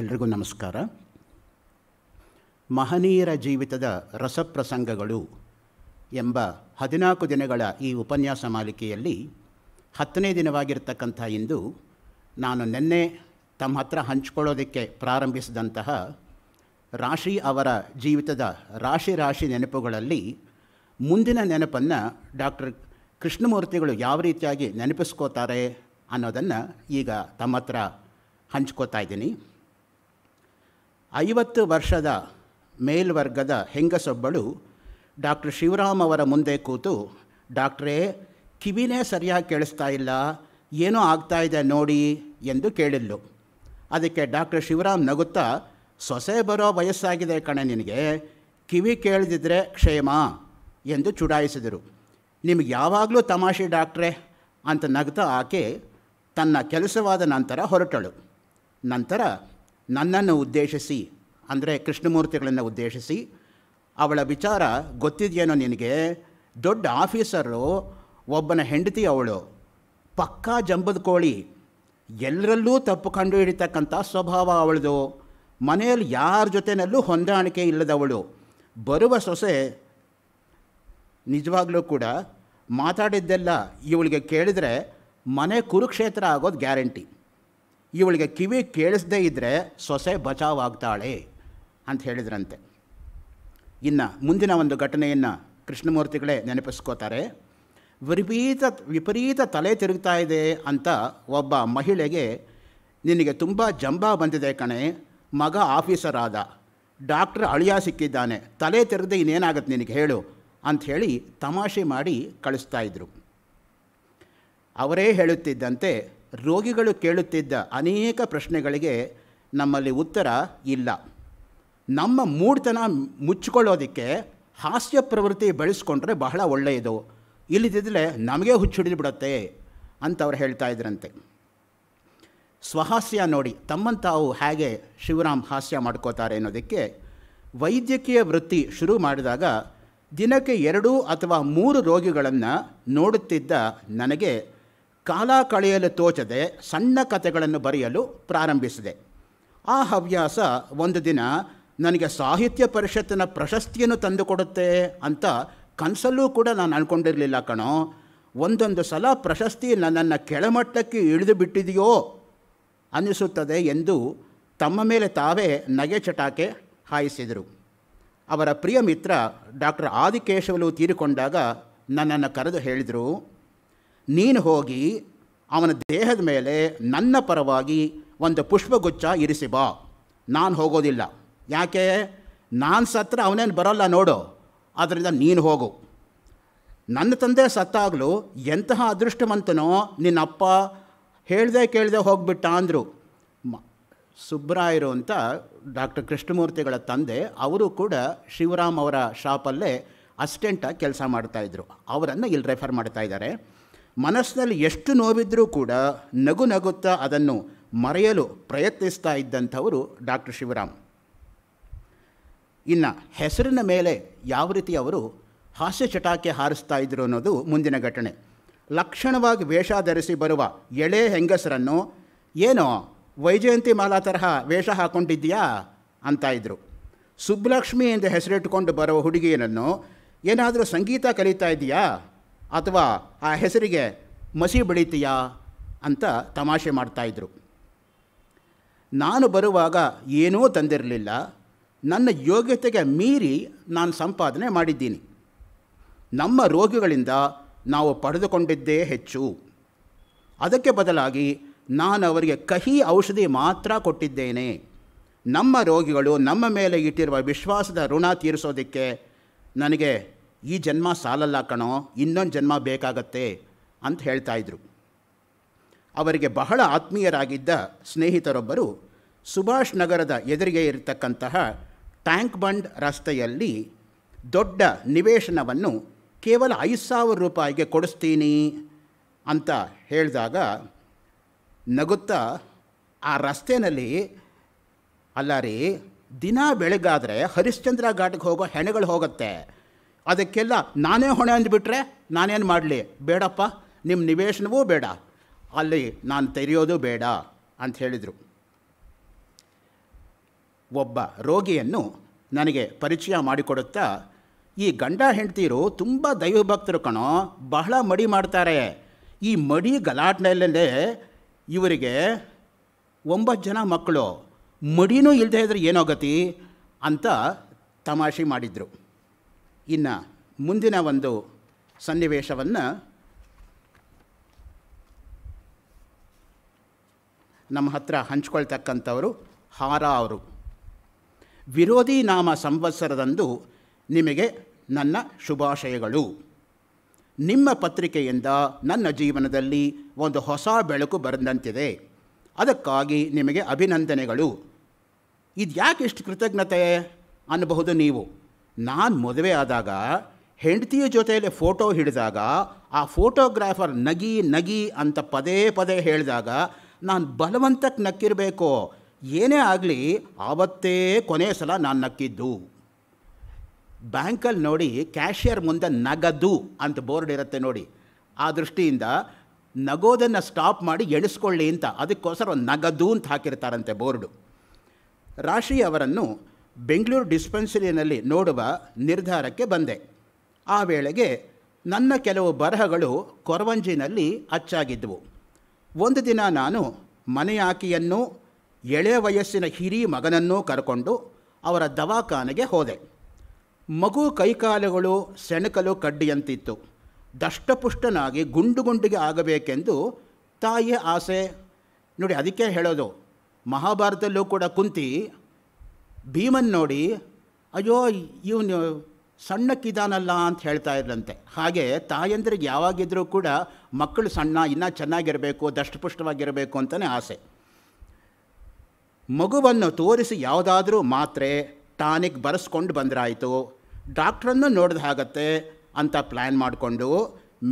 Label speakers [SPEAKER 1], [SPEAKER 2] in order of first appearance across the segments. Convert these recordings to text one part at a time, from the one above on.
[SPEAKER 1] ಎಲ್ರಿಗೂ ನಮಸ್ಕಾರ ಮಹನೀಯರ ಜೀವಿತದ ರಸಪ್ರಸಂಗಗಳು ಎಂಬ ಹದಿನಾಲ್ಕು ದಿನಗಳ ಈ ಉಪನ್ಯಾಸ ಮಾಲಿಕೆಯಲ್ಲಿ ಹತ್ತನೇ ದಿನವಾಗಿರ್ತಕ್ಕಂಥ ಇಂದು ನಾನು ನಿನ್ನೆ ತಮ್ಮ ಹತ್ರ ಹಂಚ್ಕೊಳ್ಳೋದಕ್ಕೆ ಪ್ರಾರಂಭಿಸಿದಂತಹ ರಾಶಿ ಅವರ ಜೀವಿತದ ರಾಶಿ ರಾಶಿ ನೆನಪುಗಳಲ್ಲಿ ಮುಂದಿನ ನೆನಪನ್ನು ಡಾಕ್ಟರ್ ಕೃಷ್ಣಮೂರ್ತಿಗಳು ಯಾವ ರೀತಿಯಾಗಿ ನೆನಪಿಸ್ಕೋತಾರೆ ಅನ್ನೋದನ್ನು ಈಗ ತಮ್ಮ ಹತ್ರ ಹಂಚ್ಕೋತಾ ಇದ್ದೀನಿ ಐವತ್ತು ವರ್ಷದ ಮೇಲ್ವರ್ಗದ ಹೆಂಗಸೊಬ್ಬಳು ಡಾಕ್ಟರ್ ಶಿವರಾಮ್ ಅವರ ಮುಂದೆ ಕೂತು ಡಾಕ್ಟ್ರೇ ಕಿವಿನೇ ಸರಿಯಾಗಿ ಕೇಳಿಸ್ತಾ ಇಲ್ಲ ಆಗ್ತಾ ಇದೆ ನೋಡಿ ಎಂದು ಕೇಳಿದ್ಲು ಅದಕ್ಕೆ ಡಾಕ್ಟರ್ ಶಿವರಾಮ್ ನಗುತ್ತಾ ಸೊಸೆ ಬರೋ ವಯಸ್ಸಾಗಿದೆ ಕಣೆ ನಿನಗೆ ಕಿವಿ ಕೇಳದಿದ್ದರೆ ಕ್ಷೇಮ ಎಂದು ಚುಡಾಯಿಸಿದರು ನಿಮಗೆ ಯಾವಾಗಲೂ ತಮಾಷೆ ಡಾಕ್ಟ್ರೇ ಅಂತ ನಗ್ತಾ ಆಕೆ ತನ್ನ ಕೆಲಸವಾದ ನಂತರ ಹೊರಟಳು ನಂತರ ನನ್ನನ್ನು ಉದ್ದೇಶಿಸಿ ಅಂದರೆ ಕೃಷ್ಣಮೂರ್ತಿಗಳನ್ನು ಉದ್ದೇಶಿಸಿ ಅವಳ ವಿಚಾರ ಗೊತ್ತಿದೆಯೇನೋ ನಿನಗೆ ದೊಡ್ಡ ಆಫೀಸರು ಒಬ್ಬನ ಹೆಂಡತಿ ಅವಳು ಪಕ್ಕಾ ಜಂಬದ ಕೋಳಿ ಎಲ್ಲರಲ್ಲೂ ತಪ್ಪು ಕಂಡು ಹಿಡಿತಕ್ಕಂಥ ಸ್ವಭಾವ ಅವಳದು ಮನೆಯಲ್ಲಿ ಯಾರ ಜೊತೆಯಲ್ಲೂ ಹೊಂದಾಣಿಕೆ ಇಲ್ಲದವಳು ಬರುವ ಸೊಸೆ ನಿಜವಾಗಲೂ ಕೂಡ ಮಾತಾಡಿದ್ದೆಲ್ಲ ಇವಳಿಗೆ ಕೇಳಿದರೆ ಮನೆ ಕುರುಕ್ಷೇತ್ರ ಆಗೋದು ಗ್ಯಾರಂಟಿ ಇವಳಿಗೆ ಕಿವಿ ಕೇಳಿಸ್ದೇ ಇದ್ದರೆ ಸೊಸೆ ಬಚಾವಾಗ್ತಾಳೆ ಅಂತ ಹೇಳಿದ್ರಂತೆ ಇನ್ನು ಮುಂದಿನ ಒಂದು ಘಟನೆಯನ್ನು ಕೃಷ್ಣಮೂರ್ತಿಗಳೇ ನೆನಪಿಸ್ಕೋತಾರೆ ವಿಪರೀತ ವಿಪರೀತ ತಲೆ ತಿರುಗ್ತಾ ಇದೆ ಅಂತ ಒಬ್ಬ ಮಹಿಳೆಗೆ ನಿನಗೆ ತುಂಬ ಜಂಬ ಬಂದಿದೆ ಕಣೆ ಮಗ ಆಫೀಸರ್ ಆದ ಡಾಕ್ಟ್ರ್ ಅಳಿಯ ಸಿಕ್ಕಿದ್ದಾನೆ ತಲೆ ತೆರೆದು ಇನ್ನೇನಾಗುತ್ತೆ ನಿನಗೆ ಹೇಳು ಅಂಥೇಳಿ ತಮಾಷೆ ಮಾಡಿ ಕಳಿಸ್ತಾ ಇದ್ರು ಅವರೇ ಹೇಳುತ್ತಿದ್ದಂತೆ ರೋಗಿಗಳು ಕೇಳುತ್ತಿದ್ದ ಅನೇಕ ಪ್ರಶ್ನೆಗಳಿಗೆ ನಮ್ಮಲ್ಲಿ ಉತ್ತರ ಇಲ್ಲ ನಮ್ಮ ಮೂಡ್ತನ ಮುಚ್ಚಿಕೊಳ್ಳೋದಕ್ಕೆ ಹಾಸ್ಯ ಪ್ರವೃತ್ತಿ ಬೆಳೆಸ್ಕೊಂಡ್ರೆ ಬಹಳ ಒಳ್ಳೆಯದು ಇಲ್ಲದಿದ್ದರೆ ನಮಗೆ ಹುಚ್ಚಿಡಿದು ಅಂತ ಅವ್ರು ಹೇಳ್ತಾ ಇದ್ರಂತೆ ಸ್ವಹಾಸ್ಯ ನೋಡಿ ತಾವು ಹೇಗೆ ಶಿವರಾಮ್ ಹಾಸ್ಯ ಮಾಡ್ಕೋತಾರೆ ಅನ್ನೋದಕ್ಕೆ ವೈದ್ಯಕೀಯ ವೃತ್ತಿ ಶುರು ಮಾಡಿದಾಗ ದಿನಕ್ಕೆ ಎರಡು ಅಥವಾ ಮೂರು ರೋಗಿಗಳನ್ನು ನೋಡುತ್ತಿದ್ದ ನನಗೆ ಕಾಲ ಕಳೆಯಲು ತೋಚದೆ ಸಣ್ಣ ಕಥೆಗಳನ್ನು ಬರೆಯಲು ಪ್ರಾರಂಭಿಸಿದೆ ಆ ಹವ್ಯಾಸ ಒಂದು ದಿನ ನನಗೆ ಸಾಹಿತ್ಯ ಪರಿಷತ್ತಿನ ಪ್ರಶಸ್ತಿಯನ್ನು ತಂದುಕೊಡುತ್ತೆ ಅಂತ ಕನಸಲ್ಲೂ ಕೂಡ ನಾನು ಅಂದ್ಕೊಂಡಿರಲಿಲ್ಲ ಕಣೋ ಒಂದೊಂದು ಸಲ ಪ್ರಶಸ್ತಿ ನನ್ನನ್ನು ಕೆಳಮಟ್ಟಕ್ಕೆ ಇಳಿದು ಬಿಟ್ಟಿದೆಯೋ ಅನ್ನಿಸುತ್ತದೆ ಎಂದು ತಮ್ಮ ಮೇಲೆ ತಾವೇ ನಗೆ ಚಟಾಕೆ ಹಾಯಿಸಿದರು ಅವರ ಪ್ರಿಯ ಮಿತ್ರ ಡಾಕ್ಟರ್ ಆದಿಕೇಶವಲು ತೀರಿಕೊಂಡಾಗ ನನ್ನನ್ನು ಕರೆದು ಹೇಳಿದರು ನೀನು ಹೋಗಿ ಅವನ ದೇಹದ ಮೇಲೆ ನನ್ನ ಪರವಾಗಿ ಒಂದು ಪುಷ್ಪಗುಚ್ಛ ಇರಿಸಿ ಬಾ ನಾನು ಹೋಗೋದಿಲ್ಲ ಯಾಕೆ ನಾನು ಸತ್ರ ಅವನೇನು ಬರೋಲ್ಲ ನೋಡು ಅದರಿಂದ ನೀನು ಹೋಗು ನನ್ನ ತಂದೆ ಸತ್ತಾಗಲೂ ಎಂತಹ ಅದೃಷ್ಟವಂತನೋ ನಿನ್ನ ಅಪ್ಪ ಹೇಳ್ದೆ ಕೇಳದೆ ಹೋಗ್ಬಿಟ್ಟ ಅಂದರು ಮ ಸುಬ್ರಾಯರು ಅಂತ ಡಾಕ್ಟರ್ ಕೃಷ್ಣಮೂರ್ತಿಗಳ ತಂದೆ ಅವರು ಕೂಡ ಶಿವರಾಮ್ ಅವರ ಶಾಪಲ್ಲೇ ಅಸಿಸ್ಟೆಂಟಾಗಿ ಕೆಲಸ ಮಾಡ್ತಾಯಿದ್ರು ಅವರನ್ನು ಇಲ್ಲಿ ರೆಫರ್ ಮಾಡ್ತಾಯಿದ್ದಾರೆ ಮನಸ್ಸಿನಲ್ಲಿ ಎಷ್ಟು ನೋವಿದ್ರೂ ಕೂಡ ನಗು ನಗುತ್ತಾ ಅದನ್ನು ಮರೆಯಲು ಪ್ರಯತ್ನಿಸ್ತಾ ಇದ್ದಂಥವರು ಡಾಕ್ಟರ್ ಶಿವರಾಮ್ ಇನ್ನು ಹೆಸರಿನ ಮೇಲೆ ಯಾವ ರೀತಿ ಅವರು ಹಾಸ್ಯ ಚಟಾಕಿ ಹಾರಿಸ್ತಾ ಇದ್ರು ಅನ್ನೋದು ಮುಂದಿನ ಘಟನೆ ಲಕ್ಷಣವಾಗಿ ವೇಷ ಧರಿಸಿ ಬರುವ ಎಳೆ ಹೆಂಗಸರನ್ನು ಏನೋ ವೈಜಯಂತಿ ಮಾಲಾ ತರಹ ವೇಷ ಹಾಕ್ಕೊಂಡಿದ್ದೀಯಾ ಅಂತ ಇದ್ದರು ಸುಬ್ಲಕ್ಷ್ಮಿ ಎಂದು ಹೆಸರಿಟ್ಟುಕೊಂಡು ಬರುವ ಹುಡುಗಿಯನನ್ನು ಏನಾದರೂ ಸಂಗೀತ ಕಲಿತಾ ಇದೆಯಾ ಅಥವಾ ಆ ಹೆಸರಿಗೆ ಮಸಿ ಬೆಳೀತೀಯಾ ಅಂತ ತಮಾಷೆ ಮಾಡ್ತಾಯಿದ್ರು ನಾನು ಬರುವಾಗ ಏನೂ ತಂದಿರಲಿಲ್ಲ ನನ್ನ ಯೋಗ್ಯತೆಗೆ ಮೀರಿ ನಾನು ಸಂಪಾದನೆ ಮಾಡಿದ್ದೀನಿ ನಮ್ಮ ರೋಗಿಗಳಿಂದ ನಾವು ಪಡೆದುಕೊಂಡಿದ್ದೇ ಹೆಚ್ಚು ಅದಕ್ಕೆ ಬದಲಾಗಿ ನಾನು ಅವರಿಗೆ ಕಹಿ ಔಷಧಿ ಮಾತ್ರ ಕೊಟ್ಟಿದ್ದೇನೆ ನಮ್ಮ ರೋಗಿಗಳು ನಮ್ಮ ಮೇಲೆ ಇಟ್ಟಿರುವ ವಿಶ್ವಾಸದ ಋಣ ತೀರಿಸೋದಕ್ಕೆ ನನಗೆ ಈ ಜನ್ಮ ಸಾಲಲ್ಲ ಕಣೋ ಇನ್ನೊಂದು ಜನ್ಮ ಬೇಕಾಗತ್ತೆ ಅಂತ ಹೇಳ್ತಾ ಇದ್ರು ಅವರಿಗೆ ಬಹಳ ಆತ್ಮೀಯರಾಗಿದ್ದ ಸ್ನೇಹಿತರೊಬ್ಬರು ಸುಭಾಷ್ ನಗರದ ಎದುರಿಗೆ ಇರತಕ್ಕಂತಹ ಟ್ಯಾಂಕ್ ಬಂಡ್ ರಸ್ತೆಯಲ್ಲಿ ದೊಡ್ಡ ನಿವೇಶನವನ್ನು ಕೇವಲ ಐದು ಸಾವಿರ ರೂಪಾಯಿಗೆ ಕೊಡಿಸ್ತೀನಿ ಅಂತ ಹೇಳಿದಾಗ ನಗುತ್ತಾ ಆ ರಸ್ತೆಯಲ್ಲಿ ಅಲ್ಲ ರೀ ದಿನ ಬೆಳಗಾದರೆ ಹರಿಶ್ಚಂದ್ರ ಘಾಟ್ಗೆ ಹೋಗೋ ಹೆಣಗಳು ಹೋಗುತ್ತೆ ಅದಕ್ಕೆಲ್ಲ ನಾನೇ ಹೊಣೆ ಅಂದ್ಬಿಟ್ರೆ ನಾನೇನು ಮಾಡಲಿ ಬೇಡಪ್ಪ ನಿಮ್ಮ ನಿವೇಶನವೂ ಬೇಡ ಅಲ್ಲಿ ನಾನು ತೆರೆಯೋದು ಬೇಡ ಅಂತ ಹೇಳಿದರು ಒಬ್ಬ ರೋಗಿಯನ್ನು ನನಗೆ ಪರಿಚಯ ಮಾಡಿಕೊಡುತ್ತಾ ಈ ಗಂಡ ಹೆಂಡ್ತೀರು ತುಂಬ ದೈವಭಕ್ತರು ಕಣೋ ಬಹಳ ಮಡಿ ಮಾಡ್ತಾರೆ ಈ ಮಡಿ ಗಲಾಟೆಯಲ್ಲೇ ಇವರಿಗೆ ಒಂಬತ್ತು ಜನ ಮಕ್ಕಳು ಮಡಿನೂ ಇಲ್ಲದೆ ಇದ್ರೆ ಗತಿ ಅಂತ ತಮಾಷೆ ಮಾಡಿದರು ಇನ್ನು ಮುಂದಿನ ಒಂದು ಸನ್ನಿವೇಶವನ್ನು ನಮ್ಮ ಹತ್ರ ಹಂಚ್ಕೊಳ್ತಕ್ಕಂಥವರು ಹಾರ ಅವರು ವಿರೋಧಿ ನಾಮ ಸಂವತ್ಸರದಂದು ನಿಮಗೆ ನನ್ನ ಶುಭಾಶಯಗಳು ನಿಮ್ಮ ಪತ್ರಿಕೆಯಿಂದ ನನ್ನ ಜೀವನದಲ್ಲಿ ಒಂದು ಹೊಸ ಬೆಳಕು ಬರೆದಂತಿದೆ ಅದಕ್ಕಾಗಿ ನಿಮಗೆ ಅಭಿನಂದನೆಗಳು ಇದು ಯಾಕೆ ಇಷ್ಟು ಕೃತಜ್ಞತೆ ಅನ್ನಬಹುದು ನೀವು ನಾನು ಮದುವೆ ಆದಾಗ ಹೆಂಡತಿಯ ಜೊತೆಯಲ್ಲಿ ಫೋಟೋ ಹಿಡಿದಾಗ ಆ ಫೋಟೋಗ್ರಾಫರ್ ನಗಿ ನಗಿ ಅಂತ ಪದೇ ಪದೇ ಹೇಳಿದಾಗ ನಾನು ಬಲವಂತಕ್ಕೆ ನಕ್ಕಿರಬೇಕು ಏನೇ ಆಗಲಿ ಆವತ್ತೇ ಕೊನೆಯ ಸಲ ನಾನು ನಕ್ಕಿದ್ದು ಬ್ಯಾಂಕಲ್ಲಿ ನೋಡಿ ಕ್ಯಾಶಿಯರ್ ಮುಂದೆ ನಗದು ಅಂತ ಬೋರ್ಡ್ ಇರುತ್ತೆ ನೋಡಿ ಆ ದೃಷ್ಟಿಯಿಂದ ನಗೋದನ್ನು ಸ್ಟಾಪ್ ಮಾಡಿ ಎಣಿಸ್ಕೊಳ್ಳಿ ಅಂತ ಅದಕ್ಕೋಸ್ಕರ ನಗದು ಅಂತ ಹಾಕಿರ್ತಾರಂತೆ ಬೋರ್ಡು ರಾಶಿ ಅವರನ್ನು ಬೆಂಗಳೂರು ಡಿಸ್ಪೆನ್ಸರಿನಲ್ಲಿ ನೋಡುವ ನಿರ್ಧಾರಕ್ಕೆ ಬಂದೆ ಆ ವೇಳೆಗೆ ನನ್ನ ಕೆಲವು ಬರಹಗಳು ಕೊರವಂಜಿನಲ್ಲಿ ಅಚ್ಚಾಗಿದ್ದವು ಒಂದು ದಿನ ನಾನು ಮನೆಯಾಕಿಯನ್ನು ಎಳೆಯ ವಯಸ್ಸಿನ ಹಿರಿ ಮಗನನ್ನೂ ಕರ್ಕೊಂಡು ಅವರ ದವಾಖಾನೆಗೆ ಹೋದೆ ಮಗು ಕೈಕಾಲುಗಳು ಸೆಣಕಲು ಕಡ್ಡಿಯಂತಿತ್ತು ದಷ್ಟಪುಷ್ಟನಾಗಿ ಗುಂಡು ಗುಂಡಿಗೆ ಆಗಬೇಕೆಂದು ತಾಯಿಯ ಆಸೆ ನೋಡಿ ಅದಕ್ಕೆ ಹೇಳೋದು ಮಹಾಭಾರತದಲ್ಲೂ ಕೂಡ ಕುಂತಿ ಭೀಮನ್ ನೋಡಿ ಅಯ್ಯೋ ಇವನು ಸಣ್ಣಕ್ಕಿದಾನಲ್ಲ ಅಂತ ಹೇಳ್ತಾ ಇದ್ರಂತೆ ಹಾಗೆ ತಾಯಂದ್ರಿಗೆ ಯಾವಾಗಿದ್ದರೂ ಕೂಡ ಮಕ್ಕಳು ಸಣ್ಣ ಇನ್ನೂ ಚೆನ್ನಾಗಿರಬೇಕು ದಷ್ಟಪುಷ್ಟವಾಗಿರಬೇಕು ಅಂತಲೇ ಆಸೆ ಮಗುವನ್ನು ತೋರಿಸಿ ಯಾವುದಾದ್ರೂ ಮಾತ್ರೆ ಟಾನಿಕ್ ಬರೆಸ್ಕೊಂಡು ಬಂದರಾಯಿತು ಡಾಕ್ಟ್ರನ್ನು ನೋಡಿದ ಅಂತ ಪ್ಲ್ಯಾನ್ ಮಾಡಿಕೊಂಡು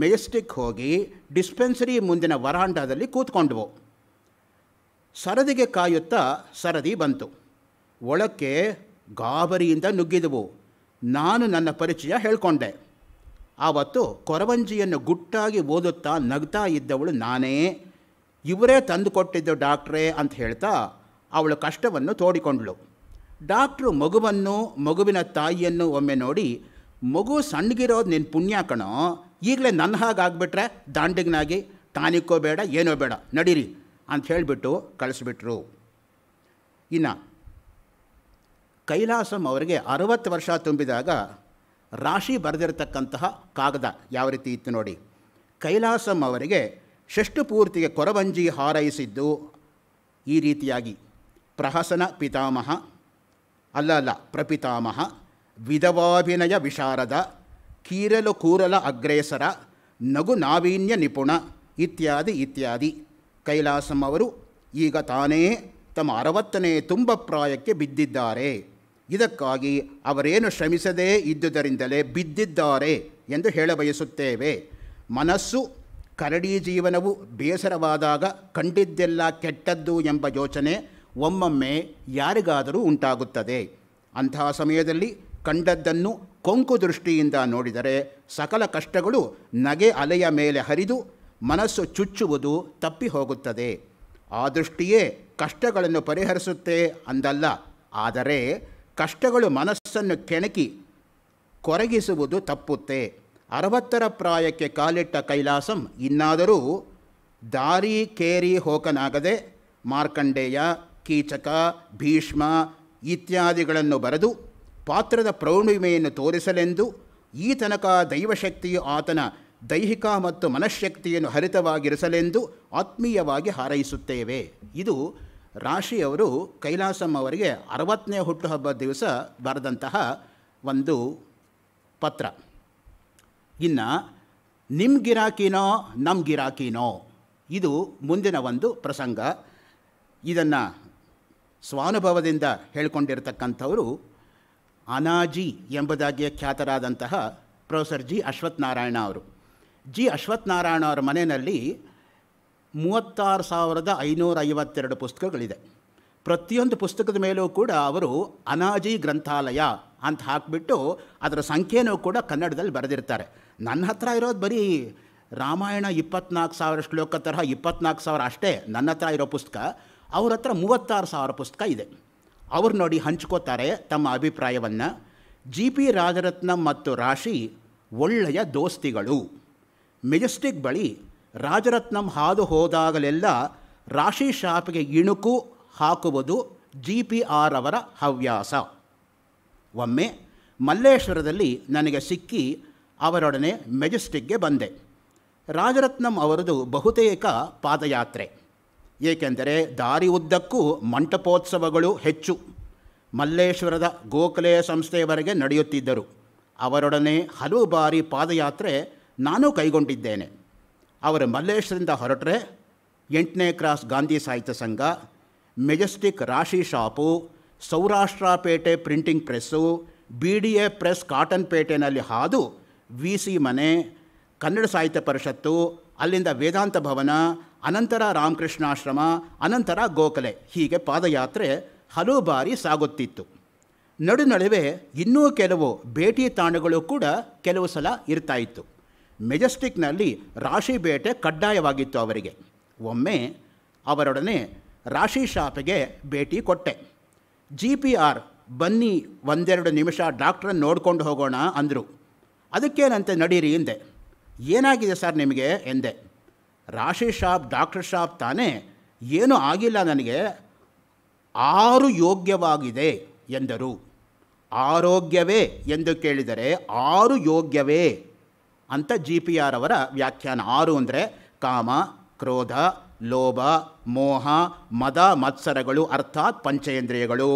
[SPEAKER 1] ಮೆಜೆಸ್ಟಿಕ್ ಹೋಗಿ ಡಿಸ್ಪೆನ್ಸರಿ ಮುಂದಿನ ವರಾಂಡದಲ್ಲಿ ಕೂತ್ಕೊಂಡ್ವು ಸರದಿಗೆ ಕಾಯುತ್ತಾ ಸರದಿ ಬಂತು ಒಳಕ್ಕೆ ಗಾಬರಿಯಿಂದ ನುಗ್ಗಿದವು ನಾನು ನನ್ನ ಪರಿಚಯ ಹೇಳಿಕೊಂಡೆ ಆವತ್ತು ಕೊರವಂಜಿಯನ್ನು ಗುಟ್ಟಾಗಿ ಓದುತ್ತಾ ನಗ್ತಾ ಇದ್ದವಳು ನಾನೇ ಇವರೇ ತಂದುಕೊಟ್ಟಿದ್ದು ಡಾಕ್ಟ್ರೇ ಅಂತ ಹೇಳ್ತಾ ಅವಳು ಕಷ್ಟವನ್ನು ತೋಡಿಕೊಂಡಳು ಡಾಕ್ಟ್ರು ಮಗುವನ್ನು ಮಗುವಿನ ತಾಯಿಯನ್ನು ಒಮ್ಮೆ ನೋಡಿ ಮಗು ಸಣ್ಣಗಿರೋದು ನಿನ್ನ ಪುಣ್ಯ ಕಣೋ ಈಗಲೇ ನನ್ನ ಆಗಿಬಿಟ್ರೆ ದಾಂಡಿಗನಾಗಿ ಟಾನಿಕ್ಕೋ ಬೇಡ ಏನೋ ಬೇಡ ನಡೀರಿ ಅಂತ ಹೇಳಿಬಿಟ್ಟು ಕಳಿಸ್ಬಿಟ್ರು ಇನ್ನು ಕೈಲಾಸಂ ಅವರಿಗೆ ಅರವತ್ತು ವರ್ಷ ತುಂಬಿದಾಗ ರಾಶಿ ಬರೆದಿರತಕ್ಕಂತಹ ಕಾಗದ ಯಾವ ರೀತಿ ಇತ್ತು ನೋಡಿ ಕೈಲಾಸಂ ಅವರಿಗೆ ಷಷ್ಠಪೂರ್ತಿಗೆ ಪೂರ್ತಿಗೆ ಕೊರವಂಜಿ ಹಾರೈಸಿದ್ದು ಈ ರೀತಿಯಾಗಿ ಪ್ರಹಸನ ಪಿತಾಮಹ ಅಲ್ಲ ಅಲ್ಲ ಪ್ರಪಿತಾಮಹ ವಿಧವಾಭಿನಯ ವಿಶಾರದ ಕೀರಲು ಕೂರಲ ಅಗ್ರೇಸರ ನಗು ನಾವೀನ್ಯ ನಿಪುಣ ಇತ್ಯಾದಿ ಇತ್ಯಾದಿ ಕೈಲಾಸಂ ಅವರು ಈಗ ತಾನೇ ತಮ್ಮ ಅರವತ್ತನೇ ತುಂಬ ಪ್ರಾಯಕ್ಕೆ ಬಿದ್ದಿದ್ದಾರೆ ಇದಕ್ಕಾಗಿ ಅವರೇನು ಶ್ರಮಿಸದೇ ಇದ್ದುದರಿಂದಲೇ ಬಿದ್ದಿದ್ದಾರೆ ಎಂದು ಹೇಳಬಯಸುತ್ತೇವೆ ಮನಸ್ಸು ಕರಡಿ ಜೀವನವು ಬೇಸರವಾದಾಗ ಕಂಡಿದ್ದೆಲ್ಲ ಕೆಟ್ಟದ್ದು ಎಂಬ ಯೋಚನೆ ಒಮ್ಮೊಮ್ಮೆ ಯಾರಿಗಾದರೂ ಉಂಟಾಗುತ್ತದೆ ಅಂತಹ ಸಮಯದಲ್ಲಿ ಕಂಡದ್ದನ್ನು ಕೊಂಕು ದೃಷ್ಟಿಯಿಂದ ನೋಡಿದರೆ ಸಕಲ ಕಷ್ಟಗಳು ನಗೆ ಅಲೆಯ ಮೇಲೆ ಹರಿದು ಮನಸ್ಸು ಚುಚ್ಚುವುದು ತಪ್ಪಿ ಹೋಗುತ್ತದೆ ಆ ದೃಷ್ಟಿಯೇ ಕಷ್ಟಗಳನ್ನು ಪರಿಹರಿಸುತ್ತೆ ಅಂದಲ್ಲ ಆದರೆ ಕಷ್ಟಗಳು ಮನಸ್ಸನ್ನು ಕೆಣಕಿ ಕೊರಗಿಸುವುದು ತಪ್ಪುತ್ತೆ ಅರವತ್ತರ ಪ್ರಾಯಕ್ಕೆ ಕಾಲಿಟ್ಟ ಕೈಲಾಸಂ ಇನ್ನಾದರೂ ದಾರಿ ಕೇರಿ ಹೋಕನಾಗದೆ ಮಾರ್ಕಂಡೇಯ ಕೀಚಕ ಭೀಷ್ಮ ಇತ್ಯಾದಿಗಳನ್ನು ಬರೆದು ಪಾತ್ರದ ಪ್ರೌಣಿಮೆಯನ್ನು ತೋರಿಸಲೆಂದು ಈ ತನಕ ದೈವಶಕ್ತಿಯು ಆತನ ದೈಹಿಕ ಮತ್ತು ಮನಃಶಕ್ತಿಯನ್ನು ಹರಿತವಾಗಿರಿಸಲೆಂದು ಆತ್ಮೀಯವಾಗಿ ಹಾರೈಸುತ್ತೇವೆ ಇದು ರಾಶಿಯವರು ಕೈಲಾಸಂ ಅವರಿಗೆ ಅರವತ್ತನೇ ಹುಟ್ಟುಹಬ್ಬದ ದಿವಸ ಬರೆದಂತಹ ಒಂದು ಪತ್ರ ಇನ್ನು ನಿಮ್ಮ ಗಿರಾಕಿನೋ ನಮ್ಮ ಗಿರಾಕಿನೋ ಇದು ಮುಂದಿನ ಒಂದು ಪ್ರಸಂಗ ಇದನ್ನು ಸ್ವಾನುಭವದಿಂದ ಹೇಳ್ಕೊಂಡಿರ್ತಕ್ಕಂಥವರು ಅನಾಜಿ ಎಂಬುದಾಗಿಯೇ ಖ್ಯಾತರಾದಂತಹ ಪ್ರೊಫೆಸರ್ ಜಿ ಅಶ್ವತ್ಥನಾರಾಯಣ ಅವರು ಜಿ ನಾರಾಯಣ ಅವರ ಮನೆಯಲ್ಲಿ ಮೂವತ್ತಾರು ಸಾವಿರದ ಐನೂರ ಐವತ್ತೆರಡು ಪುಸ್ತಕಗಳಿದೆ ಪ್ರತಿಯೊಂದು ಪುಸ್ತಕದ ಮೇಲೂ ಕೂಡ ಅವರು ಅನಾಜಿ ಗ್ರಂಥಾಲಯ ಅಂತ ಹಾಕಿಬಿಟ್ಟು ಅದರ ಸಂಖ್ಯೆನೂ ಕೂಡ ಕನ್ನಡದಲ್ಲಿ ಬರೆದಿರ್ತಾರೆ ನನ್ನ ಹತ್ರ ಇರೋದು ಬರೀ ರಾಮಾಯಣ ಇಪ್ಪತ್ನಾಲ್ಕು ಸಾವಿರ ಶ್ಲೋಕ ತರಹ ಇಪ್ಪತ್ನಾಲ್ಕು ಸಾವಿರ ಅಷ್ಟೇ ನನ್ನ ಹತ್ರ ಇರೋ ಪುಸ್ತಕ ಅವ್ರ ಹತ್ರ ಮೂವತ್ತಾರು ಸಾವಿರ ಪುಸ್ತಕ ಇದೆ ಅವ್ರು ನೋಡಿ ಹಂಚ್ಕೋತಾರೆ ತಮ್ಮ ಅಭಿಪ್ರಾಯವನ್ನು ಜಿ ಪಿ ರಾಜರತ್ನಂ ಮತ್ತು ರಾಶಿ ಒಳ್ಳೆಯ ದೋಸ್ತಿಗಳು ಮೆಜೆಸ್ಟಿಕ್ ಬಳಿ ರಾಜರತ್ನಂ ಹಾದು ಹೋದಾಗಲೆಲ್ಲ ರಾಶಿ ಶಾಪಿಗೆ ಇಣುಕು ಹಾಕುವುದು ಜಿ ಪಿ ಆರ್ ಅವರ ಹವ್ಯಾಸ ಒಮ್ಮೆ ಮಲ್ಲೇಶ್ವರದಲ್ಲಿ ನನಗೆ ಸಿಕ್ಕಿ ಅವರೊಡನೆ ಮೆಜೆಸ್ಟಿಕ್ಗೆ ಬಂದೆ ರಾಜರತ್ನಂ ಅವರದು ಬಹುತೇಕ ಪಾದಯಾತ್ರೆ ಏಕೆಂದರೆ ದಾರಿ ಉದ್ದಕ್ಕೂ ಮಂಟಪೋತ್ಸವಗಳು ಹೆಚ್ಚು ಮಲ್ಲೇಶ್ವರದ ಗೋಖಲೆ ಸಂಸ್ಥೆಯವರೆಗೆ ನಡೆಯುತ್ತಿದ್ದರು ಅವರೊಡನೆ ಹಲವು ಬಾರಿ ಪಾದಯಾತ್ರೆ ನಾನು ಕೈಗೊಂಡಿದ್ದೇನೆ ಅವರು ಮಲ್ಲೇಶ್ವರದಿಂದ ಹೊರಟ್ರೆ ಎಂಟನೇ ಕ್ರಾಸ್ ಗಾಂಧಿ ಸಾಹಿತ್ಯ ಸಂಘ ಮೆಜೆಸ್ಟಿಕ್ ರಾಶಿ shop Saurashtra Pete printing press B D A press cotton ಪೇಟೆನಲ್ಲಿ ಹಾದು ವಿ ಸಿ ಮನೆ ಕನ್ನಡ ಸಾಹಿತ್ಯ ಪರಿಷತ್ತು ಅಲ್ಲಿಂದ ವೇದಾಂತ ಭವನ ಅನಂತರ ರಾಮಕೃಷ್ಣಾಶ್ರಮ ಅನಂತರ ಗೋಖಲೆ ಹೀಗೆ ಪಾದಯಾತ್ರೆ ಹಲವು ಬಾರಿ ಸಾಗುತ್ತಿತ್ತು ನಡು ನಡುವೆ ಇನ್ನೂ ಕೆಲವು ಭೇಟಿ ತಾಣಗಳು ಕೂಡ ಕೆಲವು ಸಲ ಇರ್ತಾಯಿತ್ತು ಮೆಜೆಸ್ಟಿಕ್ನಲ್ಲಿ ರಾಶಿ ಬೇಟೆ ಕಡ್ಡಾಯವಾಗಿತ್ತು ಅವರಿಗೆ ಒಮ್ಮೆ ಅವರೊಡನೆ ರಾಶಿ ಶಾಪಿಗೆ ಭೇಟಿ ಕೊಟ್ಟೆ ಜಿ ಪಿ ಆರ್ ಬನ್ನಿ ಒಂದೆರಡು ನಿಮಿಷ ಡಾಕ್ಟ್ರನ್ನ ನೋಡ್ಕೊಂಡು ಹೋಗೋಣ ಅಂದರು ಅದಕ್ಕೇನಂತೆ ನಡೀರಿ ಹಿಂದೆ ಏನಾಗಿದೆ ಸರ್ ನಿಮಗೆ ಎಂದೆ ರಾಶಿ ಶಾಪ್ ಡಾಕ್ಟರ್ ಶಾಪ್ ತಾನೇ ಏನೂ ಆಗಿಲ್ಲ ನನಗೆ ಆರು ಯೋಗ್ಯವಾಗಿದೆ ಎಂದರು ಆರೋಗ್ಯವೇ ಎಂದು ಕೇಳಿದರೆ ಆರು ಯೋಗ್ಯವೇ ಅಂತ ಜಿ ಪಿ ಆರ್ ಅವರ ವ್ಯಾಖ್ಯಾನ ಆರು ಅಂದರೆ ಕಾಮ ಕ್ರೋಧ ಲೋಭ ಮೋಹ ಮದ ಮತ್ಸರಗಳು ಅರ್ಥಾತ್ ಪಂಚೇಂದ್ರಿಯಗಳು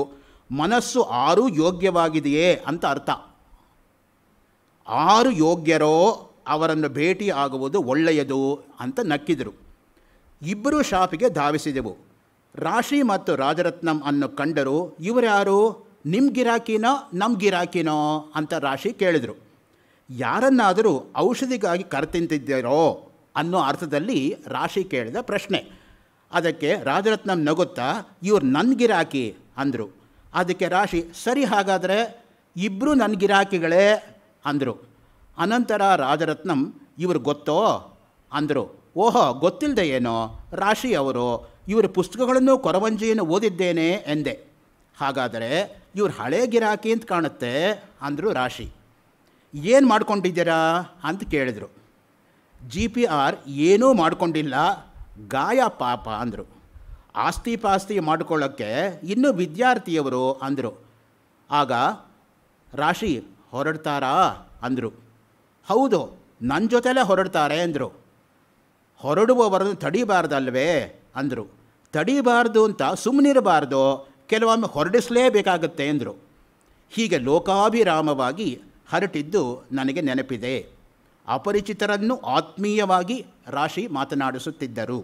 [SPEAKER 1] ಮನಸ್ಸು ಆರು ಯೋಗ್ಯವಾಗಿದೆಯೇ ಅಂತ ಅರ್ಥ ಆರು ಯೋಗ್ಯರೋ ಅವರನ್ನು ಭೇಟಿ ಆಗುವುದು ಒಳ್ಳೆಯದು ಅಂತ ನಕ್ಕಿದರು ಇಬ್ಬರು ಶಾಪಿಗೆ ಧಾವಿಸಿದೆವು ರಾಶಿ ಮತ್ತು ರಾಜರತ್ನಂ ಅನ್ನು ಕಂಡರು ಇವರ್ಯಾರು ನಿಮ್ಮ ಗಿರಾಕಿನೋ ನಮ್ಮ ಗಿರಾಕಿನೋ ಅಂತ ರಾಶಿ ಕೇಳಿದರು ಯಾರನ್ನಾದರೂ ಔಷಧಿಗಾಗಿ ಕರೆತಿಂತಿದ್ದೀರೋ ಅನ್ನೋ ಅರ್ಥದಲ್ಲಿ ರಾಶಿ ಕೇಳಿದ ಪ್ರಶ್ನೆ ಅದಕ್ಕೆ ರಾಜರತ್ನಂ ನಗುತ್ತಾ ಇವ್ರು ನನ್ನ ಗಿರಾಕಿ ಅಂದರು ಅದಕ್ಕೆ ರಾಶಿ ಸರಿ ಹಾಗಾದರೆ ಇಬ್ಬರು ನನ್ನ ಗಿರಾಕಿಗಳೇ ಅಂದರು ಅನಂತರ ರಾಜರತ್ನಂ ಇವ್ರು ಗೊತ್ತೋ ಅಂದರು ಓಹೋ ಗೊತ್ತಿಲ್ಲದೆ ಏನೋ ರಾಶಿ ಅವರು ಇವರ ಪುಸ್ತಕಗಳನ್ನು ಕೊರವಂಜಿಯನ್ನು ಓದಿದ್ದೇನೆ ಎಂದೆ ಹಾಗಾದರೆ ಇವರು ಹಳೇ ಗಿರಾಕಿ ಅಂತ ಕಾಣುತ್ತೆ ಅಂದರು ರಾಶಿ ಏನು ಮಾಡ್ಕೊಂಡಿದ್ದೀರಾ ಅಂತ ಕೇಳಿದರು ಜಿ ಪಿ ಆರ್ ಏನೂ ಮಾಡಿಕೊಂಡಿಲ್ಲ ಗಾಯ ಪಾಪ ಅಂದರು ಆಸ್ತಿ ಪಾಸ್ತಿ ಮಾಡ್ಕೊಳ್ಳೋಕ್ಕೆ ಇನ್ನೂ ವಿದ್ಯಾರ್ಥಿಯವರು ಅಂದರು ಆಗ ರಾಶಿ ಹೊರಡ್ತಾರಾ ಅಂದರು ಹೌದು ನನ್ನ ಜೊತೆಲೇ ಹೊರಡ್ತಾರೆ ಅಂದರು ಹೊರಡುವವರನ್ನು ತಡಿಬಾರ್ದಲ್ವೇ ಅಂದರು ತಡಿಬಾರ್ದು ಅಂತ ಸುಮ್ಮನಿರಬಾರ್ದು ಕೆಲವೊಮ್ಮೆ ಹೊರಡಿಸಲೇಬೇಕಾಗತ್ತೆ ಅಂದರು ಹೀಗೆ ಲೋಕಾಭಿರಾಮವಾಗಿ ಹರಟಿದ್ದು ನನಗೆ ನೆನಪಿದೆ ಅಪರಿಚಿತರನ್ನು ಆತ್ಮೀಯವಾಗಿ ರಾಶಿ ಮಾತನಾಡಿಸುತ್ತಿದ್ದರು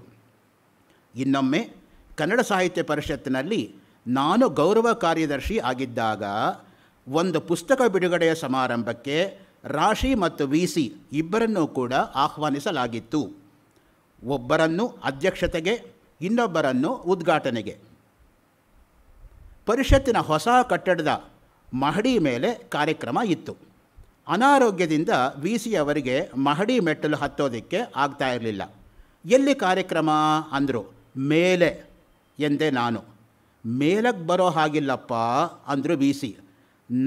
[SPEAKER 1] ಇನ್ನೊಮ್ಮೆ ಕನ್ನಡ ಸಾಹಿತ್ಯ ಪರಿಷತ್ತಿನಲ್ಲಿ ನಾನು ಗೌರವ ಕಾರ್ಯದರ್ಶಿ ಆಗಿದ್ದಾಗ ಒಂದು ಪುಸ್ತಕ ಬಿಡುಗಡೆಯ ಸಮಾರಂಭಕ್ಕೆ ರಾಶಿ ಮತ್ತು ವಿ ಸಿ ಇಬ್ಬರನ್ನೂ ಕೂಡ ಆಹ್ವಾನಿಸಲಾಗಿತ್ತು ಒಬ್ಬರನ್ನು ಅಧ್ಯಕ್ಷತೆಗೆ ಇನ್ನೊಬ್ಬರನ್ನು ಉದ್ಘಾಟನೆಗೆ ಪರಿಷತ್ತಿನ ಹೊಸ ಕಟ್ಟಡದ ಮಹಡಿ ಮೇಲೆ ಕಾರ್ಯಕ್ರಮ ಇತ್ತು ಅನಾರೋಗ್ಯದಿಂದ ವಿ ಸಿ ಅವರಿಗೆ ಮಹಡಿ ಮೆಟ್ಟಲು ಹತ್ತೋದಕ್ಕೆ ಆಗ್ತಾ ಇರಲಿಲ್ಲ ಎಲ್ಲಿ ಕಾರ್ಯಕ್ರಮ ಅಂದರು ಮೇಲೆ ಎಂದೆ ನಾನು ಮೇಲಕ್ಕೆ ಬರೋ ಹಾಗಿಲ್ಲಪ್ಪ ಅಂದರು ವಿ ಸಿ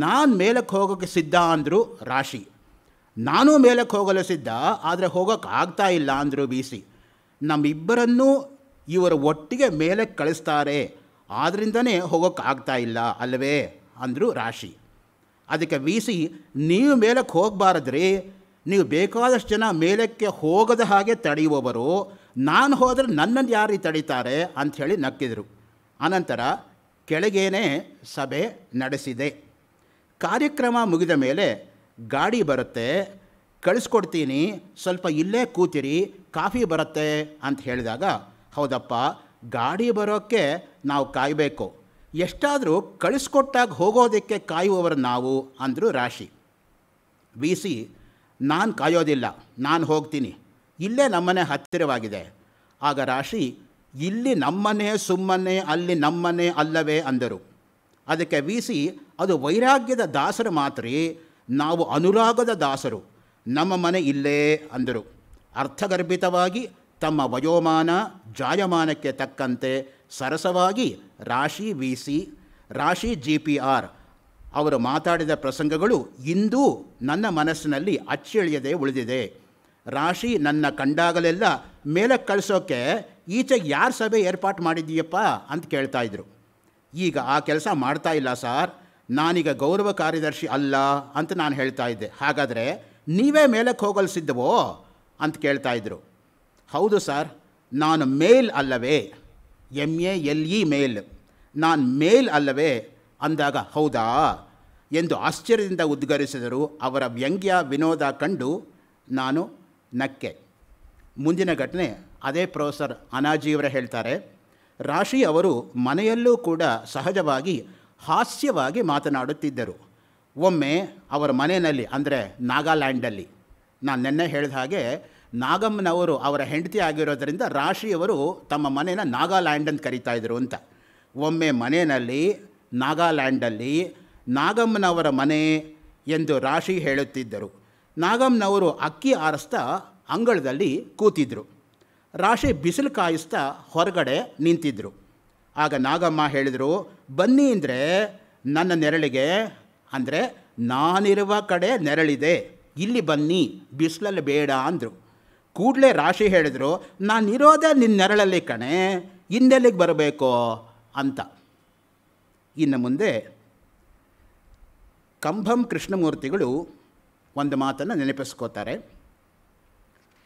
[SPEAKER 1] ನಾನು ಮೇಲಕ್ಕೆ ಹೋಗೋಕ್ಕೆ ಸಿದ್ಧ ಅಂದರು ರಾಶಿ ನಾನು ಮೇಲಕ್ಕೆ ಹೋಗಲು ಸಿದ್ಧ ಆದರೆ ಹೋಗೋಕ್ಕೆ ಆಗ್ತಾ ಇಲ್ಲ ಅಂದರು ಬಿ ಸಿ ನಮ್ಮಿಬ್ಬರನ್ನೂ ಇವರು ಒಟ್ಟಿಗೆ ಮೇಲಕ್ಕೆ ಕಳಿಸ್ತಾರೆ ಆದ್ದರಿಂದನೇ ಹೋಗೋಕ್ಕಾಗ್ತಾ ಇಲ್ಲ ಅಲ್ಲವೇ ಅಂದರು ರಾಶಿ ಅದಕ್ಕೆ ವೀಸಿ ನೀವು ಮೇಲಕ್ಕೆ ಹೋಗಬಾರದ್ರಿ ನೀವು ಬೇಕಾದಷ್ಟು ಜನ ಮೇಲಕ್ಕೆ ಹೋಗದ ಹಾಗೆ ತಡೆಯುವವರು ನಾನು ಹೋದರೆ ನನ್ನನ್ನು ಯಾರಿಗೆ ತಡೀತಾರೆ ಅಂಥೇಳಿ ನಕ್ಕಿದರು ಅನಂತರ ಕೆಳಗೇನೆ ಸಭೆ ನಡೆಸಿದೆ ಕಾರ್ಯಕ್ರಮ ಮುಗಿದ ಮೇಲೆ ಗಾಡಿ ಬರುತ್ತೆ ಕಳಿಸ್ಕೊಡ್ತೀನಿ ಸ್ವಲ್ಪ ಇಲ್ಲೇ ಕೂತಿರಿ ಕಾಫಿ ಬರುತ್ತೆ ಅಂತ ಹೇಳಿದಾಗ ಹೌದಪ್ಪ ಗಾಡಿ ಬರೋಕ್ಕೆ ನಾವು ಕಾಯಬೇಕು ಎಷ್ಟಾದರೂ ಕಳಿಸ್ಕೊಟ್ಟಾಗ ಹೋಗೋದಕ್ಕೆ ಕಾಯುವವರು ನಾವು ಅಂದರು ರಾಶಿ ವಿ ಸಿ ನಾನು ಕಾಯೋದಿಲ್ಲ ನಾನು ಹೋಗ್ತೀನಿ ಇಲ್ಲೇ ನಮ್ಮನೆ ಹತ್ತಿರವಾಗಿದೆ ಆಗ ರಾಶಿ ಇಲ್ಲಿ ನಮ್ಮನೆ ಸುಮ್ಮನೆ ಅಲ್ಲಿ ನಮ್ಮನೆ ಅಲ್ಲವೇ ಅಂದರು ಅದಕ್ಕೆ ವಿ ಸಿ ಅದು ವೈರಾಗ್ಯದ ದಾಸರು ಮಾತ್ರ ನಾವು ಅನುರಾಗದ ದಾಸರು ನಮ್ಮ ಮನೆ ಇಲ್ಲೇ ಅಂದರು ಅರ್ಥಗರ್ಭಿತವಾಗಿ ತಮ್ಮ ವಯೋಮಾನ ಜಾಯಮಾನಕ್ಕೆ ತಕ್ಕಂತೆ ಸರಸವಾಗಿ Rashi V C Rashi G P R ಅವರು ಮಾತಾಡಿದ ಪ್ರಸಂಗಗಳು ಇಂದೂ ನನ್ನ ಮನಸ್ಸಿನಲ್ಲಿ ಅಚ್ಚಿಳಿಯದೆ ಉಳಿದಿದೆ ರಾಶಿ ನನ್ನ ಕಂಡಾಗಲೆಲ್ಲ ಮೇಲೆ ಕಳಿಸೋಕ್ಕೆ ಈಚೆಗೆ ಯಾರು ಸಭೆ ಏರ್ಪಾಟ್ ಮಾಡಿದ್ದೀಯಪ್ಪ ಅಂತ ಇದ್ರು ಈಗ ಆ ಕೆಲಸ ಮಾಡ್ತಾ ಇಲ್ಲ ಸಾರ್ ನಾನೀಗ ಗೌರವ ಕಾರ್ಯದರ್ಶಿ ಅಲ್ಲ ಅಂತ ನಾನು ಹೇಳ್ತಾ ಇದ್ದೆ ಹಾಗಾದರೆ ನೀವೇ ಮೇಲಕ್ಕೆ ಹೋಗಲ್ಸಿದ್ದವೋ ಅಂತ ಕೇಳ್ತಾಯಿದ್ರು ಹೌದು ಸರ್ ನಾನು ಮೇಲ್ ಅಲ್ಲವೇ M A L E male ನಾನು ಮೇಲ್ ಅಲ್ಲವೇ ಅಂದಾಗ ಹೌದಾ ಎಂದು ಆಶ್ಚರ್ಯದಿಂದ ಉದ್ಗರಿಸಿದರು ಅವರ ವ್ಯಂಗ್ಯ ವಿನೋದ ಕಂಡು ನಾನು ನಕ್ಕೆ ಮುಂದಿನ ಘಟನೆ ಅದೇ ಪ್ರೊಫೆಸರ್ ಅನಾಜಿಯವರೇ ಹೇಳ್ತಾರೆ ರಾಶಿ ಅವರು ಮನೆಯಲ್ಲೂ ಕೂಡ ಸಹಜವಾಗಿ ಹಾಸ್ಯವಾಗಿ ಮಾತನಾಡುತ್ತಿದ್ದರು ಒಮ್ಮೆ ಅವರ ಮನೆಯಲ್ಲಿ ಅಂದರೆ ನಾಗಾಲ್ಯಾಂಡಲ್ಲಿ ನಾನು ನಿನ್ನೆ ಹೇಳಿದ ಹಾಗೆ ನಾಗಮ್ಮನವರು ಅವರ ಹೆಂಡತಿ ಆಗಿರೋದರಿಂದ ರಾಶಿಯವರು ತಮ್ಮ ಮನೇನ ನಾಗಾಲ್ಯಾಂಡ್ ಅಂತ ಕರಿತಾ ಇದ್ದರು ಅಂತ ಒಮ್ಮೆ ಮನೆಯಲ್ಲಿ ನಾಗಾಲ್ಯಾಂಡಲ್ಲಿ ನಾಗಮ್ಮನವರ ಮನೆ ಎಂದು ರಾಶಿ ಹೇಳುತ್ತಿದ್ದರು ನಾಗಮ್ಮನವರು ಅಕ್ಕಿ ಆರಿಸ್ತಾ ಅಂಗಳದಲ್ಲಿ ಕೂತಿದ್ದರು ರಾಶಿ ಬಿಸಿಲು ಕಾಯಿಸ್ತಾ ಹೊರಗಡೆ ನಿಂತಿದ್ದರು ಆಗ ನಾಗಮ್ಮ ಹೇಳಿದರು ಬನ್ನಿ ಅಂದರೆ ನನ್ನ ನೆರಳಿಗೆ ಅಂದರೆ ನಾನಿರುವ ಕಡೆ ನೆರಳಿದೆ ಇಲ್ಲಿ ಬನ್ನಿ ಬಿಸಿಲಲ್ಲಿ ಬೇಡ ಅಂದರು ಕೂಡಲೇ ರಾಶಿ ಹೇಳಿದರು ನಾನಿರೋದೇ ನಿನ್ನ ನೆರಳಲ್ಲಿ ಕಣೆ ಹಿಂದೆಲ್ಲಿಗೆ ಬರಬೇಕು ಅಂತ ಇನ್ನು ಮುಂದೆ ಕಂಭಂ ಕೃಷ್ಣಮೂರ್ತಿಗಳು ಒಂದು ಮಾತನ್ನು ನೆನಪಿಸ್ಕೋತಾರೆ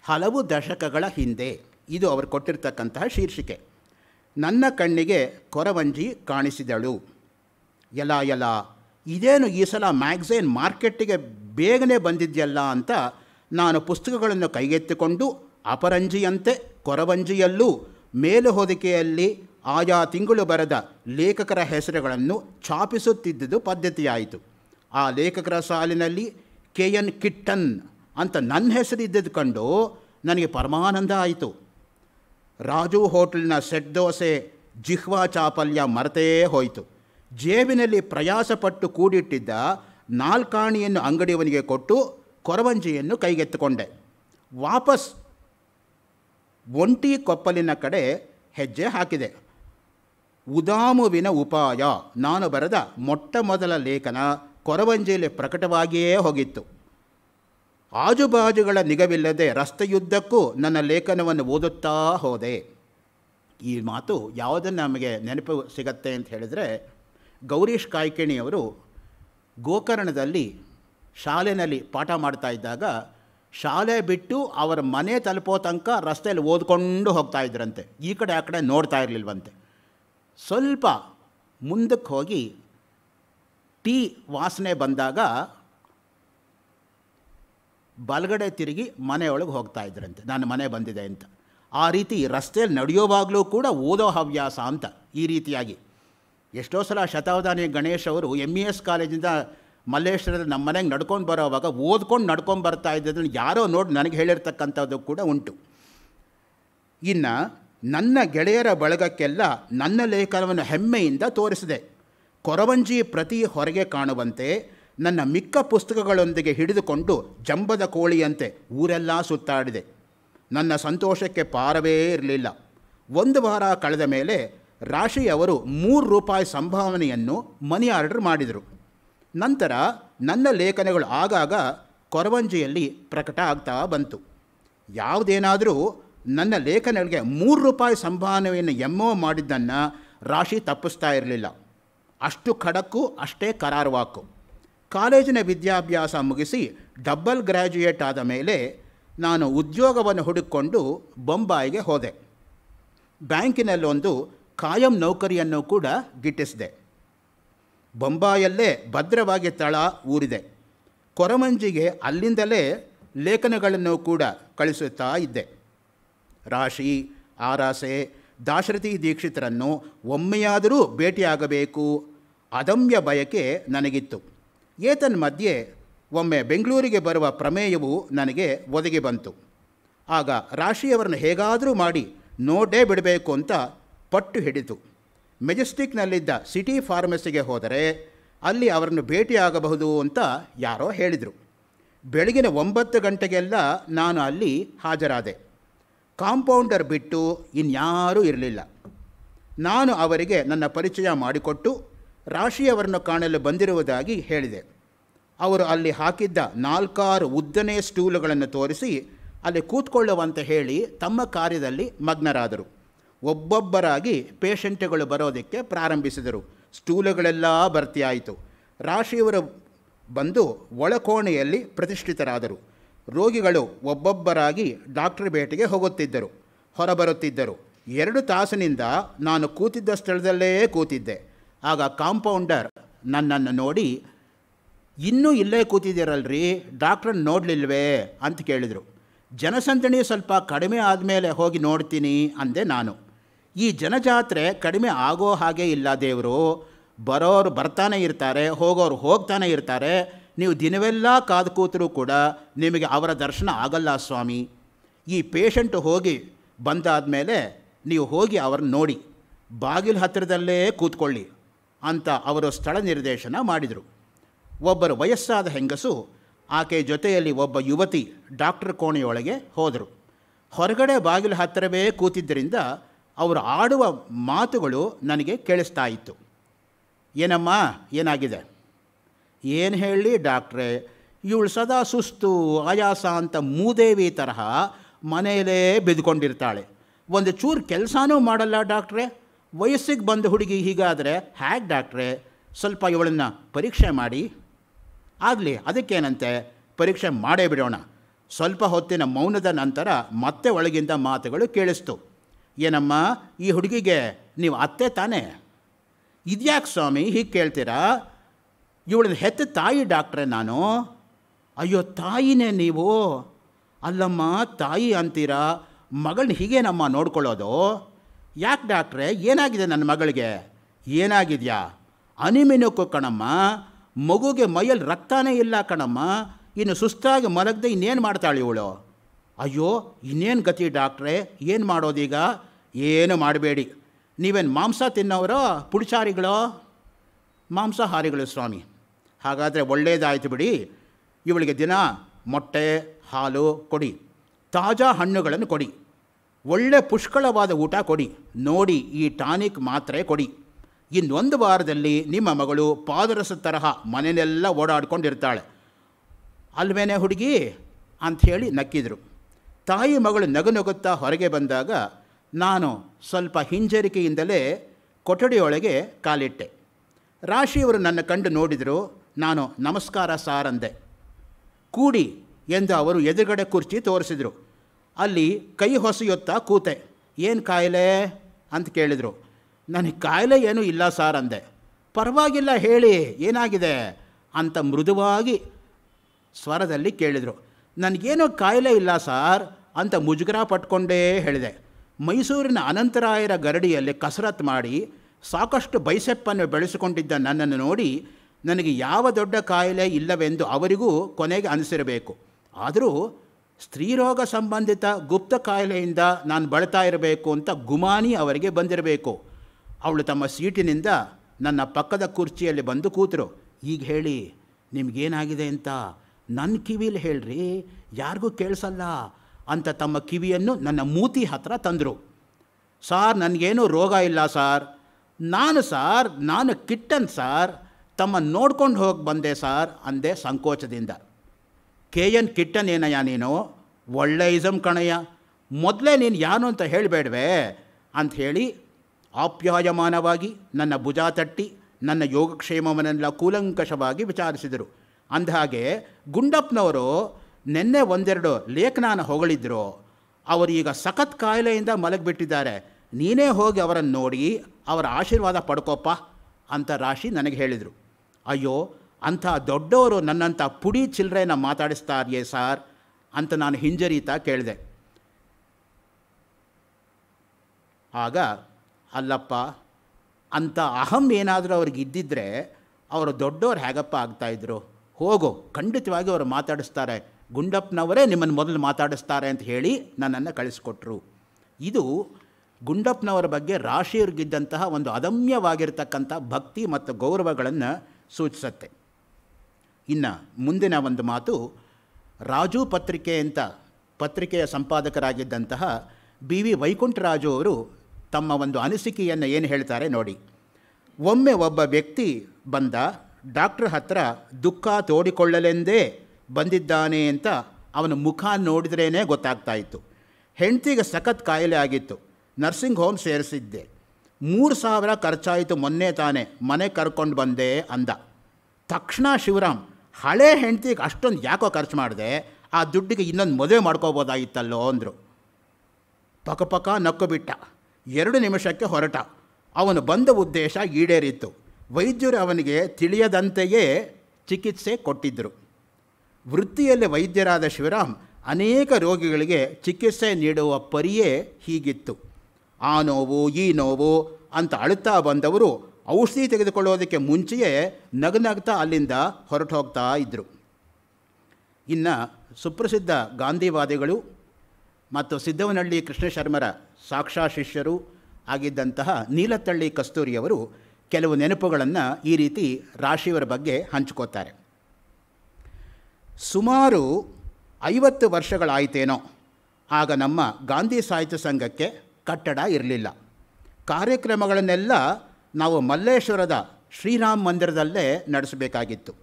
[SPEAKER 1] ಹಲವು ದಶಕಗಳ ಹಿಂದೆ ಇದು ಅವರು ಕೊಟ್ಟಿರ್ತಕ್ಕಂತಹ ಶೀರ್ಷಿಕೆ ನನ್ನ ಕಣ್ಣಿಗೆ ಕೊರವಂಜಿ ಕಾಣಿಸಿದಳು ಎಲ್ಲ ಎಲ ಇದೇನು ಈ ಸಲ ಮ್ಯಾಗ್ಝೈನ್ ಮಾರ್ಕೆಟ್ಟಿಗೆ ಬೇಗನೆ ಬಂದಿದ್ಯಲ್ಲ ಅಂತ ನಾನು ಪುಸ್ತಕಗಳನ್ನು ಕೈಗೆತ್ತಿಕೊಂಡು ಅಪರಂಜಿಯಂತೆ ಕೊರವಂಜಿಯಲ್ಲೂ ಮೇಲು ಹೊದಿಕೆಯಲ್ಲಿ ಆಯಾ ತಿಂಗಳು ಬರೆದ ಲೇಖಕರ ಹೆಸರುಗಳನ್ನು ಛಾಪಿಸುತ್ತಿದ್ದುದು ಪದ್ಧತಿಯಾಯಿತು ಆ ಲೇಖಕರ ಸಾಲಿನಲ್ಲಿ ಕೆ ಎನ್ ಕಿಟ್ಟನ್ ಅಂತ ನನ್ನ ಹೆಸರು ಇದ್ದದ್ದು ಕಂಡು ನನಗೆ ಪರಮಾನಂದ ಆಯಿತು ರಾಜು ಹೋಟೆಲ್ನ ಸೆಟ್ ದೋಸೆ ಜಿಹ್ವಾ ಚಾಪಲ್ಯ ಮರೆತೇ ಹೋಯಿತು ಜೇಬಿನಲ್ಲಿ ಪ್ರಯಾಸಪಟ್ಟು ಕೂಡಿಟ್ಟಿದ್ದ ನಾಲ್ಕಾಣಿಯನ್ನು ಅಂಗಡಿಯವನಿಗೆ ಕೊಟ್ಟು ಕೊರವಂಜಿಯನ್ನು ಕೈಗೆತ್ತಿಕೊಂಡೆ ವಾಪಸ್ ಒಂಟಿ ಕೊಪ್ಪಲಿನ ಕಡೆ ಹೆಜ್ಜೆ ಹಾಕಿದೆ ಉದಾಮುವಿನ ಉಪಾಯ ನಾನು ಬರೆದ ಮೊಟ್ಟ ಮೊದಲ ಲೇಖನ ಕೊರವಂಜಿಯಲ್ಲಿ ಪ್ರಕಟವಾಗಿಯೇ ಹೋಗಿತ್ತು ಆಜುಬಾಜುಗಳ ನಿಗವಿಲ್ಲದೆ ರಸ್ತೆಯುದ್ದಕ್ಕೂ ನನ್ನ ಲೇಖನವನ್ನು ಓದುತ್ತಾ ಹೋದೆ ಈ ಮಾತು ಯಾವುದನ್ನು ನಮಗೆ ನೆನಪು ಸಿಗತ್ತೆ ಅಂತ ಹೇಳಿದರೆ ಗೌರೀಶ್ ಕಾಯ್ಕಿಣಿಯವರು ಗೋಕರ್ಣದಲ್ಲಿ ಶಾಲೆಯಲ್ಲಿ ಪಾಠ ಮಾಡ್ತಾ ಇದ್ದಾಗ ಶಾಲೆ ಬಿಟ್ಟು ಅವರ ಮನೆ ತಲುಪೋ ತನಕ ರಸ್ತೆಯಲ್ಲಿ ಓದ್ಕೊಂಡು ಹೋಗ್ತಾ ಇದ್ರಂತೆ ಈ ಕಡೆ ಆ ಕಡೆ ನೋಡ್ತಾ ಇರಲಿಲ್ವಂತೆ ಸ್ವಲ್ಪ ಮುಂದಕ್ಕೆ ಹೋಗಿ ಟೀ ವಾಸನೆ ಬಂದಾಗ ಬಲಗಡೆ ತಿರುಗಿ ಮನೆಯೊಳಗೆ ಹೋಗ್ತಾ ಇದ್ರಂತೆ ನಾನು ಮನೆ ಬಂದಿದೆ ಅಂತ ಆ ರೀತಿ ರಸ್ತೆಯಲ್ಲಿ ನಡೆಯುವಾಗಲೂ ಕೂಡ ಓದೋ ಹವ್ಯಾಸ ಅಂತ ಈ ರೀತಿಯಾಗಿ ಎಷ್ಟೋ ಸಲ ಶತಾವಧಾನಿ ಗಣೇಶ್ ಅವರು ಎಮ್ ಇ ಎಸ್ ಕಾಲೇಜಿಂದ ಮಲ್ಲೇಶ್ವರದಲ್ಲಿ ನಮ್ಮ ಮನೆಗೆ ನಡ್ಕೊಂಡು ಬರೋವಾಗ ಓದ್ಕೊಂಡು ನಡ್ಕೊಂಡು ಬರ್ತಾ ಇದ್ದದನ್ನು ಯಾರೋ ನೋಡಿ ನನಗೆ ಹೇಳಿರ್ತಕ್ಕಂಥದ್ದು ಕೂಡ ಉಂಟು ಇನ್ನು ನನ್ನ ಗೆಳೆಯರ ಬಳಗಕ್ಕೆಲ್ಲ ನನ್ನ ಲೇಖನವನ್ನು ಹೆಮ್ಮೆಯಿಂದ ತೋರಿಸಿದೆ ಕೊರವಂಜಿ ಪ್ರತಿ ಹೊರಗೆ ಕಾಣುವಂತೆ ನನ್ನ ಮಿಕ್ಕ ಪುಸ್ತಕಗಳೊಂದಿಗೆ ಹಿಡಿದುಕೊಂಡು ಜಂಬದ ಕೋಳಿಯಂತೆ ಊರೆಲ್ಲ ಸುತ್ತಾಡಿದೆ ನನ್ನ ಸಂತೋಷಕ್ಕೆ ಪಾರವೇ ಇರಲಿಲ್ಲ ಒಂದು ವಾರ ಕಳೆದ ಮೇಲೆ ರಾಶಿಯವರು ಮೂರು ರೂಪಾಯಿ ಸಂಭಾವನೆಯನ್ನು ಮನಿ ಆರ್ಡರ್ ಮಾಡಿದರು ನಂತರ ನನ್ನ ಲೇಖನಗಳು ಆಗಾಗ ಕೊರವಂಜಿಯಲ್ಲಿ ಪ್ರಕಟ ಆಗ್ತಾ ಬಂತು ಯಾವುದೇನಾದರೂ ನನ್ನ ಲೇಖನಗಳಿಗೆ ಮೂರು ರೂಪಾಯಿ ಸಂಭಾವನೆಯನ್ನು ಒ ಮಾಡಿದ್ದನ್ನು ರಾಶಿ ತಪ್ಪಿಸ್ತಾ ಇರಲಿಲ್ಲ ಅಷ್ಟು ಖಡಕ್ಕು ಅಷ್ಟೇ ಕರಾರುವಾಕು ಕಾಲೇಜಿನ ವಿದ್ಯಾಭ್ಯಾಸ ಮುಗಿಸಿ ಡಬ್ಬಲ್ ಗ್ರ್ಯಾಜುಯೇಟ್ ಆದ ಮೇಲೆ ನಾನು ಉದ್ಯೋಗವನ್ನು ಹುಡುಕೊಂಡು ಬೊಂಬಾಯಿಗೆ ಹೋದೆ ಬ್ಯಾಂಕಿನಲ್ಲೊಂದು ಕಾಯಂ ನೌಕರಿಯನ್ನು ಕೂಡ ಗಿಟ್ಟಿಸಿದೆ ಬೊಂಬಾಯಲ್ಲೇ ಭದ್ರವಾಗಿ ತಳ ಊರಿದೆ ಕೊರಮಂಜಿಗೆ ಅಲ್ಲಿಂದಲೇ ಲೇಖನಗಳನ್ನು ಕೂಡ ಕಳಿಸುತ್ತಾ ಇದ್ದೆ ರಾಶಿ ಆರಾಸೆ ದಾಶರಥಿ ದೀಕ್ಷಿತರನ್ನು ಒಮ್ಮೆಯಾದರೂ ಭೇಟಿಯಾಗಬೇಕು ಅದಮ್ಯ ಬಯಕೆ ನನಗಿತ್ತು ಏತನ್ಮಧ್ಯೆ ಒಮ್ಮೆ ಬೆಂಗಳೂರಿಗೆ ಬರುವ ಪ್ರಮೇಯವು ನನಗೆ ಒದಗಿ ಬಂತು ಆಗ ರಾಶಿಯವರನ್ನು ಹೇಗಾದರೂ ಮಾಡಿ ನೋಡೇ ಬಿಡಬೇಕು ಅಂತ ಪಟ್ಟು ಹಿಡಿತು ಮೆಜೆಸ್ಟಿಕ್ನಲ್ಲಿದ್ದ ಸಿಟಿ ಫಾರ್ಮಸಿಗೆ ಹೋದರೆ ಅಲ್ಲಿ ಅವರನ್ನು ಭೇಟಿಯಾಗಬಹುದು ಅಂತ ಯಾರೋ ಹೇಳಿದರು ಬೆಳಗಿನ ಒಂಬತ್ತು ಗಂಟೆಗೆಲ್ಲ ನಾನು ಅಲ್ಲಿ ಹಾಜರಾದೆ ಕಾಂಪೌಂಡರ್ ಬಿಟ್ಟು ಇನ್ಯಾರೂ ಇರಲಿಲ್ಲ ನಾನು ಅವರಿಗೆ ನನ್ನ ಪರಿಚಯ ಮಾಡಿಕೊಟ್ಟು ರಾಶಿಯವರನ್ನು ಕಾಣಲು ಬಂದಿರುವುದಾಗಿ ಹೇಳಿದೆ ಅವರು ಅಲ್ಲಿ ಹಾಕಿದ್ದ ನಾಲ್ಕಾರು ಉದ್ದನೆಯ ಸ್ಟೂಲುಗಳನ್ನು ತೋರಿಸಿ ಅಲ್ಲಿ ಕೂತ್ಕೊಳ್ಳುವಂತೆ ಹೇಳಿ ತಮ್ಮ ಕಾರ್ಯದಲ್ಲಿ ಮಗ್ನರಾದರು ಒಬ್ಬೊಬ್ಬರಾಗಿ ಪೇಷಂಟ್ಗಳು ಬರೋದಕ್ಕೆ ಪ್ರಾರಂಭಿಸಿದರು ಸ್ಟೂಲುಗಳೆಲ್ಲ ಭರ್ತಿಯಾಯಿತು ರಾಶಿಯವರು ಬಂದು ಒಳಕೋಣೆಯಲ್ಲಿ ಪ್ರತಿಷ್ಠಿತರಾದರು ರೋಗಿಗಳು ಒಬ್ಬೊಬ್ಬರಾಗಿ ಡಾಕ್ಟರ್ ಭೇಟಿಗೆ ಹೋಗುತ್ತಿದ್ದರು ಹೊರಬರುತ್ತಿದ್ದರು ಎರಡು ತಾಸಿನಿಂದ ನಾನು ಕೂತಿದ್ದ ಸ್ಥಳದಲ್ಲೇ ಕೂತಿದ್ದೆ ಆಗ ಕಾಂಪೌಂಡರ್ ನನ್ನನ್ನು ನೋಡಿ ಇನ್ನೂ ಇಲ್ಲೇ ಕೂತಿದ್ದೀರಲ್ರಿ ಡಾಕ್ಟ್ರನ್ನ ನೋಡಲಿಲ್ವೇ ಅಂತ ಕೇಳಿದರು ಜನಸಂದಣಿ ಸ್ವಲ್ಪ ಕಡಿಮೆ ಆದಮೇಲೆ ಹೋಗಿ ನೋಡ್ತೀನಿ ಅಂದೆ ನಾನು ಈ ಜನಜಾತ್ರೆ ಕಡಿಮೆ ಆಗೋ ಹಾಗೆ ಇಲ್ಲ ದೇವರು ಬರೋರು ಬರ್ತಾನೆ ಇರ್ತಾರೆ ಹೋಗೋರು ಹೋಗ್ತಾನೆ ಇರ್ತಾರೆ ನೀವು ದಿನವೆಲ್ಲ ಕಾದು ಕೂತರೂ ಕೂಡ ನಿಮಗೆ ಅವರ ದರ್ಶನ ಆಗಲ್ಲ ಸ್ವಾಮಿ ಈ ಪೇಷಂಟ್ ಹೋಗಿ ಬಂದಾದ ಮೇಲೆ ನೀವು ಹೋಗಿ ಅವ್ರನ್ನ ನೋಡಿ ಬಾಗಿಲು ಹತ್ತಿರದಲ್ಲೇ ಕೂತ್ಕೊಳ್ಳಿ ಅಂತ ಅವರು ಸ್ಥಳ ನಿರ್ದೇಶನ ಮಾಡಿದರು ಒಬ್ಬರು ವಯಸ್ಸಾದ ಹೆಂಗಸು ಆಕೆ ಜೊತೆಯಲ್ಲಿ ಒಬ್ಬ ಯುವತಿ ಡಾಕ್ಟರ್ ಕೋಣೆಯೊಳಗೆ ಹೋದರು ಹೊರಗಡೆ ಬಾಗಿಲು ಹತ್ತಿರವೇ ಕೂತಿದ್ದರಿಂದ ಅವರು ಆಡುವ ಮಾತುಗಳು ನನಗೆ ಕೇಳಿಸ್ತಾ ಇತ್ತು ಏನಮ್ಮ ಏನಾಗಿದೆ ಏನು ಹೇಳಿ ಡಾಕ್ಟ್ರೇ ಇವಳು ಸದಾ ಸುಸ್ತು ಆಯಾಸ ಅಂತ ಮೂದೇವಿ ತರಹ ಮನೆಯಲ್ಲೇ ಬಿದ್ದುಕೊಂಡಿರ್ತಾಳೆ ಒಂದು ಚೂರು ಕೆಲಸನೂ ಮಾಡಲ್ಲ ಡಾಕ್ಟ್ರೆ ವಯಸ್ಸಿಗೆ ಬಂದ ಹುಡುಗಿ ಹೀಗಾದರೆ ಹ್ಯಾಕ್ ಡಾಕ್ಟ್ರೆ ಸ್ವಲ್ಪ ಇವಳನ್ನು ಪರೀಕ್ಷೆ ಮಾಡಿ ಆಗಲಿ ಅದಕ್ಕೇನಂತೆ ಪರೀಕ್ಷೆ ಮಾಡೇ ಬಿಡೋಣ ಸ್ವಲ್ಪ ಹೊತ್ತಿನ ಮೌನದ ನಂತರ ಮತ್ತೆ ಒಳಗಿಂದ ಮಾತುಗಳು ಕೇಳಿಸ್ತು ಏನಮ್ಮ ಈ ಹುಡುಗಿಗೆ ನೀವು ಅತ್ತೆ ತಾನೇ ಇದ್ಯಾಕೆ ಸ್ವಾಮಿ ಹೀಗೆ ಕೇಳ್ತೀರಾ ಇವಳದ ಹೆತ್ತ ತಾಯಿ ಡಾಕ್ಟ್ರೆ ನಾನು ಅಯ್ಯೋ ತಾಯಿನೇ ನೀವು ಅಲ್ಲಮ್ಮ ತಾಯಿ ಅಂತೀರಾ ಮಗಳನ್ನ ಹೀಗೇನಮ್ಮ ನೋಡ್ಕೊಳ್ಳೋದು ಯಾಕೆ ಡಾಕ್ಟ್ರೆ ಏನಾಗಿದೆ ನನ್ನ ಮಗಳಿಗೆ ಏನಾಗಿದೆಯಾ ಅನಿಮಿನಕ್ಕು ಕಣಮ್ಮ ಮಗುಗೆ ಮೈಯಲ್ಲಿ ರಕ್ತನೇ ಇಲ್ಲ ಕಣಮ್ಮ ಇನ್ನು ಸುಸ್ತಾಗಿ ಮಲಗದೆ ಇನ್ನೇನು ಮಾಡ್ತಾಳೆ ಇವಳು ಅಯ್ಯೋ ಇನ್ನೇನು ಗತಿ ಡಾಕ್ಟ್ರೇ ಏನು ಮಾಡೋದೀಗ ಏನು ಮಾಡಬೇಡಿ ನೀವೇನು ಮಾಂಸ ತಿನ್ನೋರೋ ಪುಡಿಚಾರಿಗಳೋ ಮಾಂಸಾಹಾರಿಗಳು ಸ್ವಾಮಿ ಹಾಗಾದರೆ ಒಳ್ಳೆಯದಾಯಿತು ಬಿಡಿ ಇವಳಿಗೆ ದಿನ ಮೊಟ್ಟೆ ಹಾಲು ಕೊಡಿ ತಾಜಾ ಹಣ್ಣುಗಳನ್ನು ಕೊಡಿ ಒಳ್ಳೆ ಪುಷ್ಕಳವಾದ ಊಟ ಕೊಡಿ ನೋಡಿ ಈ ಟಾನಿಕ್ ಮಾತ್ರೆ ಕೊಡಿ ಇನ್ನೊಂದು ವಾರದಲ್ಲಿ ನಿಮ್ಮ ಮಗಳು ಪಾದರಸ ತರಹ ಮನೆಯೆಲ್ಲ ಓಡಾಡ್ಕೊಂಡಿರ್ತಾಳೆ ಅಲ್ವೇನೆ ಹುಡುಗಿ ಅಂಥೇಳಿ ನಕ್ಕಿದರು ತಾಯಿ ಮಗಳು ನಗುತ್ತಾ ಹೊರಗೆ ಬಂದಾಗ ನಾನು ಸ್ವಲ್ಪ ಹಿಂಜರಿಕೆಯಿಂದಲೇ ಕೊಠಡಿಯೊಳಗೆ ಕಾಲಿಟ್ಟೆ ರಾಶಿಯವರು ನನ್ನ ಕಂಡು ನೋಡಿದರು ನಾನು ನಮಸ್ಕಾರ ಸಾರ್ ಅಂದೆ ಕೂಡಿ ಎಂದು ಅವರು ಎದುರುಗಡೆ ಕುರ್ಚಿ ತೋರಿಸಿದರು ಅಲ್ಲಿ ಕೈ ಹೊಸೆಯುತ್ತಾ ಕೂತೆ ಏನು ಕಾಯಿಲೆ ಅಂತ ಕೇಳಿದರು ನನಗೆ ಕಾಯಿಲೆ ಏನೂ ಇಲ್ಲ ಸಾರ್ ಅಂದೆ ಪರವಾಗಿಲ್ಲ ಹೇಳಿ ಏನಾಗಿದೆ ಅಂತ ಮೃದುವಾಗಿ ಸ್ವರದಲ್ಲಿ ಕೇಳಿದರು ನನಗೇನೋ ಕಾಯಿಲೆ ಇಲ್ಲ ಸಾರ್ ಅಂತ ಮುಜುಗರ ಪಟ್ಕೊಂಡೇ ಹೇಳಿದೆ ಮೈಸೂರಿನ ಅನಂತರಾಯರ ಗರಡಿಯಲ್ಲಿ ಕಸರತ್ತು ಮಾಡಿ ಸಾಕಷ್ಟು ಬೈಸೆಪ್ಪನ್ನು ಬೆಳೆಸಿಕೊಂಡಿದ್ದ ನನ್ನನ್ನು ನೋಡಿ ನನಗೆ ಯಾವ ದೊಡ್ಡ ಕಾಯಿಲೆ ಇಲ್ಲವೆಂದು ಅವರಿಗೂ ಕೊನೆಗೆ ಅನಿಸಿರಬೇಕು ಆದರೂ ಸ್ತ್ರೀರೋಗ ಸಂಬಂಧಿತ ಗುಪ್ತ ಕಾಯಿಲೆಯಿಂದ ನಾನು ಬಳತಾ ಇರಬೇಕು ಅಂತ ಗುಮಾನಿ ಅವರಿಗೆ ಬಂದಿರಬೇಕು ಅವಳು ತಮ್ಮ ಸೀಟಿನಿಂದ ನನ್ನ ಪಕ್ಕದ ಕುರ್ಚಿಯಲ್ಲಿ ಬಂದು ಕೂತರು ಈಗ ಹೇಳಿ ನಿಮಗೇನಾಗಿದೆ ಅಂತ ನನ್ನ ಕಿವಿಲಿ ಹೇಳ್ರಿ ಯಾರಿಗೂ ಕೇಳಿಸಲ್ಲ ಅಂತ ತಮ್ಮ ಕಿವಿಯನ್ನು ನನ್ನ ಮೂತಿ ಹತ್ರ ತಂದರು ಸಾರ್ ನನಗೇನು ರೋಗ ಇಲ್ಲ ಸಾರ್ ನಾನು ಸಾರ್ ನಾನು ಕಿಟ್ಟನ್ ಸಾರ್ ತಮ್ಮ ನೋಡ್ಕೊಂಡು ಹೋಗಿ ಬಂದೆ ಸಾರ್ ಅಂದೆ ಸಂಕೋಚದಿಂದ ಕೆ ಎನ್ ಕಿಟ್ಟನ್ ಏನಯ್ಯ ನೀನು ಒಳ್ಳೆ ಇಸಮ್ ಕಣಯ್ಯ ಮೊದಲೇ ನೀನು ಯಾನು ಅಂತ ಅಂತ ಅಂಥೇಳಿ ಆಪ್ಯಾಯಮಾನವಾಗಿ ನನ್ನ ಭುಜ ತಟ್ಟಿ ನನ್ನ ಯೋಗಕ್ಷೇಮವನ್ನೆಲ್ಲ ಕೂಲಂಕಷವಾಗಿ ವಿಚಾರಿಸಿದರು ಅಂದಹಾಗೆ ಗುಂಡಪ್ಪನವರು ನಿನ್ನೆ ಒಂದೆರಡು ಲೇಖನಾನ ಹೊಗಳಿದ್ರು ಈಗ ಸಖತ್ ಕಾಯಿಲೆಯಿಂದ ಮಲಗಿಬಿಟ್ಟಿದ್ದಾರೆ ನೀನೇ ಹೋಗಿ ಅವರನ್ನು ನೋಡಿ ಅವರ ಆಶೀರ್ವಾದ ಪಡ್ಕೊಪ್ಪ ಅಂತ ರಾಶಿ ನನಗೆ ಹೇಳಿದರು ಅಯ್ಯೋ ಅಂಥ ದೊಡ್ಡವರು ನನ್ನಂಥ ಪುಡಿ ಚಿಲ್ಲರೆನ ಮಾತಾಡಿಸ್ತಾರಿಯೇ ಸಾರ್ ಅಂತ ನಾನು ಹಿಂಜರಿತಾ ಕೇಳಿದೆ ಆಗ ಅಲ್ಲಪ್ಪ ಅಂಥ ಅಹಂ ಏನಾದರೂ ಅವ್ರಿಗೆ ಇದ್ದಿದ್ದರೆ ಅವರು ದೊಡ್ಡವರು ಹೇಗಪ್ಪ ಆಗ್ತಾಯಿದ್ರು ಹೋಗು ಖಂಡಿತವಾಗಿ ಅವರು ಮಾತಾಡಿಸ್ತಾರೆ ಗುಂಡಪ್ಪನವರೇ ನಿಮ್ಮನ್ನು ಮೊದಲು ಮಾತಾಡಿಸ್ತಾರೆ ಅಂತ ಹೇಳಿ ನನ್ನನ್ನು ಕಳಿಸ್ಕೊಟ್ರು ಇದು ಗುಂಡಪ್ಪನವರ ಬಗ್ಗೆ ರಾಶಿಯವ್ರಿಗಿದ್ದಂತಹ ಒಂದು ಅದಮ್ಯವಾಗಿರ್ತಕ್ಕಂಥ ಭಕ್ತಿ ಮತ್ತು ಗೌರವಗಳನ್ನು ಸೂಚಿಸುತ್ತೆ ಇನ್ನು ಮುಂದಿನ ಒಂದು ಮಾತು ರಾಜು ಪತ್ರಿಕೆ ಅಂತ ಪತ್ರಿಕೆಯ ಸಂಪಾದಕರಾಗಿದ್ದಂತಹ ಬಿ ವಿ ವೈಕುಂಠರಾಜು ಅವರು ತಮ್ಮ ಒಂದು ಅನಿಸಿಕೆಯನ್ನು ಏನು ಹೇಳ್ತಾರೆ ನೋಡಿ ಒಮ್ಮೆ ಒಬ್ಬ ವ್ಯಕ್ತಿ ಬಂದ ಡಾಕ್ಟ್ರ್ ಹತ್ರ ದುಃಖ ತೋಡಿಕೊಳ್ಳಲೆಂದೇ ಬಂದಿದ್ದಾನೆ ಅಂತ ಅವನ ಮುಖ ನೋಡಿದ್ರೇ ಗೊತ್ತಾಗ್ತಾ ಇತ್ತು ಹೆಂಡ್ತಿಗೆ ಸಖತ್ ಕಾಯಿಲೆ ಆಗಿತ್ತು ನರ್ಸಿಂಗ್ ಹೋಮ್ ಸೇರಿಸಿದ್ದೆ ಮೂರು ಸಾವಿರ ಖರ್ಚಾಯಿತು ಮೊನ್ನೆ ತಾನೇ ಮನೆ ಕರ್ಕೊಂಡು ಬಂದೆ ಅಂದ ತಕ್ಷಣ ಶಿವರಾಮ್ ಹಳೆ ಹೆಂಡ್ತಿಗೆ ಅಷ್ಟೊಂದು ಯಾಕೋ ಖರ್ಚು ಮಾಡಿದೆ ಆ ದುಡ್ಡಿಗೆ ಇನ್ನೊಂದು ಮದುವೆ ಮಾಡ್ಕೋಬೋದಾಗಿತ್ತಲ್ಲೋ ಅಂದರು ಪಕಪಕ ನಕ್ಕು ಬಿಟ್ಟ ಎರಡು ನಿಮಿಷಕ್ಕೆ ಹೊರಟ ಅವನು ಬಂದ ಉದ್ದೇಶ ಈಡೇರಿತ್ತು ವೈದ್ಯರು ಅವನಿಗೆ ತಿಳಿಯದಂತೆಯೇ ಚಿಕಿತ್ಸೆ ಕೊಟ್ಟಿದ್ದರು ವೃತ್ತಿಯಲ್ಲಿ ವೈದ್ಯರಾದ ಶಿವರಾಮ್ ಅನೇಕ ರೋಗಿಗಳಿಗೆ ಚಿಕಿತ್ಸೆ ನೀಡುವ ಪರಿಯೇ ಹೀಗಿತ್ತು ಆ ನೋವು ಈ ನೋವು ಅಂತ ಅಳುತ್ತಾ ಬಂದವರು ಔಷಧಿ ತೆಗೆದುಕೊಳ್ಳೋದಕ್ಕೆ ಮುಂಚೆಯೇ ನಗನಗ್ತಾ ಅಲ್ಲಿಂದ ಹೊರಟು ಹೋಗ್ತಾ ಇದ್ದರು ಇನ್ನು ಸುಪ್ರಸಿದ್ಧ ಗಾಂಧಿವಾದಿಗಳು ಮತ್ತು ಸಿದ್ದವನಹಳ್ಳಿ ಕೃಷ್ಣ ಶರ್ಮರ ಸಾಕ್ಷಾ ಶಿಷ್ಯರು ಆಗಿದ್ದಂತಹ ನೀಲತ್ತಳ್ಳಿ ಕಸ್ತೂರಿಯವರು ಕೆಲವು ನೆನಪುಗಳನ್ನು ಈ ರೀತಿ ರಾಶಿಯವರ ಬಗ್ಗೆ ಹಂಚ್ಕೋತಾರೆ ಸುಮಾರು ಐವತ್ತು ವರ್ಷಗಳಾಯಿತೇನೋ ಆಗ ನಮ್ಮ ಗಾಂಧಿ ಸಾಹಿತ್ಯ ಸಂಘಕ್ಕೆ ಕಟ್ಟಡ ಇರಲಿಲ್ಲ ಕಾರ್ಯಕ್ರಮಗಳನ್ನೆಲ್ಲ ನಾವು ಮಲ್ಲೇಶ್ವರದ ಶ್ರೀರಾಮ್ ಮಂದಿರದಲ್ಲೇ ನಡೆಸಬೇಕಾಗಿತ್ತು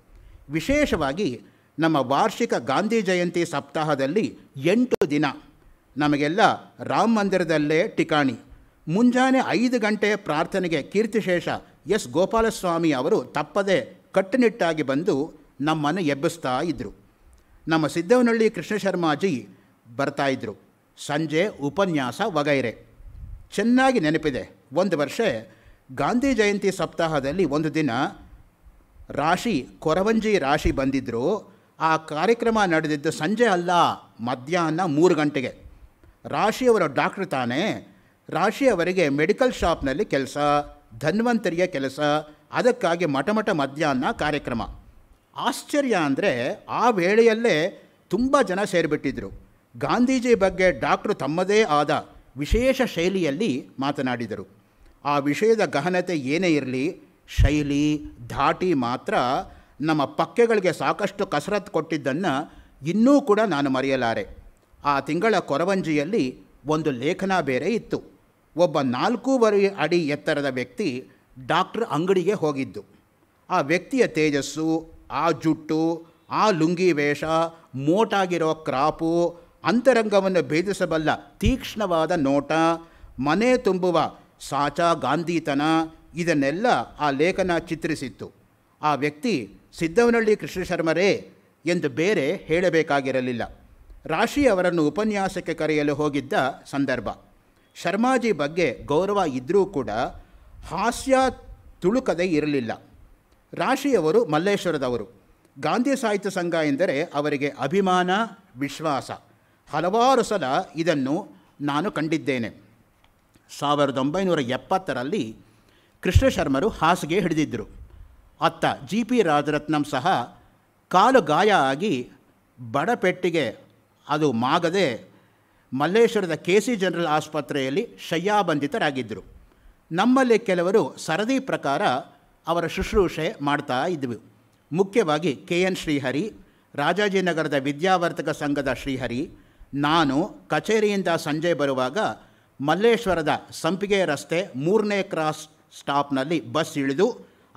[SPEAKER 1] ವಿಶೇಷವಾಗಿ ನಮ್ಮ ವಾರ್ಷಿಕ ಗಾಂಧಿ ಜಯಂತಿ ಸಪ್ತಾಹದಲ್ಲಿ ಎಂಟು ದಿನ ನಮಗೆಲ್ಲ ರಾಮ ಮಂದಿರದಲ್ಲೇ ಠಿಕಾಣಿ ಮುಂಜಾನೆ ಐದು ಗಂಟೆ ಪ್ರಾರ್ಥನೆಗೆ ಕೀರ್ತಿಶೇಷ ಎಸ್ ಗೋಪಾಲಸ್ವಾಮಿ ಅವರು ತಪ್ಪದೇ ಕಟ್ಟುನಿಟ್ಟಾಗಿ ಬಂದು ನಮ್ಮನ್ನು ಎಬ್ಬಿಸ್ತಾ ಇದ್ದರು ನಮ್ಮ ಸಿದ್ದವನಹಳ್ಳಿ ಕೃಷ್ಣ ಶರ್ಮಾಜಿ ಬರ್ತಾಯಿದ್ರು ಸಂಜೆ ಉಪನ್ಯಾಸ ವಗೈರೆ ಚೆನ್ನಾಗಿ ನೆನಪಿದೆ ಒಂದು ವರ್ಷ ಗಾಂಧಿ ಜಯಂತಿ ಸಪ್ತಾಹದಲ್ಲಿ ಒಂದು ದಿನ ರಾಶಿ ಕೊರವಂಜಿ ರಾಶಿ ಬಂದಿದ್ದರು ಆ ಕಾರ್ಯಕ್ರಮ ನಡೆದಿದ್ದು ಸಂಜೆ ಅಲ್ಲ ಮಧ್ಯಾಹ್ನ ಮೂರು ಗಂಟೆಗೆ ರಾಶಿಯವರ ಡಾಕ್ಟ್ರ್ ತಾನೇ ರಾಶಿಯವರಿಗೆ ಮೆಡಿಕಲ್ ಶಾಪ್ನಲ್ಲಿ ಕೆಲಸ ಧನ್ವಂತರಿಯ ಕೆಲಸ ಅದಕ್ಕಾಗಿ ಮಠಮಠ ಮಧ್ಯಾಹ್ನ ಕಾರ್ಯಕ್ರಮ ಆಶ್ಚರ್ಯ ಅಂದರೆ ಆ ವೇಳೆಯಲ್ಲೇ ತುಂಬ ಜನ ಸೇರಿಬಿಟ್ಟಿದ್ದರು ಗಾಂಧೀಜಿ ಬಗ್ಗೆ ಡಾಕ್ಟ್ರು ತಮ್ಮದೇ ಆದ ವಿಶೇಷ ಶೈಲಿಯಲ್ಲಿ ಮಾತನಾಡಿದರು ಆ ವಿಷಯದ ಗಹನತೆ ಏನೇ ಇರಲಿ ಶೈಲಿ ಧಾಟಿ ಮಾತ್ರ ನಮ್ಮ ಪಕ್ಕೆಗಳಿಗೆ ಸಾಕಷ್ಟು ಕಸರತ್ತು ಕೊಟ್ಟಿದ್ದನ್ನು ಇನ್ನೂ ಕೂಡ ನಾನು ಮರೆಯಲಾರೆ ಆ ತಿಂಗಳ ಕೊರವಂಜಿಯಲ್ಲಿ ಒಂದು ಲೇಖನ ಬೇರೆ ಇತ್ತು ಒಬ್ಬ ನಾಲ್ಕೂವರೆ ಅಡಿ ಎತ್ತರದ ವ್ಯಕ್ತಿ ಡಾಕ್ಟ್ರ್ ಅಂಗಡಿಗೆ ಹೋಗಿದ್ದು ಆ ವ್ಯಕ್ತಿಯ ತೇಜಸ್ಸು ಆ ಜುಟ್ಟು ಆ ಲುಂಗಿ ವೇಷ ಮೋಟಾಗಿರೋ ಕ್ರಾಪು ಅಂತರಂಗವನ್ನು ಭೇದಿಸಬಲ್ಲ ತೀಕ್ಷ್ಣವಾದ ನೋಟ ಮನೆ ತುಂಬುವ ಸಾಚ ಗಾಂಧಿತನ ಇದನ್ನೆಲ್ಲ ಆ ಲೇಖನ ಚಿತ್ರಿಸಿತ್ತು ಆ ವ್ಯಕ್ತಿ ಸಿದ್ದವನಹಳ್ಳಿ ಕೃಷ್ಣ ಶರ್ಮರೇ ಎಂದು ಬೇರೆ ಹೇಳಬೇಕಾಗಿರಲಿಲ್ಲ ರಾಶಿ ಅವರನ್ನು ಉಪನ್ಯಾಸಕ್ಕೆ ಕರೆಯಲು ಹೋಗಿದ್ದ ಸಂದರ್ಭ ಶರ್ಮಾಜಿ ಬಗ್ಗೆ ಗೌರವ ಇದ್ದರೂ ಕೂಡ ಹಾಸ್ಯ ತುಳುಕದೇ ಇರಲಿಲ್ಲ ರಾಶಿಯವರು ಮಲ್ಲೇಶ್ವರದವರು ಗಾಂಧಿ ಸಾಹಿತ್ಯ ಸಂಘ ಎಂದರೆ ಅವರಿಗೆ ಅಭಿಮಾನ ವಿಶ್ವಾಸ ಹಲವಾರು ಸಲ ಇದನ್ನು ನಾನು ಕಂಡಿದ್ದೇನೆ ಸಾವಿರದ ಒಂಬೈನೂರ ಎಪ್ಪತ್ತರಲ್ಲಿ ಕೃಷ್ಣ ಶರ್ಮರು ಹಾಸಿಗೆ ಹಿಡಿದಿದ್ದರು ಅತ್ತ ಜಿ ಪಿ ರಾಜರತ್ನಂ ಸಹ ಕಾಲು ಗಾಯ ಆಗಿ ಬಡಪೆಟ್ಟಿಗೆ ಅದು ಮಾಗದೆ ಮಲ್ಲೇಶ್ವರದ ಕೆ ಸಿ ಜನರಲ್ ಆಸ್ಪತ್ರೆಯಲ್ಲಿ ಶಯ್ಯಾಬಂಧಿತರಾಗಿದ್ದರು ನಮ್ಮಲ್ಲಿ ಕೆಲವರು ಸರದಿ ಪ್ರಕಾರ ಅವರ ಶುಶ್ರೂಷೆ ಮಾಡ್ತಾ ಇದ್ವಿ ಮುಖ್ಯವಾಗಿ ಕೆ ಎನ್ ಶ್ರೀಹರಿ ರಾಜಾಜಿನಗರದ ವಿದ್ಯಾವರ್ತಕ ಸಂಘದ ಶ್ರೀಹರಿ ನಾನು ಕಚೇರಿಯಿಂದ ಸಂಜೆ ಬರುವಾಗ ಮಲ್ಲೇಶ್ವರದ ಸಂಪಿಗೆ ರಸ್ತೆ ಮೂರನೇ ಕ್ರಾಸ್ ಸ್ಟಾಪ್ನಲ್ಲಿ ಬಸ್ ಇಳಿದು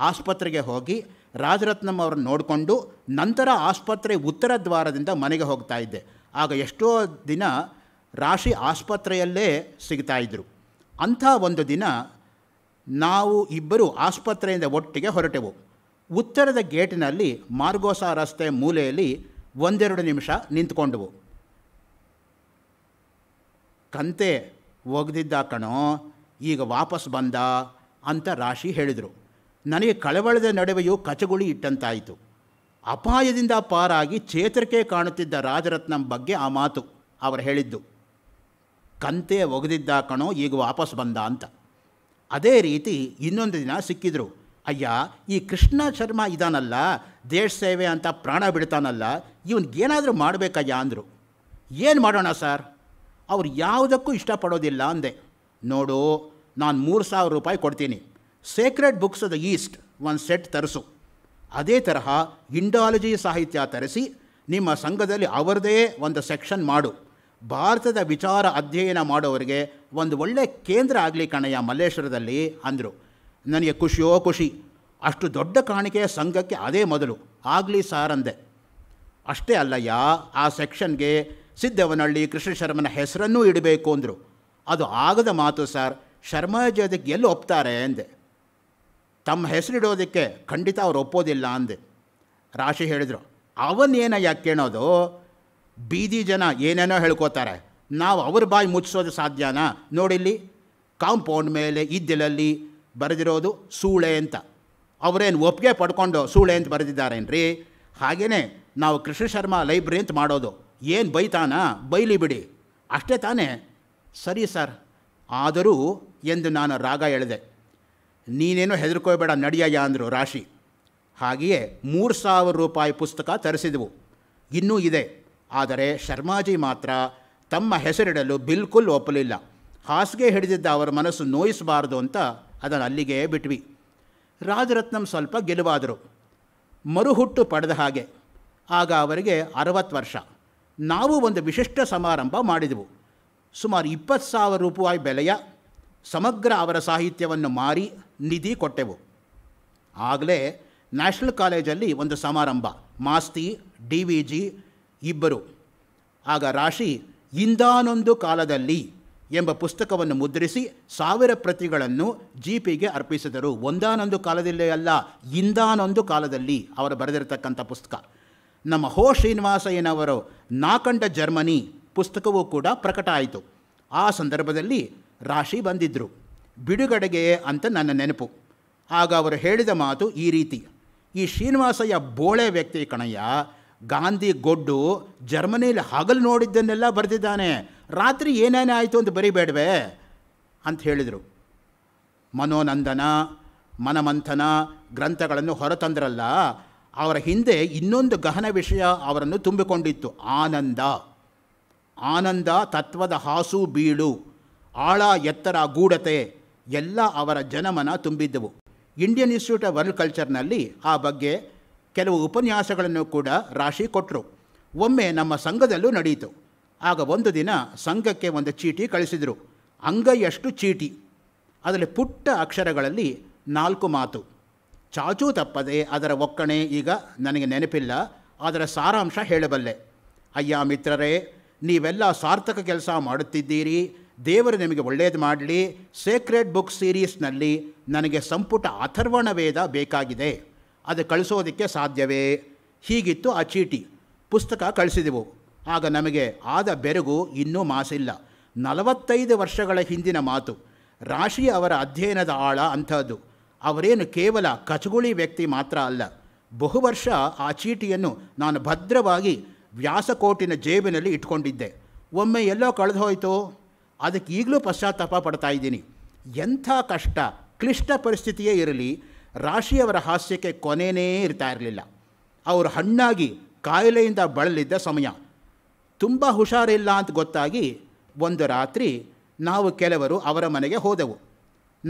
[SPEAKER 1] ಆಸ್ಪತ್ರೆಗೆ ಹೋಗಿ ರಾಜರತ್ನಂ ಅವ್ರನ್ನ ನೋಡಿಕೊಂಡು ನಂತರ ಆಸ್ಪತ್ರೆ ಉತ್ತರ ದ್ವಾರದಿಂದ ಮನೆಗೆ ಹೋಗ್ತಾ ಇದ್ದೆ ಆಗ ಎಷ್ಟೋ ದಿನ ರಾಶಿ ಆಸ್ಪತ್ರೆಯಲ್ಲೇ ಸಿಗ್ತಾಯಿದ್ರು ಅಂಥ ಒಂದು ದಿನ ನಾವು ಇಬ್ಬರು ಆಸ್ಪತ್ರೆಯಿಂದ ಒಟ್ಟಿಗೆ ಹೊರಟೆವು ಉತ್ತರದ ಗೇಟಿನಲ್ಲಿ ಮಾರ್ಗೋಸ ರಸ್ತೆ ಮೂಲೆಯಲ್ಲಿ ಒಂದೆರಡು ನಿಮಿಷ ನಿಂತ್ಕೊಂಡೆವು ಕಂತೆ ಒಗೆದಿದ್ದ ಕಣೋ ಈಗ ವಾಪಸ್ ಬಂದ ಅಂತ ರಾಶಿ ಹೇಳಿದರು ನನಗೆ ಕಳವಳದ ನಡುವೆಯೂ ಕಚಗುಳಿ ಇಟ್ಟಂತಾಯಿತು ಅಪಾಯದಿಂದ ಪಾರಾಗಿ ಚೇತರಿಕೆ ಕಾಣುತ್ತಿದ್ದ ರಾಜರತ್ನಂ ಬಗ್ಗೆ ಆ ಮಾತು ಅವರು ಹೇಳಿದ್ದು ಕಂತೆ ಒಗೆದಿದ್ದ ಕಣೋ ಈಗ ವಾಪಸ್ ಬಂದ ಅಂತ ಅದೇ ರೀತಿ ಇನ್ನೊಂದು ದಿನ ಸಿಕ್ಕಿದ್ರು ಅಯ್ಯ ಈ ಕೃಷ್ಣ ಶರ್ಮ ಇದಾನಲ್ಲ ದೇಶ ಸೇವೆ ಅಂತ ಪ್ರಾಣ ಬಿಡ್ತಾನಲ್ಲ ಇವನಿಗೇನಾದರೂ ಮಾಡಬೇಕಯ್ಯ ಅಂದರು ಏನು ಮಾಡೋಣ ಸರ್ ಅವ್ರು ಯಾವುದಕ್ಕೂ ಇಷ್ಟಪಡೋದಿಲ್ಲ ಅಂದೆ ನೋಡು ನಾನು ಮೂರು ಸಾವಿರ ರೂಪಾಯಿ ಕೊಡ್ತೀನಿ Sacred Books of the East ಒಂದು ಸೆಟ್ ತರಿಸು ಅದೇ ತರಹ ಇಂಡಾಲಜಿ ಸಾಹಿತ್ಯ ತರಿಸಿ ನಿಮ್ಮ ಸಂಘದಲ್ಲಿ ಅವರದೇ ಒಂದು ಸೆಕ್ಷನ್ ಮಾಡು ಭಾರತದ ವಿಚಾರ ಅಧ್ಯಯನ ಮಾಡೋವರಿಗೆ ಒಂದು ಒಳ್ಳೆಯ ಕೇಂದ್ರ ಆಗಲಿ ಕಣಯ್ಯ ಮಲ್ಲೇಶ್ವರದಲ್ಲಿ ಅಂದರು ನನಗೆ ಖುಷಿಯೋ ಖುಷಿ ಅಷ್ಟು ದೊಡ್ಡ ಕಾಣಿಕೆಯ ಸಂಘಕ್ಕೆ ಅದೇ ಮೊದಲು ಆಗಲಿ ಸಾರ್ ಅಂದೆ ಅಷ್ಟೇ ಅಲ್ಲಯ್ಯ ಆ ಸೆಕ್ಷನ್ಗೆ ಸಿದ್ದವನಹಳ್ಳಿ ಕೃಷ್ಣ ಶರ್ಮನ ಹೆಸರನ್ನೂ ಇಡಬೇಕು ಅಂದರು ಅದು ಆಗದ ಮಾತು ಸರ್ ಶರ್ಮಾಜಿ ಅದಕ್ಕೆ ಎಲ್ಲಿ ಒಪ್ತಾರೆ ಅಂದೆ ತಮ್ಮ ಹೆಸರಿಡೋದಕ್ಕೆ ಖಂಡಿತ ಅವ್ರು ಒಪ್ಪೋದಿಲ್ಲ ಅಂದೆ ರಾಶಿ ಹೇಳಿದರು ಅವನೇನ ಯಾಕೆ ಕೇಳೋದು ಬೀದಿ ಜನ ಏನೇನೋ ಹೇಳ್ಕೋತಾರೆ ನಾವು ಅವ್ರ ಬಾಯಿ ಮುಚ್ಚಿಸೋದು ಸಾಧ್ಯನಾ ನೋಡಿಲ್ಲಿ ಕಾಂಪೌಂಡ್ ಮೇಲೆ ಇದ್ದಲಲ್ಲಿ ಬರೆದಿರೋದು ಸೂಳೆ ಅಂತ ಅವರೇನು ಒಪ್ಪಿಗೆ ಪಡ್ಕೊಂಡು ಸೂಳೆ ಅಂತ ಬರೆದಿದ್ದಾರೇನ್ರಿ ಹಾಗೆಯೇ ನಾವು ಕೃಷ್ಣ ಶರ್ಮಾ ಲೈಬ್ರರಿ ಅಂತ ಮಾಡೋದು ಏನು ಬೈತಾನ ಬೈಲಿ ಬಿಡಿ ಅಷ್ಟೇ ತಾನೇ ಸರಿ ಸರ್ ಆದರೂ ಎಂದು ನಾನು ರಾಗ ಎಳೆದೆ ನೀನೇನು ಹೆದರ್ಕೋಬೇಡ ನಡೆಯಯ್ಯ ಅಂದರು ರಾಶಿ ಹಾಗೆಯೇ ಮೂರು ಸಾವಿರ ರೂಪಾಯಿ ಪುಸ್ತಕ ತರಿಸಿದವು ಇನ್ನೂ ಇದೆ ಆದರೆ ಶರ್ಮಾಜಿ ಮಾತ್ರ ತಮ್ಮ ಹೆಸರಿಡಲು ಬಿಲ್ಕುಲ್ ಒಪ್ಪಲಿಲ್ಲ ಹಾಸಿಗೆ ಹಿಡಿದಿದ್ದ ಅವರ ಮನಸ್ಸು ನೋಯಿಸಬಾರ್ದು ಅಂತ ಅದನ್ನು ಅಲ್ಲಿಗೆ ಬಿಟ್ವಿ ರಾಜರತ್ನಂ ಸ್ವಲ್ಪ ಗೆಲುವಾದರು ಮರುಹುಟ್ಟು ಪಡೆದ ಹಾಗೆ ಆಗ ಅವರಿಗೆ ಅರವತ್ತು ವರ್ಷ ನಾವು ಒಂದು ವಿಶಿಷ್ಟ ಸಮಾರಂಭ ಮಾಡಿದೆವು ಸುಮಾರು ಇಪ್ಪತ್ತು ಸಾವಿರ ರೂಪಾಯಿ ಬೆಲೆಯ ಸಮಗ್ರ ಅವರ ಸಾಹಿತ್ಯವನ್ನು ಮಾರಿ ನಿಧಿ ಕೊಟ್ಟೆವು ಆಗಲೇ ನ್ಯಾಷನಲ್ ಕಾಲೇಜಲ್ಲಿ ಒಂದು ಸಮಾರಂಭ ಮಾಸ್ತಿ ಡಿ ವಿ ಜಿ ಇಬ್ಬರು ಆಗ ರಾಶಿ ಇಂದಾನೊಂದು ಕಾಲದಲ್ಲಿ ಎಂಬ ಪುಸ್ತಕವನ್ನು ಮುದ್ರಿಸಿ ಸಾವಿರ ಪ್ರತಿಗಳನ್ನು ಜಿ ಪಿಗೆ ಅರ್ಪಿಸಿದರು ಒಂದಾನೊಂದು ಕಾಲದಲ್ಲೇ ಅಲ್ಲ ಇಂದಾನೊಂದು ಕಾಲದಲ್ಲಿ ಅವರು ಬರೆದಿರತಕ್ಕಂಥ ಪುಸ್ತಕ ನಮ್ಮ ಹೋ ಶ್ರೀನಿವಾಸಯ್ಯನವರು ನಾಕಂಡ ಜರ್ಮನಿ ಪುಸ್ತಕವೂ ಕೂಡ ಪ್ರಕಟ ಆಯಿತು ಆ ಸಂದರ್ಭದಲ್ಲಿ ರಾಶಿ ಬಂದಿದ್ದರು ಬಿಡುಗಡೆಗೆ ಅಂತ ನನ್ನ ನೆನಪು ಆಗ ಅವರು ಹೇಳಿದ ಮಾತು ಈ ರೀತಿ ಈ ಶ್ರೀನಿವಾಸಯ್ಯ ಬೋಳೆ ವ್ಯಕ್ತಿ ಕಣಯ್ಯ ಗಾಂಧಿ ಗೊಡ್ಡು ಜರ್ಮನಿಯಲ್ಲಿ ಹಗಲು ನೋಡಿದ್ದನ್ನೆಲ್ಲ ಬರೆದಿದ್ದಾನೆ ರಾತ್ರಿ ಏನೇನೇ ಆಯಿತು ಅಂತ ಬರಿಬೇಡವೆ ಅಂತ ಹೇಳಿದರು ಮನೋನಂದನ ಮನಮಂಥನ ಗ್ರಂಥಗಳನ್ನು ಹೊರತಂದ್ರಲ್ಲ ಅವರ ಹಿಂದೆ ಇನ್ನೊಂದು ಗಹನ ವಿಷಯ ಅವರನ್ನು ತುಂಬಿಕೊಂಡಿತ್ತು ಆನಂದ ಆನಂದ ತತ್ವದ ಹಾಸು ಬೀಳು ಆಳ ಎತ್ತರ ಗೂಢತೆ ಎಲ್ಲ ಅವರ ಜನಮನ ತುಂಬಿದ್ದವು ಇಂಡಿಯನ್ ಇನ್ಸ್ಟಿಟ್ಯೂಟ್ ಆಫ್ ವರ್ಲ್ಡ್ ಕಲ್ಚರ್ನಲ್ಲಿ ಆ ಬಗ್ಗೆ ಕೆಲವು ಉಪನ್ಯಾಸಗಳನ್ನು ಕೂಡ ರಾಶಿ ಕೊಟ್ಟರು ಒಮ್ಮೆ ನಮ್ಮ ಸಂಘದಲ್ಲೂ ನಡೆಯಿತು ಆಗ ಒಂದು ದಿನ ಸಂಘಕ್ಕೆ ಒಂದು ಚೀಟಿ ಕಳಿಸಿದರು ಅಂಗೈಯಷ್ಟು ಚೀಟಿ ಅದರಲ್ಲಿ ಪುಟ್ಟ ಅಕ್ಷರಗಳಲ್ಲಿ ನಾಲ್ಕು ಮಾತು ಚಾಚೂ ತಪ್ಪದೆ ಅದರ ಒಕ್ಕಣೆ ಈಗ ನನಗೆ ನೆನಪಿಲ್ಲ ಅದರ ಸಾರಾಂಶ ಹೇಳಬಲ್ಲೆ ಅಯ್ಯ ಮಿತ್ರರೇ ನೀವೆಲ್ಲ ಸಾರ್ಥಕ ಕೆಲಸ ಮಾಡುತ್ತಿದ್ದೀರಿ ದೇವರು ನಿಮಗೆ ಒಳ್ಳೆಯದು ಮಾಡಲಿ ಸೇಕ್ರೆಡ್ ಬುಕ್ ಸೀರೀಸ್ನಲ್ಲಿ ನನಗೆ ಸಂಪುಟ ಅಥರ್ವಣ ವೇದ ಬೇಕಾಗಿದೆ ಅದು ಕಳಿಸೋದಕ್ಕೆ ಸಾಧ್ಯವೇ ಹೀಗಿತ್ತು ಆ ಚೀಟಿ ಪುಸ್ತಕ ಕಳಿಸಿದೆವು ಆಗ ನಮಗೆ ಆದ ಬೆರಗು ಇನ್ನೂ ಮಾಸಿಲ್ಲ ನಲವತ್ತೈದು ವರ್ಷಗಳ ಹಿಂದಿನ ಮಾತು ರಾಶಿ ಅವರ ಅಧ್ಯಯನದ ಆಳ ಅಂಥದ್ದು ಅವರೇನು ಕೇವಲ ಕಚಗುಳಿ ವ್ಯಕ್ತಿ ಮಾತ್ರ ಅಲ್ಲ ಬಹು ವರ್ಷ ಆ ಚೀಟಿಯನ್ನು ನಾನು ಭದ್ರವಾಗಿ ವ್ಯಾಸಕೋಟಿನ ಜೇಬಿನಲ್ಲಿ ಇಟ್ಕೊಂಡಿದ್ದೆ ಒಮ್ಮೆ ಎಲ್ಲೋ ಕಳೆದುಹೋಯಿತು ಅದಕ್ಕೆ ಈಗಲೂ ಪಶ್ಚಾತ್ತಾಪ ಪಡ್ತಾ ಇದ್ದೀನಿ ಎಂಥ ಕಷ್ಟ ಕ್ಲಿಷ್ಟ ಪರಿಸ್ಥಿತಿಯೇ ಇರಲಿ ರಾಶಿಯವರ ಹಾಸ್ಯಕ್ಕೆ ಕೊನೆಯೇ ಇರ್ತಾ ಇರಲಿಲ್ಲ ಅವರು ಹಣ್ಣಾಗಿ ಕಾಯಿಲೆಯಿಂದ ಬಳಲಿದ್ದ ಸಮಯ ತುಂಬ ಹುಷಾರಿಲ್ಲ ಅಂತ ಗೊತ್ತಾಗಿ ಒಂದು ರಾತ್ರಿ ನಾವು ಕೆಲವರು ಅವರ ಮನೆಗೆ ಹೋದೆವು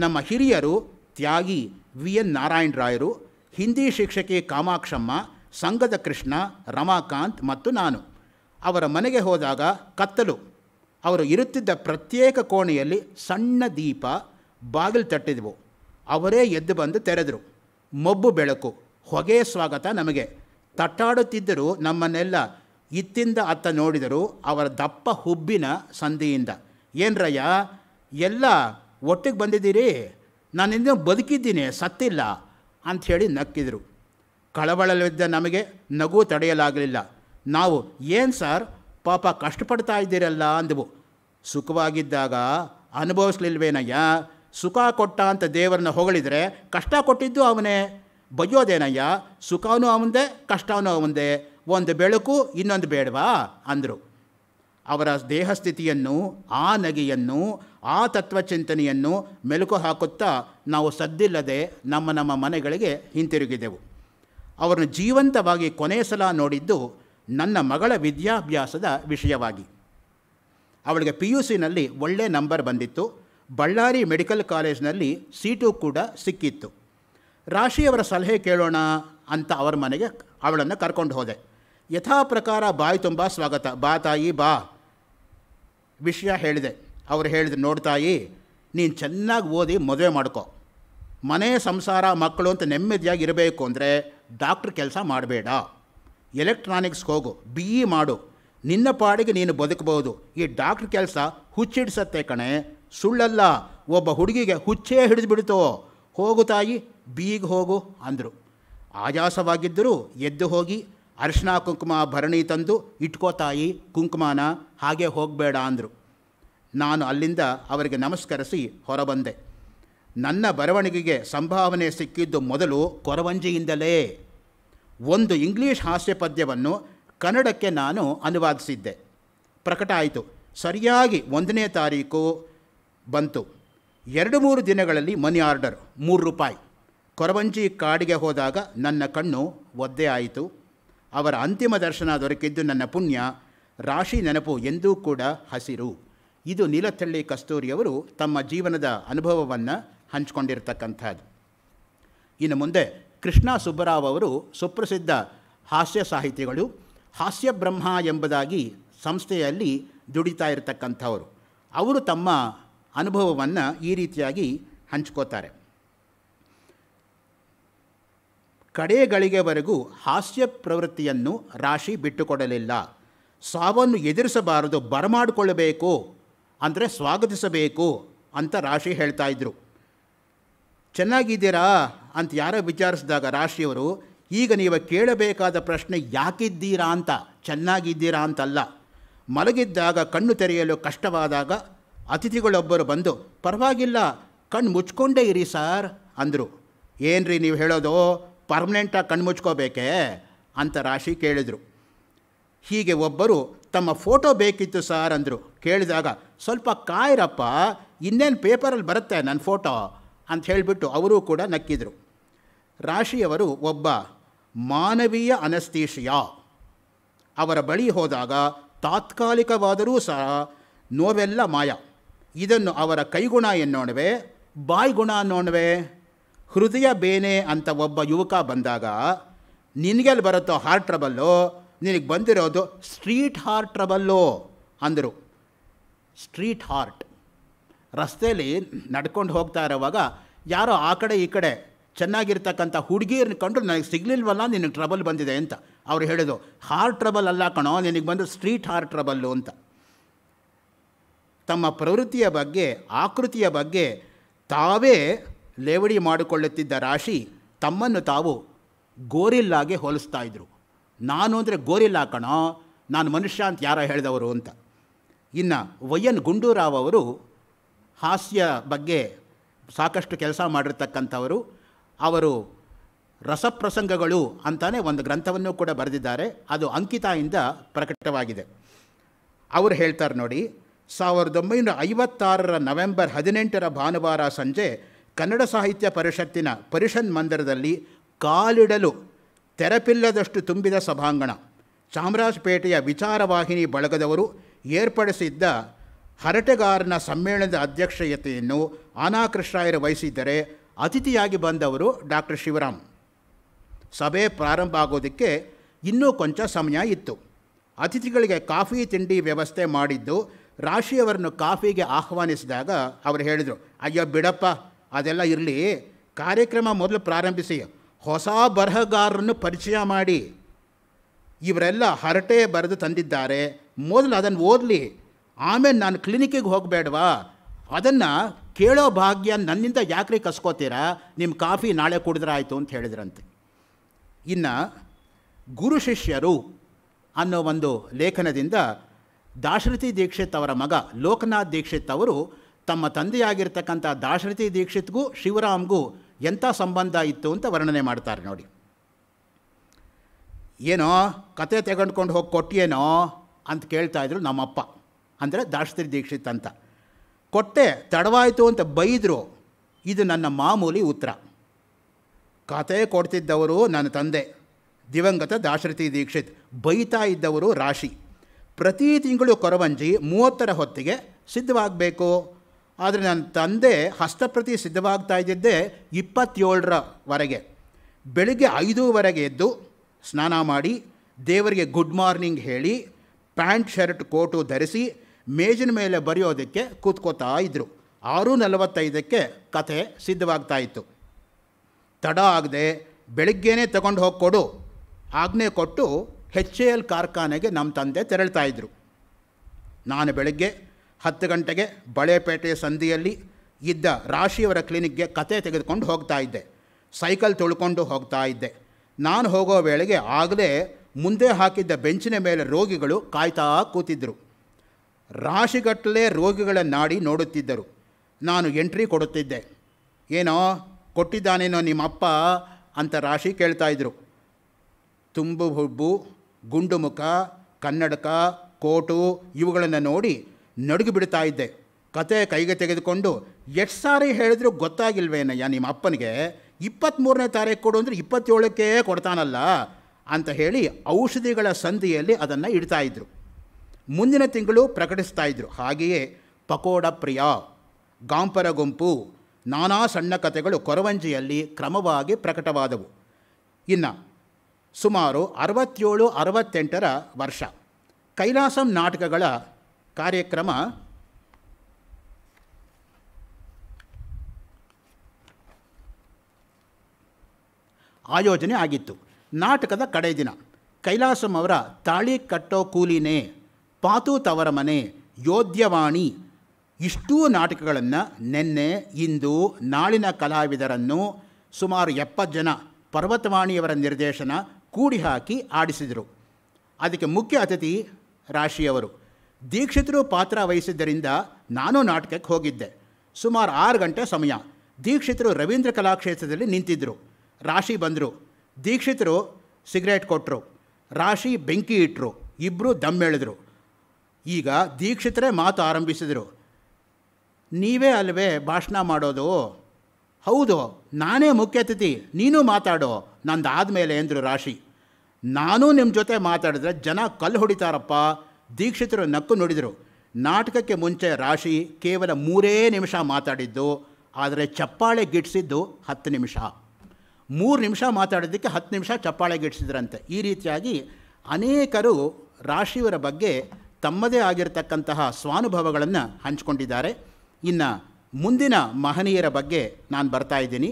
[SPEAKER 1] ನಮ್ಮ ಹಿರಿಯರು ತ್ಯಾಗಿ ವಿ ಎನ್ ನಾರಾಯಣರಾಯರು ಹಿಂದಿ ಶಿಕ್ಷಕಿ ಕಾಮಾಕ್ಷಮ್ಮ ಸಂಘದ ಕೃಷ್ಣ ರಮಾಕಾಂತ್ ಮತ್ತು ನಾನು ಅವರ ಮನೆಗೆ ಹೋದಾಗ ಕತ್ತಲು ಅವರು ಇರುತ್ತಿದ್ದ ಪ್ರತ್ಯೇಕ ಕೋಣೆಯಲ್ಲಿ ಸಣ್ಣ ದೀಪ ಬಾಗಿಲು ತಟ್ಟಿದೆವು ಅವರೇ ಎದ್ದು ಬಂದು ತೆರೆದರು ಮಬ್ಬು ಬೆಳಕು ಹೊಗೆ ಸ್ವಾಗತ ನಮಗೆ ತಟ್ಟಾಡುತ್ತಿದ್ದರು ನಮ್ಮನ್ನೆಲ್ಲ ಇತ್ತಿಂದ ಅತ್ತ ನೋಡಿದರು ಅವರ ದಪ್ಪ ಹುಬ್ಬಿನ ಸಂಧಿಯಿಂದ ಏನ್ರಯ್ಯ ಎಲ್ಲ ಒಟ್ಟಿಗೆ ಬಂದಿದ್ದೀರಿ ನಾನು ಬದುಕಿದ್ದೀನಿ ಸತ್ತಿಲ್ಲ ಅಂಥೇಳಿ ನಕ್ಕಿದರು ಕಳವಳಲಿದ್ದ ನಮಗೆ ನಗು ತಡೆಯಲಾಗಲಿಲ್ಲ ನಾವು ಏನು ಸರ್ ಪಾಪ ಕಷ್ಟಪಡ್ತಾ ಇದ್ದೀರಲ್ಲ ಅಂದವು ಸುಖವಾಗಿದ್ದಾಗ ಅನುಭವಿಸ್ಲಿಲ್ವೇನಯ್ಯ ಸುಖ ಕೊಟ್ಟ ಅಂತ ದೇವರನ್ನ ಹೊಗಳಿದರೆ ಕಷ್ಟ ಕೊಟ್ಟಿದ್ದು ಅವನೇ ಬಯ್ಯೋದೇನಯ್ಯ ಸುಖವೂ ಅವಂದೇ ಕಷ್ಟವೂ ಅವಂದೇ ಒಂದು ಬೆಳಕು ಇನ್ನೊಂದು ಬೇಡವಾ ಅಂದರು ಅವರ ದೇಹ ಸ್ಥಿತಿಯನ್ನು ಆ ನಗೆಯನ್ನು ಆ ತತ್ವಚಿಂತನೆಯನ್ನು ಮೆಲುಕು ಹಾಕುತ್ತಾ ನಾವು ಸದ್ದಿಲ್ಲದೆ ನಮ್ಮ ನಮ್ಮ ಮನೆಗಳಿಗೆ ಹಿಂತಿರುಗಿದೆವು ಅವರನ್ನು ಜೀವಂತವಾಗಿ ಕೊನೆಯ ಸಲ ನೋಡಿದ್ದು ನನ್ನ ಮಗಳ ವಿದ್ಯಾಭ್ಯಾಸದ ವಿಷಯವಾಗಿ ಅವಳಿಗೆ ಪಿ ಯು ಸಿನಲ್ಲಿ ಒಳ್ಳೆಯ ನಂಬರ್ ಬಂದಿತ್ತು ಬಳ್ಳಾರಿ ಮೆಡಿಕಲ್ ಕಾಲೇಜ್ನಲ್ಲಿ ಸೀಟು ಕೂಡ ಸಿಕ್ಕಿತ್ತು ರಾಶಿಯವರ ಸಲಹೆ ಕೇಳೋಣ ಅಂತ ಅವರ ಮನೆಗೆ ಅವಳನ್ನು ಕರ್ಕೊಂಡು ಹೋದೆ ಯಥಾ ಪ್ರಕಾರ ಬಾಯಿ ತುಂಬ ಸ್ವಾಗತ ಬಾ ತಾಯಿ ಬಾ ವಿಷಯ ಹೇಳಿದೆ ಅವರು ಹೇಳಿದ್ರು ನೋಡ್ತಾಯಿ ನೀನು ಚೆನ್ನಾಗಿ ಓದಿ ಮದುವೆ ಮಾಡ್ಕೊ ಮನೆ ಸಂಸಾರ ಮಕ್ಕಳು ಅಂತ ನೆಮ್ಮದಿಯಾಗಿ ಇರಬೇಕು ಅಂದರೆ ಡಾಕ್ಟ್ರ್ ಕೆಲಸ ಮಾಡಬೇಡ ಎಲೆಕ್ಟ್ರಾನಿಕ್ಸ್ ಹೋಗು ಬಿ ಇ ಮಾಡು ನಿನ್ನ ಪಾಡಿಗೆ ನೀನು ಬದುಕಬಹುದು ಈ ಡಾಕ್ಟ್ರ್ ಕೆಲಸ ಹುಚ್ಚಿಡಿಸತ್ತೆ ಕಣೆ ಸುಳ್ಳಲ್ಲ ಒಬ್ಬ ಹುಡುಗಿಗೆ ಹುಚ್ಚೇ ಹಿಡಿದು ಹೋಗು ತಾಯಿ ಬೀಗ ಹೋಗು ಅಂದರು ಆಯಾಸವಾಗಿದ್ದರೂ ಎದ್ದು ಹೋಗಿ ಅರಿಶಿನ ಕುಂಕುಮ ಭರಣಿ ತಂದು ಇಟ್ಕೋ ತಾಯಿ ಕುಂಕುಮನ ಹಾಗೆ ಹೋಗಬೇಡ ಅಂದರು ನಾನು ಅಲ್ಲಿಂದ ಅವರಿಗೆ ನಮಸ್ಕರಿಸಿ ಹೊರಬಂದೆ ನನ್ನ ಬರವಣಿಗೆಗೆ ಸಂಭಾವನೆ ಸಿಕ್ಕಿದ್ದು ಮೊದಲು ಕೊರವಂಜಿಯಿಂದಲೇ ಒಂದು ಇಂಗ್ಲೀಷ್ ಹಾಸ್ಯ ಪದ್ಯವನ್ನು ಕನ್ನಡಕ್ಕೆ ನಾನು ಅನುವಾದಿಸಿದ್ದೆ ಪ್ರಕಟ ಆಯಿತು ಸರಿಯಾಗಿ ಒಂದನೇ ತಾರೀಕು ಬಂತು ಎರಡು ಮೂರು ದಿನಗಳಲ್ಲಿ ಮನಿ ಆರ್ಡರ್ ಮೂರು ರೂಪಾಯಿ ಕೊರವಂಜಿ ಕಾಡಿಗೆ ಹೋದಾಗ ನನ್ನ ಕಣ್ಣು ಒದ್ದೆ ಆಯಿತು ಅವರ ಅಂತಿಮ ದರ್ಶನ ದೊರಕಿದ್ದು ನನ್ನ ಪುಣ್ಯ ರಾಶಿ ನೆನಪು ಎಂದೂ ಕೂಡ ಹಸಿರು ಇದು ನೀಲತಳ್ಳಿ ಕಸ್ತೂರಿಯವರು ತಮ್ಮ ಜೀವನದ ಅನುಭವವನ್ನು ಹಂಚಿಕೊಂಡಿರ್ತಕ್ಕಂಥದ್ದು ಇನ್ನು ಮುಂದೆ ಕೃಷ್ಣ ಸುಬ್ಬರಾವ್ ಅವರು ಸುಪ್ರಸಿದ್ಧ ಹಾಸ್ಯ ಸಾಹಿತಿಗಳು ಹಾಸ್ಯ ಬ್ರಹ್ಮ ಎಂಬುದಾಗಿ ಸಂಸ್ಥೆಯಲ್ಲಿ ದುಡಿತಾ ಇರತಕ್ಕಂಥವರು ಅವರು ತಮ್ಮ ಅನುಭವವನ್ನು ಈ ರೀತಿಯಾಗಿ ಹಂಚ್ಕೋತಾರೆ ಕಡೆಗಳಿಗೆವರೆಗೂ ಹಾಸ್ಯ ಪ್ರವೃತ್ತಿಯನ್ನು ರಾಶಿ ಬಿಟ್ಟುಕೊಡಲಿಲ್ಲ ಸಾವನ್ನು ಎದುರಿಸಬಾರದು ಬರಮಾಡಿಕೊಳ್ಳಬೇಕು ಅಂದರೆ ಸ್ವಾಗತಿಸಬೇಕು ಅಂತ ರಾಶಿ ಹೇಳ್ತಾಯಿದ್ರು ಚೆನ್ನಾಗಿದ್ದೀರಾ ಅಂತ ಯಾರೋ ವಿಚಾರಿಸಿದಾಗ ರಾಶಿಯವರು ಈಗ ನೀವು ಕೇಳಬೇಕಾದ ಪ್ರಶ್ನೆ ಯಾಕಿದ್ದೀರಾ ಅಂತ ಚೆನ್ನಾಗಿದ್ದೀರಾ ಅಂತಲ್ಲ ಮಲಗಿದ್ದಾಗ ಕಣ್ಣು ತೆರೆಯಲು ಕಷ್ಟವಾದಾಗ ಅತಿಥಿಗಳೊಬ್ಬರು ಬಂದು ಪರವಾಗಿಲ್ಲ ಕಣ್ಣು ಮುಚ್ಕೊಂಡೇ ಇರಿ ಸರ್ ಅಂದರು ಏನ್ರಿ ನೀವು ಹೇಳೋದು ಪರ್ಮನೆಂಟಾಗಿ ಕಣ್ಣು ಮುಚ್ಕೋಬೇಕೇ ಅಂತ ರಾಶಿ ಕೇಳಿದರು ಹೀಗೆ ಒಬ್ಬರು ತಮ್ಮ ಫೋಟೋ ಬೇಕಿತ್ತು ಸರ್ ಅಂದರು ಕೇಳಿದಾಗ ಸ್ವಲ್ಪ ಕಾಯಿರಪ್ಪ ಇನ್ನೇನು ಪೇಪರಲ್ಲಿ ಬರುತ್ತೆ ನನ್ನ ಫೋಟೋ ಅಂತ ಹೇಳಿಬಿಟ್ಟು ಅವರೂ ಕೂಡ ನಕ್ಕಿದರು ರಾಶಿಯವರು ಒಬ್ಬ ಮಾನವೀಯ ಅನಸ್ತೀಶಿಯ ಅವರ ಬಳಿ ಹೋದಾಗ ತಾತ್ಕಾಲಿಕವಾದರೂ ಸಹ ನೋವೆಲ್ಲ ಮಾಯ ಇದನ್ನು ಅವರ ಕೈಗುಣ ಎನ್ನೋಣವೆ ಬಾಯ್ಗುಣ ಅನ್ನೋಣವೆ ಹೃದಯ ಬೇನೆ ಅಂತ ಒಬ್ಬ ಯುವಕ ಬಂದಾಗ ನಿನಗೆಲ್ಲಿ ಬರುತ್ತೋ ಹಾರ್ಟ್ ಟ್ರಬಲ್ಲು ನಿನಗೆ ಬಂದಿರೋದು ಸ್ಟ್ರೀಟ್ ಹಾರ್ಟ್ ಟ್ರಬಲ್ಲು ಅಂದರು ಸ್ಟ್ರೀಟ್ ಹಾರ್ಟ್ ರಸ್ತೆಯಲ್ಲಿ ನಡ್ಕೊಂಡು ಹೋಗ್ತಾ ಇರುವಾಗ ಯಾರೋ ಆ ಕಡೆ ಈ ಕಡೆ ಚೆನ್ನಾಗಿರ್ತಕ್ಕಂಥ ಹುಡುಗಿಯನ್ನು ಕಂಡು ನನಗೆ ಸಿಗ್ಲಿಲ್ವಲ್ಲ ನಿನಗೆ ಟ್ರಬಲ್ ಬಂದಿದೆ ಅಂತ ಅವ್ರು ಹೇಳಿದರು ಹಾರ್ಟ್ ಟ್ರಬಲ್ ಅಲ್ಲ ಕಣೋ ನಿನಗೆ ಬಂದು ಸ್ಟ್ರೀಟ್ ಹಾರ್ಟ್ ಟ್ರಬಲ್ಲು ಅಂತ ತಮ್ಮ ಪ್ರವೃತ್ತಿಯ ಬಗ್ಗೆ ಆಕೃತಿಯ ಬಗ್ಗೆ ತಾವೇ ಲೇವಡಿ ಮಾಡಿಕೊಳ್ಳುತ್ತಿದ್ದ ರಾಶಿ ತಮ್ಮನ್ನು ತಾವು ಗೋರಿಲ್ಲಾಗೆ ಹೋಲಿಸ್ತಾ ಇದ್ದರು ನಾನು ಅಂದರೆ ಗೋರಿಲ್ಲಾ ಕಣೋ ನಾನು ಮನುಷ್ಯ ಅಂತ ಯಾರ ಹೇಳಿದವರು ಅಂತ ಇನ್ನು ವೈ ಎನ್ ಗುಂಡೂರಾವ್ ಅವರು ಹಾಸ್ಯ ಬಗ್ಗೆ ಸಾಕಷ್ಟು ಕೆಲಸ ಮಾಡಿರ್ತಕ್ಕಂಥವರು ಅವರು ರಸಪ್ರಸಂಗಗಳು ಅಂತಾನೆ ಒಂದು ಗ್ರಂಥವನ್ನು ಕೂಡ ಬರೆದಿದ್ದಾರೆ ಅದು ಅಂಕಿತಾಯಿಂದ ಪ್ರಕಟವಾಗಿದೆ ಅವರು ಹೇಳ್ತಾರೆ ನೋಡಿ ಸಾವಿರದ ಒಂಬೈನೂರ ಐವತ್ತಾರರ ನವೆಂಬರ್ ಹದಿನೆಂಟರ ಭಾನುವಾರ ಸಂಜೆ ಕನ್ನಡ ಸಾಹಿತ್ಯ ಪರಿಷತ್ತಿನ ಪರಿಷನ್ ಮಂದಿರದಲ್ಲಿ ಕಾಲಿಡಲು ತೆರಪಿಲ್ಲದಷ್ಟು ತುಂಬಿದ ಸಭಾಂಗಣ ಚಾಮರಾಜಪೇಟೆಯ ವಿಚಾರವಾಹಿನಿ ಬಳಗದವರು ಏರ್ಪಡಿಸಿದ್ದ ಹರಟೆಗಾರನ ಸಮ್ಮೇಳನದ ಅಧ್ಯಕ್ಷತೆಯನ್ನು ಅನಾಕೃಷ್ಣಾಯರು ವಹಿಸಿದ್ದರೆ ಅತಿಥಿಯಾಗಿ ಬಂದವರು ಡಾಕ್ಟರ್ ಶಿವರಾಮ್ ಸಭೆ ಪ್ರಾರಂಭ ಆಗೋದಕ್ಕೆ ಇನ್ನೂ ಕೊಂಚ ಸಮಯ ಇತ್ತು ಅತಿಥಿಗಳಿಗೆ ಕಾಫಿ ತಿಂಡಿ ವ್ಯವಸ್ಥೆ ಮಾಡಿದ್ದು ರಾಶಿಯವರನ್ನು ಕಾಫಿಗೆ ಆಹ್ವಾನಿಸಿದಾಗ ಅವರು ಹೇಳಿದರು ಅಯ್ಯೋ ಬಿಡಪ್ಪ ಅದೆಲ್ಲ ಇರಲಿ ಕಾರ್ಯಕ್ರಮ ಮೊದಲು ಪ್ರಾರಂಭಿಸಿ ಹೊಸ ಬರಹಗಾರರನ್ನು ಪರಿಚಯ ಮಾಡಿ ಇವರೆಲ್ಲ ಹರಟೆ ಬರೆದು ತಂದಿದ್ದಾರೆ ಮೊದಲು ಅದನ್ನು ಓದಲಿ ಆಮೇಲೆ ನಾನು ಕ್ಲಿನಿಕ್ಕಿಗೆ ಹೋಗಬೇಡವಾ ಅದನ್ನು ಕೇಳೋ ಭಾಗ್ಯ ನನ್ನಿಂದ ಯಾಕ್ರಿ ಕಸ್ಕೋತೀರಾ ನಿಮ್ಮ ಕಾಫಿ ನಾಳೆ ಕುಡಿದ್ರಾಯಿತು ಅಂತ ಹೇಳಿದ್ರಂತೆ ಇನ್ನು ಗುರು ಶಿಷ್ಯರು ಅನ್ನೋ ಒಂದು ಲೇಖನದಿಂದ ದಾಶರಥಿ ದೀಕ್ಷಿತ್ ಅವರ ಮಗ ಲೋಕನಾಥ್ ದೀಕ್ಷಿತ್ ಅವರು ತಮ್ಮ ತಂದೆಯಾಗಿರ್ತಕ್ಕಂಥ ದಾಶರಥಿ ದೀಕ್ಷಿತ್ಗೂ ಶಿವರಾಮ್ಗೂ ಎಂಥ ಸಂಬಂಧ ಇತ್ತು ಅಂತ ವರ್ಣನೆ ಮಾಡ್ತಾರೆ ನೋಡಿ ಏನೋ ಕತೆ ತೆಗೆದುಕೊಂಡು ಹೋಗಿ ಕೊಟ್ಟಿಯೇನೋ ಅಂತ ಇದ್ರು ನಮ್ಮಪ್ಪ ಅಂದರೆ ದಾಶರಥಿ ದೀಕ್ಷಿತ್ ಅಂತ ಕೊಟ್ಟೆ ತಡವಾಯಿತು ಅಂತ ಬೈದರು ಇದು ನನ್ನ ಮಾಮೂಲಿ ಉತ್ತರ ಕತೆ ಕೊಡ್ತಿದ್ದವರು ನನ್ನ ತಂದೆ ದಿವಂಗತ ದಾಶರಥಿ ದೀಕ್ಷಿತ್ ಬೈತಾ ಇದ್ದವರು ರಾಶಿ ಪ್ರತಿ ತಿಂಗಳು ಕೊರವಂಜಿ ಮೂವತ್ತರ ಹೊತ್ತಿಗೆ ಸಿದ್ಧವಾಗಬೇಕು ಆದರೆ ನನ್ನ ತಂದೆ ಹಸ್ತಪ್ರತಿ ಸಿದ್ಧವಾಗ್ತಾ ಇದ್ದಿದ್ದೆ ಇಪ್ಪತ್ತೇಳರವರೆಗೆ ಬೆಳಿಗ್ಗೆ ಐದೂವರೆಗೆ ಎದ್ದು ಸ್ನಾನ ಮಾಡಿ ದೇವರಿಗೆ ಗುಡ್ ಮಾರ್ನಿಂಗ್ ಹೇಳಿ ಪ್ಯಾಂಟ್ ಶರ್ಟ್ ಕೋಟು ಧರಿಸಿ ಮೇಜಿನ ಮೇಲೆ ಬರೆಯೋದಕ್ಕೆ ಕೂತ್ಕೋತಾ ಇದ್ದರು ಆರು ನಲವತ್ತೈದಕ್ಕೆ ಕತೆ ಸಿದ್ಧವಾಗ್ತಾ ಇತ್ತು ತಡ ಆಗದೆ ಬೆಳಿಗ್ಗೆನೇ ತಗೊಂಡು ಹೋಗಿ ಕೊಡು ಆಜ್ಞೆ ಕೊಟ್ಟು ಹೆಚ್ ಎ ಎಲ್ ಕಾರ್ಖಾನೆಗೆ ನಮ್ಮ ತಂದೆ ತೆರಳ್ತಾ ಇದ್ದರು ನಾನು ಬೆಳಗ್ಗೆ ಹತ್ತು ಗಂಟೆಗೆ ಬಳೆಪೇಟೆಯ ಸಂಧಿಯಲ್ಲಿ ಇದ್ದ ರಾಶಿಯವರ ಕ್ಲಿನಿಕ್ಗೆ ಕತೆ ತೆಗೆದುಕೊಂಡು ಹೋಗ್ತಾ ಇದ್ದೆ ಸೈಕಲ್ ತೊಳ್ಕೊಂಡು ಹೋಗ್ತಾ ಇದ್ದೆ ನಾನು ಹೋಗೋ ವೇಳೆಗೆ ಆಗಲೇ ಮುಂದೆ ಹಾಕಿದ್ದ ಬೆಂಚಿನ ಮೇಲೆ ರೋಗಿಗಳು ಕಾಯ್ತಾ ಕೂತಿದ್ದರು ರಾಶಿಗಟ್ಟಲೆ ರೋಗಿಗಳ ನಾಡಿ ನೋಡುತ್ತಿದ್ದರು ನಾನು ಎಂಟ್ರಿ ಕೊಡುತ್ತಿದ್ದೆ ಏನೋ ಕೊಟ್ಟಿದ್ದಾನೇನೋ ನಿಮ್ಮಪ್ಪ ಅಂತ ರಾಶಿ ಕೇಳ್ತಾಯಿದ್ರು ತುಂಬು ಹುಬ್ಬು ಗುಂಡುಮುಖ ಕನ್ನಡಕ ಕೋಟು ಇವುಗಳನ್ನು ನೋಡಿ ನಡುಗು ಬಿಡ್ತಾ ಇದ್ದೆ ಕತೆ ಕೈಗೆ ತೆಗೆದುಕೊಂಡು ಎಷ್ಟು ಸಾರಿ ಹೇಳಿದ್ರು ಗೊತ್ತಾಗಿಲ್ವೇನಯ್ಯ ನಿಮ್ಮ ಅಪ್ಪನಿಗೆ ಇಪ್ಪತ್ತ್ಮೂರನೇ ತಾರೀಕು ಕೊಡು ಅಂದರೆ ಇಪ್ಪತ್ತೇಳಕ್ಕೆ ಕೊಡ್ತಾನಲ್ಲ ಅಂತ ಹೇಳಿ ಔಷಧಿಗಳ ಸಂಧಿಯಲ್ಲಿ ಅದನ್ನು ಇಡ್ತಾ ಇದ್ದರು ಮುಂದಿನ ತಿಂಗಳು ಪ್ರಕಟಿಸ್ತಾ ಇದ್ದರು ಹಾಗೆಯೇ ಪಕೋಡ ಪ್ರಿಯ ಗಾಂಪರ ಗುಂಪು ನಾನಾ ಸಣ್ಣ ಕಥೆಗಳು ಕೊರವಂಜಿಯಲ್ಲಿ ಕ್ರಮವಾಗಿ ಪ್ರಕಟವಾದವು ಇನ್ನು ಸುಮಾರು ಅರವತ್ತೇಳು ಅರವತ್ತೆಂಟರ ವರ್ಷ ಕೈಲಾಸಂ ನಾಟಕಗಳ ಕಾರ್ಯಕ್ರಮ ಆಯೋಜನೆ ಆಗಿತ್ತು ನಾಟಕದ ಕಡೆ ದಿನ ಕೈಲಾಸಂ ಅವರ ತಾಳಿ ಕಟ್ಟೋ ಕೂಲಿನೆ ಪಾತು ತವರ ಮನೆ ಯೋಧ್ಯವಾಣಿ ಇಷ್ಟೂ ನಾಟಕಗಳನ್ನು ನಿನ್ನೆ ಇಂದು ನಾಳಿನ ಕಲಾವಿದರನ್ನು ಸುಮಾರು ಎಪ್ಪತ್ತು ಜನ ಪರ್ವತವಾಣಿಯವರ ನಿರ್ದೇಶನ ಕೂಡಿ ಹಾಕಿ ಆಡಿಸಿದರು ಅದಕ್ಕೆ ಮುಖ್ಯ ಅತಿಥಿ ರಾಶಿಯವರು ದೀಕ್ಷಿತರು ಪಾತ್ರ ವಹಿಸಿದ್ದರಿಂದ ನಾನು ನಾಟಕಕ್ಕೆ ಹೋಗಿದ್ದೆ ಸುಮಾರು ಆರು ಗಂಟೆ ಸಮಯ ದೀಕ್ಷಿತರು ರವೀಂದ್ರ ಕಲಾಕ್ಷೇತ್ರದಲ್ಲಿ ನಿಂತಿದ್ದರು ರಾಶಿ ಬಂದರು ದೀಕ್ಷಿತರು ಸಿಗರೇಟ್ ಕೊಟ್ಟರು ರಾಶಿ ಬೆಂಕಿ ಇಟ್ಟರು ಇಬ್ಬರು ದಮ್ಮೆಳೆದರು ಈಗ ದೀಕ್ಷಿತರೇ ಮಾತು ಆರಂಭಿಸಿದರು ನೀವೇ ಅಲ್ವೇ ಭಾಷಣ ಮಾಡೋದು ಹೌದು ನಾನೇ ಮುಖ್ಯ ಅತಿಥಿ ನೀನು ಮಾತಾಡೋ ನಂದು ಆದಮೇಲೆ ಎಂದರು ರಾಶಿ ನಾನು ನಿಮ್ಮ ಜೊತೆ ಮಾತಾಡಿದ್ರೆ ಜನ ಕಲ್ಲು ಹೊಡಿತಾರಪ್ಪ ದೀಕ್ಷಿತರು ನಕ್ಕು ನುಡಿದರು ನಾಟಕಕ್ಕೆ ಮುಂಚೆ ರಾಶಿ ಕೇವಲ ಮೂರೇ ನಿಮಿಷ ಮಾತಾಡಿದ್ದು ಆದರೆ ಚಪ್ಪಾಳೆ ಗಿಡಿಸಿದ್ದು ಹತ್ತು ನಿಮಿಷ ಮೂರು ನಿಮಿಷ ಮಾತಾಡಿದ್ದಕ್ಕೆ ಹತ್ತು ನಿಮಿಷ ಚಪ್ಪಾಳೆ ಗಿಡಿಸಿದ್ರಂತೆ ಈ ರೀತಿಯಾಗಿ ಅನೇಕರು ರಾಶಿಯವರ ಬಗ್ಗೆ ತಮ್ಮದೇ ಆಗಿರತಕ್ಕಂತಹ ಸ್ವಾನುಭವಗಳನ್ನು ಹಂಚಿಕೊಂಡಿದ್ದಾರೆ ಇನ್ನು ಮುಂದಿನ ಮಹನೀಯರ ಬಗ್ಗೆ ನಾನು ಬರ್ತಾ ಇದ್ದೀನಿ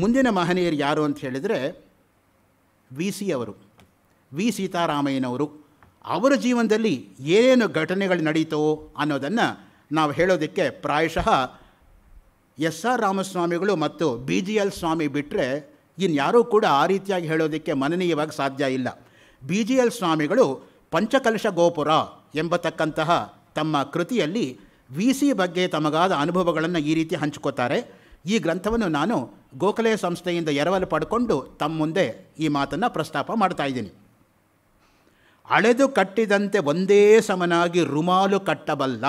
[SPEAKER 1] ಮುಂದಿನ ಮಹನೀಯರು ಯಾರು ಅಂತ ಹೇಳಿದರೆ ವಿ ಸಿ ಅವರು ವಿ ಸೀತಾರಾಮಯ್ಯನವರು ಅವರ ಜೀವನದಲ್ಲಿ ಏನೇನು ಘಟನೆಗಳು ನಡೀತೋ ಅನ್ನೋದನ್ನು ನಾವು ಹೇಳೋದಕ್ಕೆ ಪ್ರಾಯಶಃ ಎಸ್ ಆರ್ ರಾಮಸ್ವಾಮಿಗಳು ಮತ್ತು ಬಿ ಜಿ ಎಲ್ ಸ್ವಾಮಿ ಬಿಟ್ಟರೆ ಇನ್ಯಾರೂ ಕೂಡ ಆ ರೀತಿಯಾಗಿ ಹೇಳೋದಕ್ಕೆ ಮನನೀಯವಾಗಿ ಸಾಧ್ಯ ಇಲ್ಲ ಬಿ ಜಿ ಎಲ್ ಸ್ವಾಮಿಗಳು ಪಂಚಕಲಶ ಗೋಪುರ ಎಂಬತಕ್ಕಂತಹ ತಮ್ಮ ಕೃತಿಯಲ್ಲಿ ವಿ ಸಿ ಬಗ್ಗೆ ತಮಗಾದ ಅನುಭವಗಳನ್ನು ಈ ರೀತಿ ಹಂಚ್ಕೋತಾರೆ ಈ ಗ್ರಂಥವನ್ನು ನಾನು ಗೋಖಲೆ ಸಂಸ್ಥೆಯಿಂದ ಎರವಲು ಪಡ್ಕೊಂಡು ತಮ್ಮ ಮುಂದೆ ಈ ಮಾತನ್ನು ಪ್ರಸ್ತಾಪ ಮಾಡ್ತಾ ಇದ್ದೀನಿ ಅಳೆದು ಕಟ್ಟಿದಂತೆ ಒಂದೇ ಸಮನಾಗಿ ರುಮಾಲು ಕಟ್ಟಬಲ್ಲ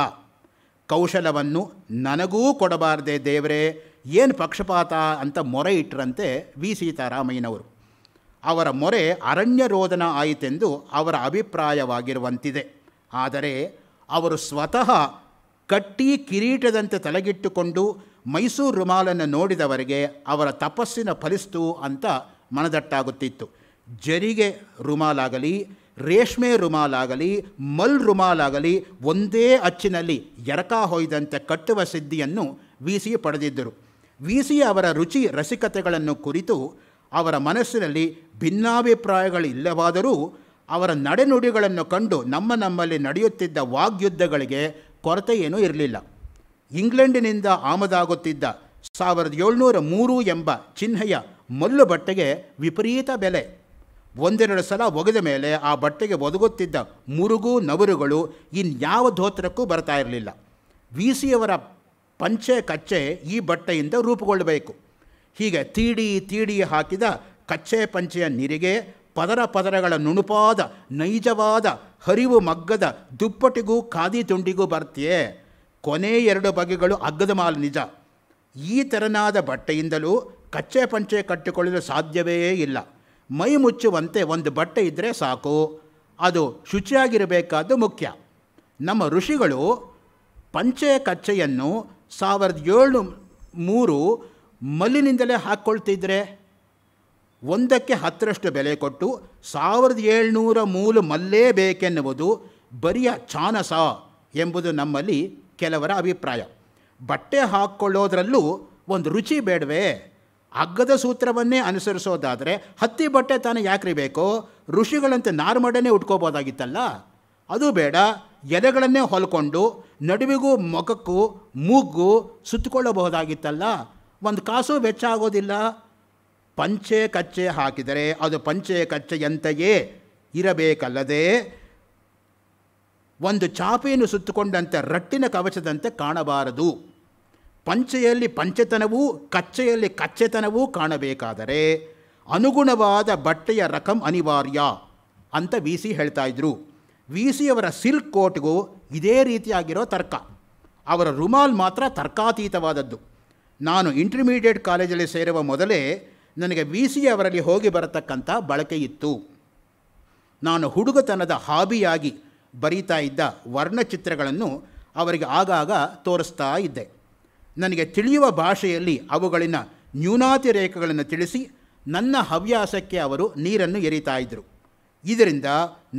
[SPEAKER 1] ಕೌಶಲವನ್ನು ನನಗೂ ಕೊಡಬಾರ್ದೆ ದೇವರೇ ಏನು ಪಕ್ಷಪಾತ ಅಂತ ಮೊರೆ ಇಟ್ಟರಂತೆ ವಿ ಸೀತಾರಾಮಯ್ಯನವರು ಅವರ ಮೊರೆ ಅರಣ್ಯ ರೋದನ ಆಯಿತೆಂದು ಅವರ ಅಭಿಪ್ರಾಯವಾಗಿರುವಂತಿದೆ ಆದರೆ ಅವರು ಸ್ವತಃ ಕಟ್ಟಿ ಕಿರೀಟದಂತೆ ತಲೆಗಿಟ್ಟುಕೊಂಡು ಮೈಸೂರು ರುಮಾಲನ್ನು ನೋಡಿದವರಿಗೆ ಅವರ ತಪಸ್ಸಿನ ಫಲಿಸ್ತು ಅಂತ ಮನದಟ್ಟಾಗುತ್ತಿತ್ತು ಜರಿಗೆ ರುಮಾಲಾಗಲಿ ರೇಷ್ಮೆ ರುಮಾಲಾಗಲಿ ಮಲ್ ರುಮಾಲಾಗಲಿ ಒಂದೇ ಅಚ್ಚಿನಲ್ಲಿ ಎರಕ ಹೊಯ್ದಂತೆ ಕಟ್ಟುವ ಸಿದ್ಧಿಯನ್ನು ವಿ ಸಿ ಪಡೆದಿದ್ದರು ವಿಸಿ ಅವರ ರುಚಿ ರಸಿಕತೆಗಳನ್ನು ಕುರಿತು ಅವರ ಮನಸ್ಸಿನಲ್ಲಿ ಭಿನ್ನಾಭಿಪ್ರಾಯಗಳಿಲ್ಲವಾದರೂ ಅವರ ನಡೆನುಡಿಗಳನ್ನು ಕಂಡು ನಮ್ಮ ನಮ್ಮಲ್ಲಿ ನಡೆಯುತ್ತಿದ್ದ ವಾಗ್ಯುದ್ಧಗಳಿಗೆ ಕೊರತೆ ಏನೂ ಇರಲಿಲ್ಲ ಇಂಗ್ಲೆಂಡಿನಿಂದ ಆಮದಾಗುತ್ತಿದ್ದ ಸಾವಿರದ ಏಳ್ನೂರ ಮೂರು ಎಂಬ ಚಿಹ್ನೆಯ ಮಲ್ಲು ಬಟ್ಟೆಗೆ ವಿಪರೀತ ಬೆಲೆ ಒಂದೆರಡು ಸಲ ಒಗೆದ ಮೇಲೆ ಆ ಬಟ್ಟೆಗೆ ಒದಗುತ್ತಿದ್ದ ಮುರುಗು ನವರುಗಳು ಇನ್ಯಾವ ಧೋತ್ರಕ್ಕೂ ಬರ್ತಾ ಇರಲಿಲ್ಲ ವಿ ಸಿಯವರ ಪಂಚೆ ಕಚ್ಚೆ ಈ ಬಟ್ಟೆಯಿಂದ ರೂಪುಗೊಳ್ಳಬೇಕು ಹೀಗೆ ತೀಡಿ ತೀಡಿ ಹಾಕಿದ ಕಚ್ಚೆ ಪಂಚೆಯ ನಿರಿಗೆ ಪದರ ಪದರಗಳ ನುಣುಪಾದ ನೈಜವಾದ ಹರಿವು ಮಗ್ಗದ ದುಪ್ಪಟಿಗೂ ಖಾದಿ ತುಂಡಿಗೂ ಬರ್ತೀಯೇ ಕೊನೆ ಎರಡು ಬಗೆಗಳು ಅಗ್ಗದ ಮಾಲ್ ನಿಜ ಈ ತೆರನಾದ ಬಟ್ಟೆಯಿಂದಲೂ ಕಚ್ಚೆ ಪಂಚೆ ಕಟ್ಟಿಕೊಳ್ಳಲು ಸಾಧ್ಯವೇ ಇಲ್ಲ ಮೈ ಮುಚ್ಚುವಂತೆ ಒಂದು ಬಟ್ಟೆ ಇದ್ದರೆ ಸಾಕು ಅದು ಶುಚಿಯಾಗಿರಬೇಕಾದ್ದು ಮುಖ್ಯ ನಮ್ಮ ಋಷಿಗಳು ಪಂಚೆ ಕಚ್ಚೆಯನ್ನು ಸಾವಿರದ ಏಳು ಮೂರು ಮಲ್ಲಿನಿಂದಲೇ ಹಾಕ್ಕೊಳ್ತಿದ್ರೆ ಒಂದಕ್ಕೆ ಹತ್ತರಷ್ಟು ಬೆಲೆ ಕೊಟ್ಟು ಸಾವಿರದ ಏಳ್ನೂರ ಮೂಲ ಮಲ್ಲೇ ಬೇಕೆನ್ನುವುದು ಬರಿಯ ಚಾನಸ ಎಂಬುದು ನಮ್ಮಲ್ಲಿ ಕೆಲವರ ಅಭಿಪ್ರಾಯ ಬಟ್ಟೆ ಹಾಕ್ಕೊಳ್ಳೋದ್ರಲ್ಲೂ ಒಂದು ರುಚಿ ಬೇಡವೇ ಅಗ್ಗದ ಸೂತ್ರವನ್ನೇ ಅನುಸರಿಸೋದಾದರೆ ಹತ್ತಿ ಬಟ್ಟೆ ತಾನೇ ಯಾಕ್ರಿ ಬೇಕೋ ಋಷಿಗಳಂತೆ ನಾರ್ಮಡನೆ ಉಟ್ಕೋಬೋದಾಗಿತ್ತಲ್ಲ ಅದು ಬೇಡ ಎಲೆಗಳನ್ನೇ ಹೊಲ್ಕೊಂಡು ನಡುವಿಗೂ ಮೊಗಕ್ಕೂ ಮೂಗ್ಗು ಸುತ್ತಿಕೊಳ್ಳಬಹುದಾಗಿತ್ತಲ್ಲ ಒಂದು ಕಾಸು ವೆಚ್ಚ ಆಗೋದಿಲ್ಲ ಪಂಚೆ ಕಚ್ಚೆ ಹಾಕಿದರೆ ಅದು ಪಂಚೆ ಕಚ್ಚೆಯಂತೆಯೇ ಇರಬೇಕಲ್ಲದೆ ಒಂದು ಚಾಪೆಯನ್ನು ಸುತ್ತುಕೊಂಡಂತೆ ರಟ್ಟಿನ ಕವಚದಂತೆ ಕಾಣಬಾರದು ಪಂಚೆಯಲ್ಲಿ ಪಂಚೆತನವೂ ಕಚ್ಚೆಯಲ್ಲಿ ಕಚ್ಚೆತನವೂ ಕಾಣಬೇಕಾದರೆ ಅನುಗುಣವಾದ ಬಟ್ಟೆಯ ರಕಂ ಅನಿವಾರ್ಯ ಅಂತ ವಿ ಸಿ ಇದ್ರು ವಿ ಸಿಯವರ ಸಿಲ್ಕ್ ಕೋಟ್ಗೂ ಇದೇ ರೀತಿಯಾಗಿರೋ ತರ್ಕ ಅವರ ರುಮಾಲ್ ಮಾತ್ರ ತರ್ಕಾತೀತವಾದದ್ದು ನಾನು ಇಂಟರ್ಮೀಡಿಯೇಟ್ ಕಾಲೇಜಲ್ಲಿ ಸೇರುವ ಮೊದಲೇ ನನಗೆ ವಿ ಸಿ ಅವರಲ್ಲಿ ಹೋಗಿ ಬರತಕ್ಕಂಥ ಬಳಕೆ ಇತ್ತು ನಾನು ಹುಡುಗತನದ ಹಾಬಿಯಾಗಿ ಬರೀತಾ ಇದ್ದ ವರ್ಣಚಿತ್ರಗಳನ್ನು ಅವರಿಗೆ ಆಗಾಗ ತೋರಿಸ್ತಾ ಇದ್ದೆ ನನಗೆ ತಿಳಿಯುವ ಭಾಷೆಯಲ್ಲಿ ಅವುಗಳಿನ ನ್ಯೂನಾತಿರೇಕಗಳನ್ನು ತಿಳಿಸಿ ನನ್ನ ಹವ್ಯಾಸಕ್ಕೆ ಅವರು ನೀರನ್ನು ಎರಿತಾ ಇದ್ದರು ಇದರಿಂದ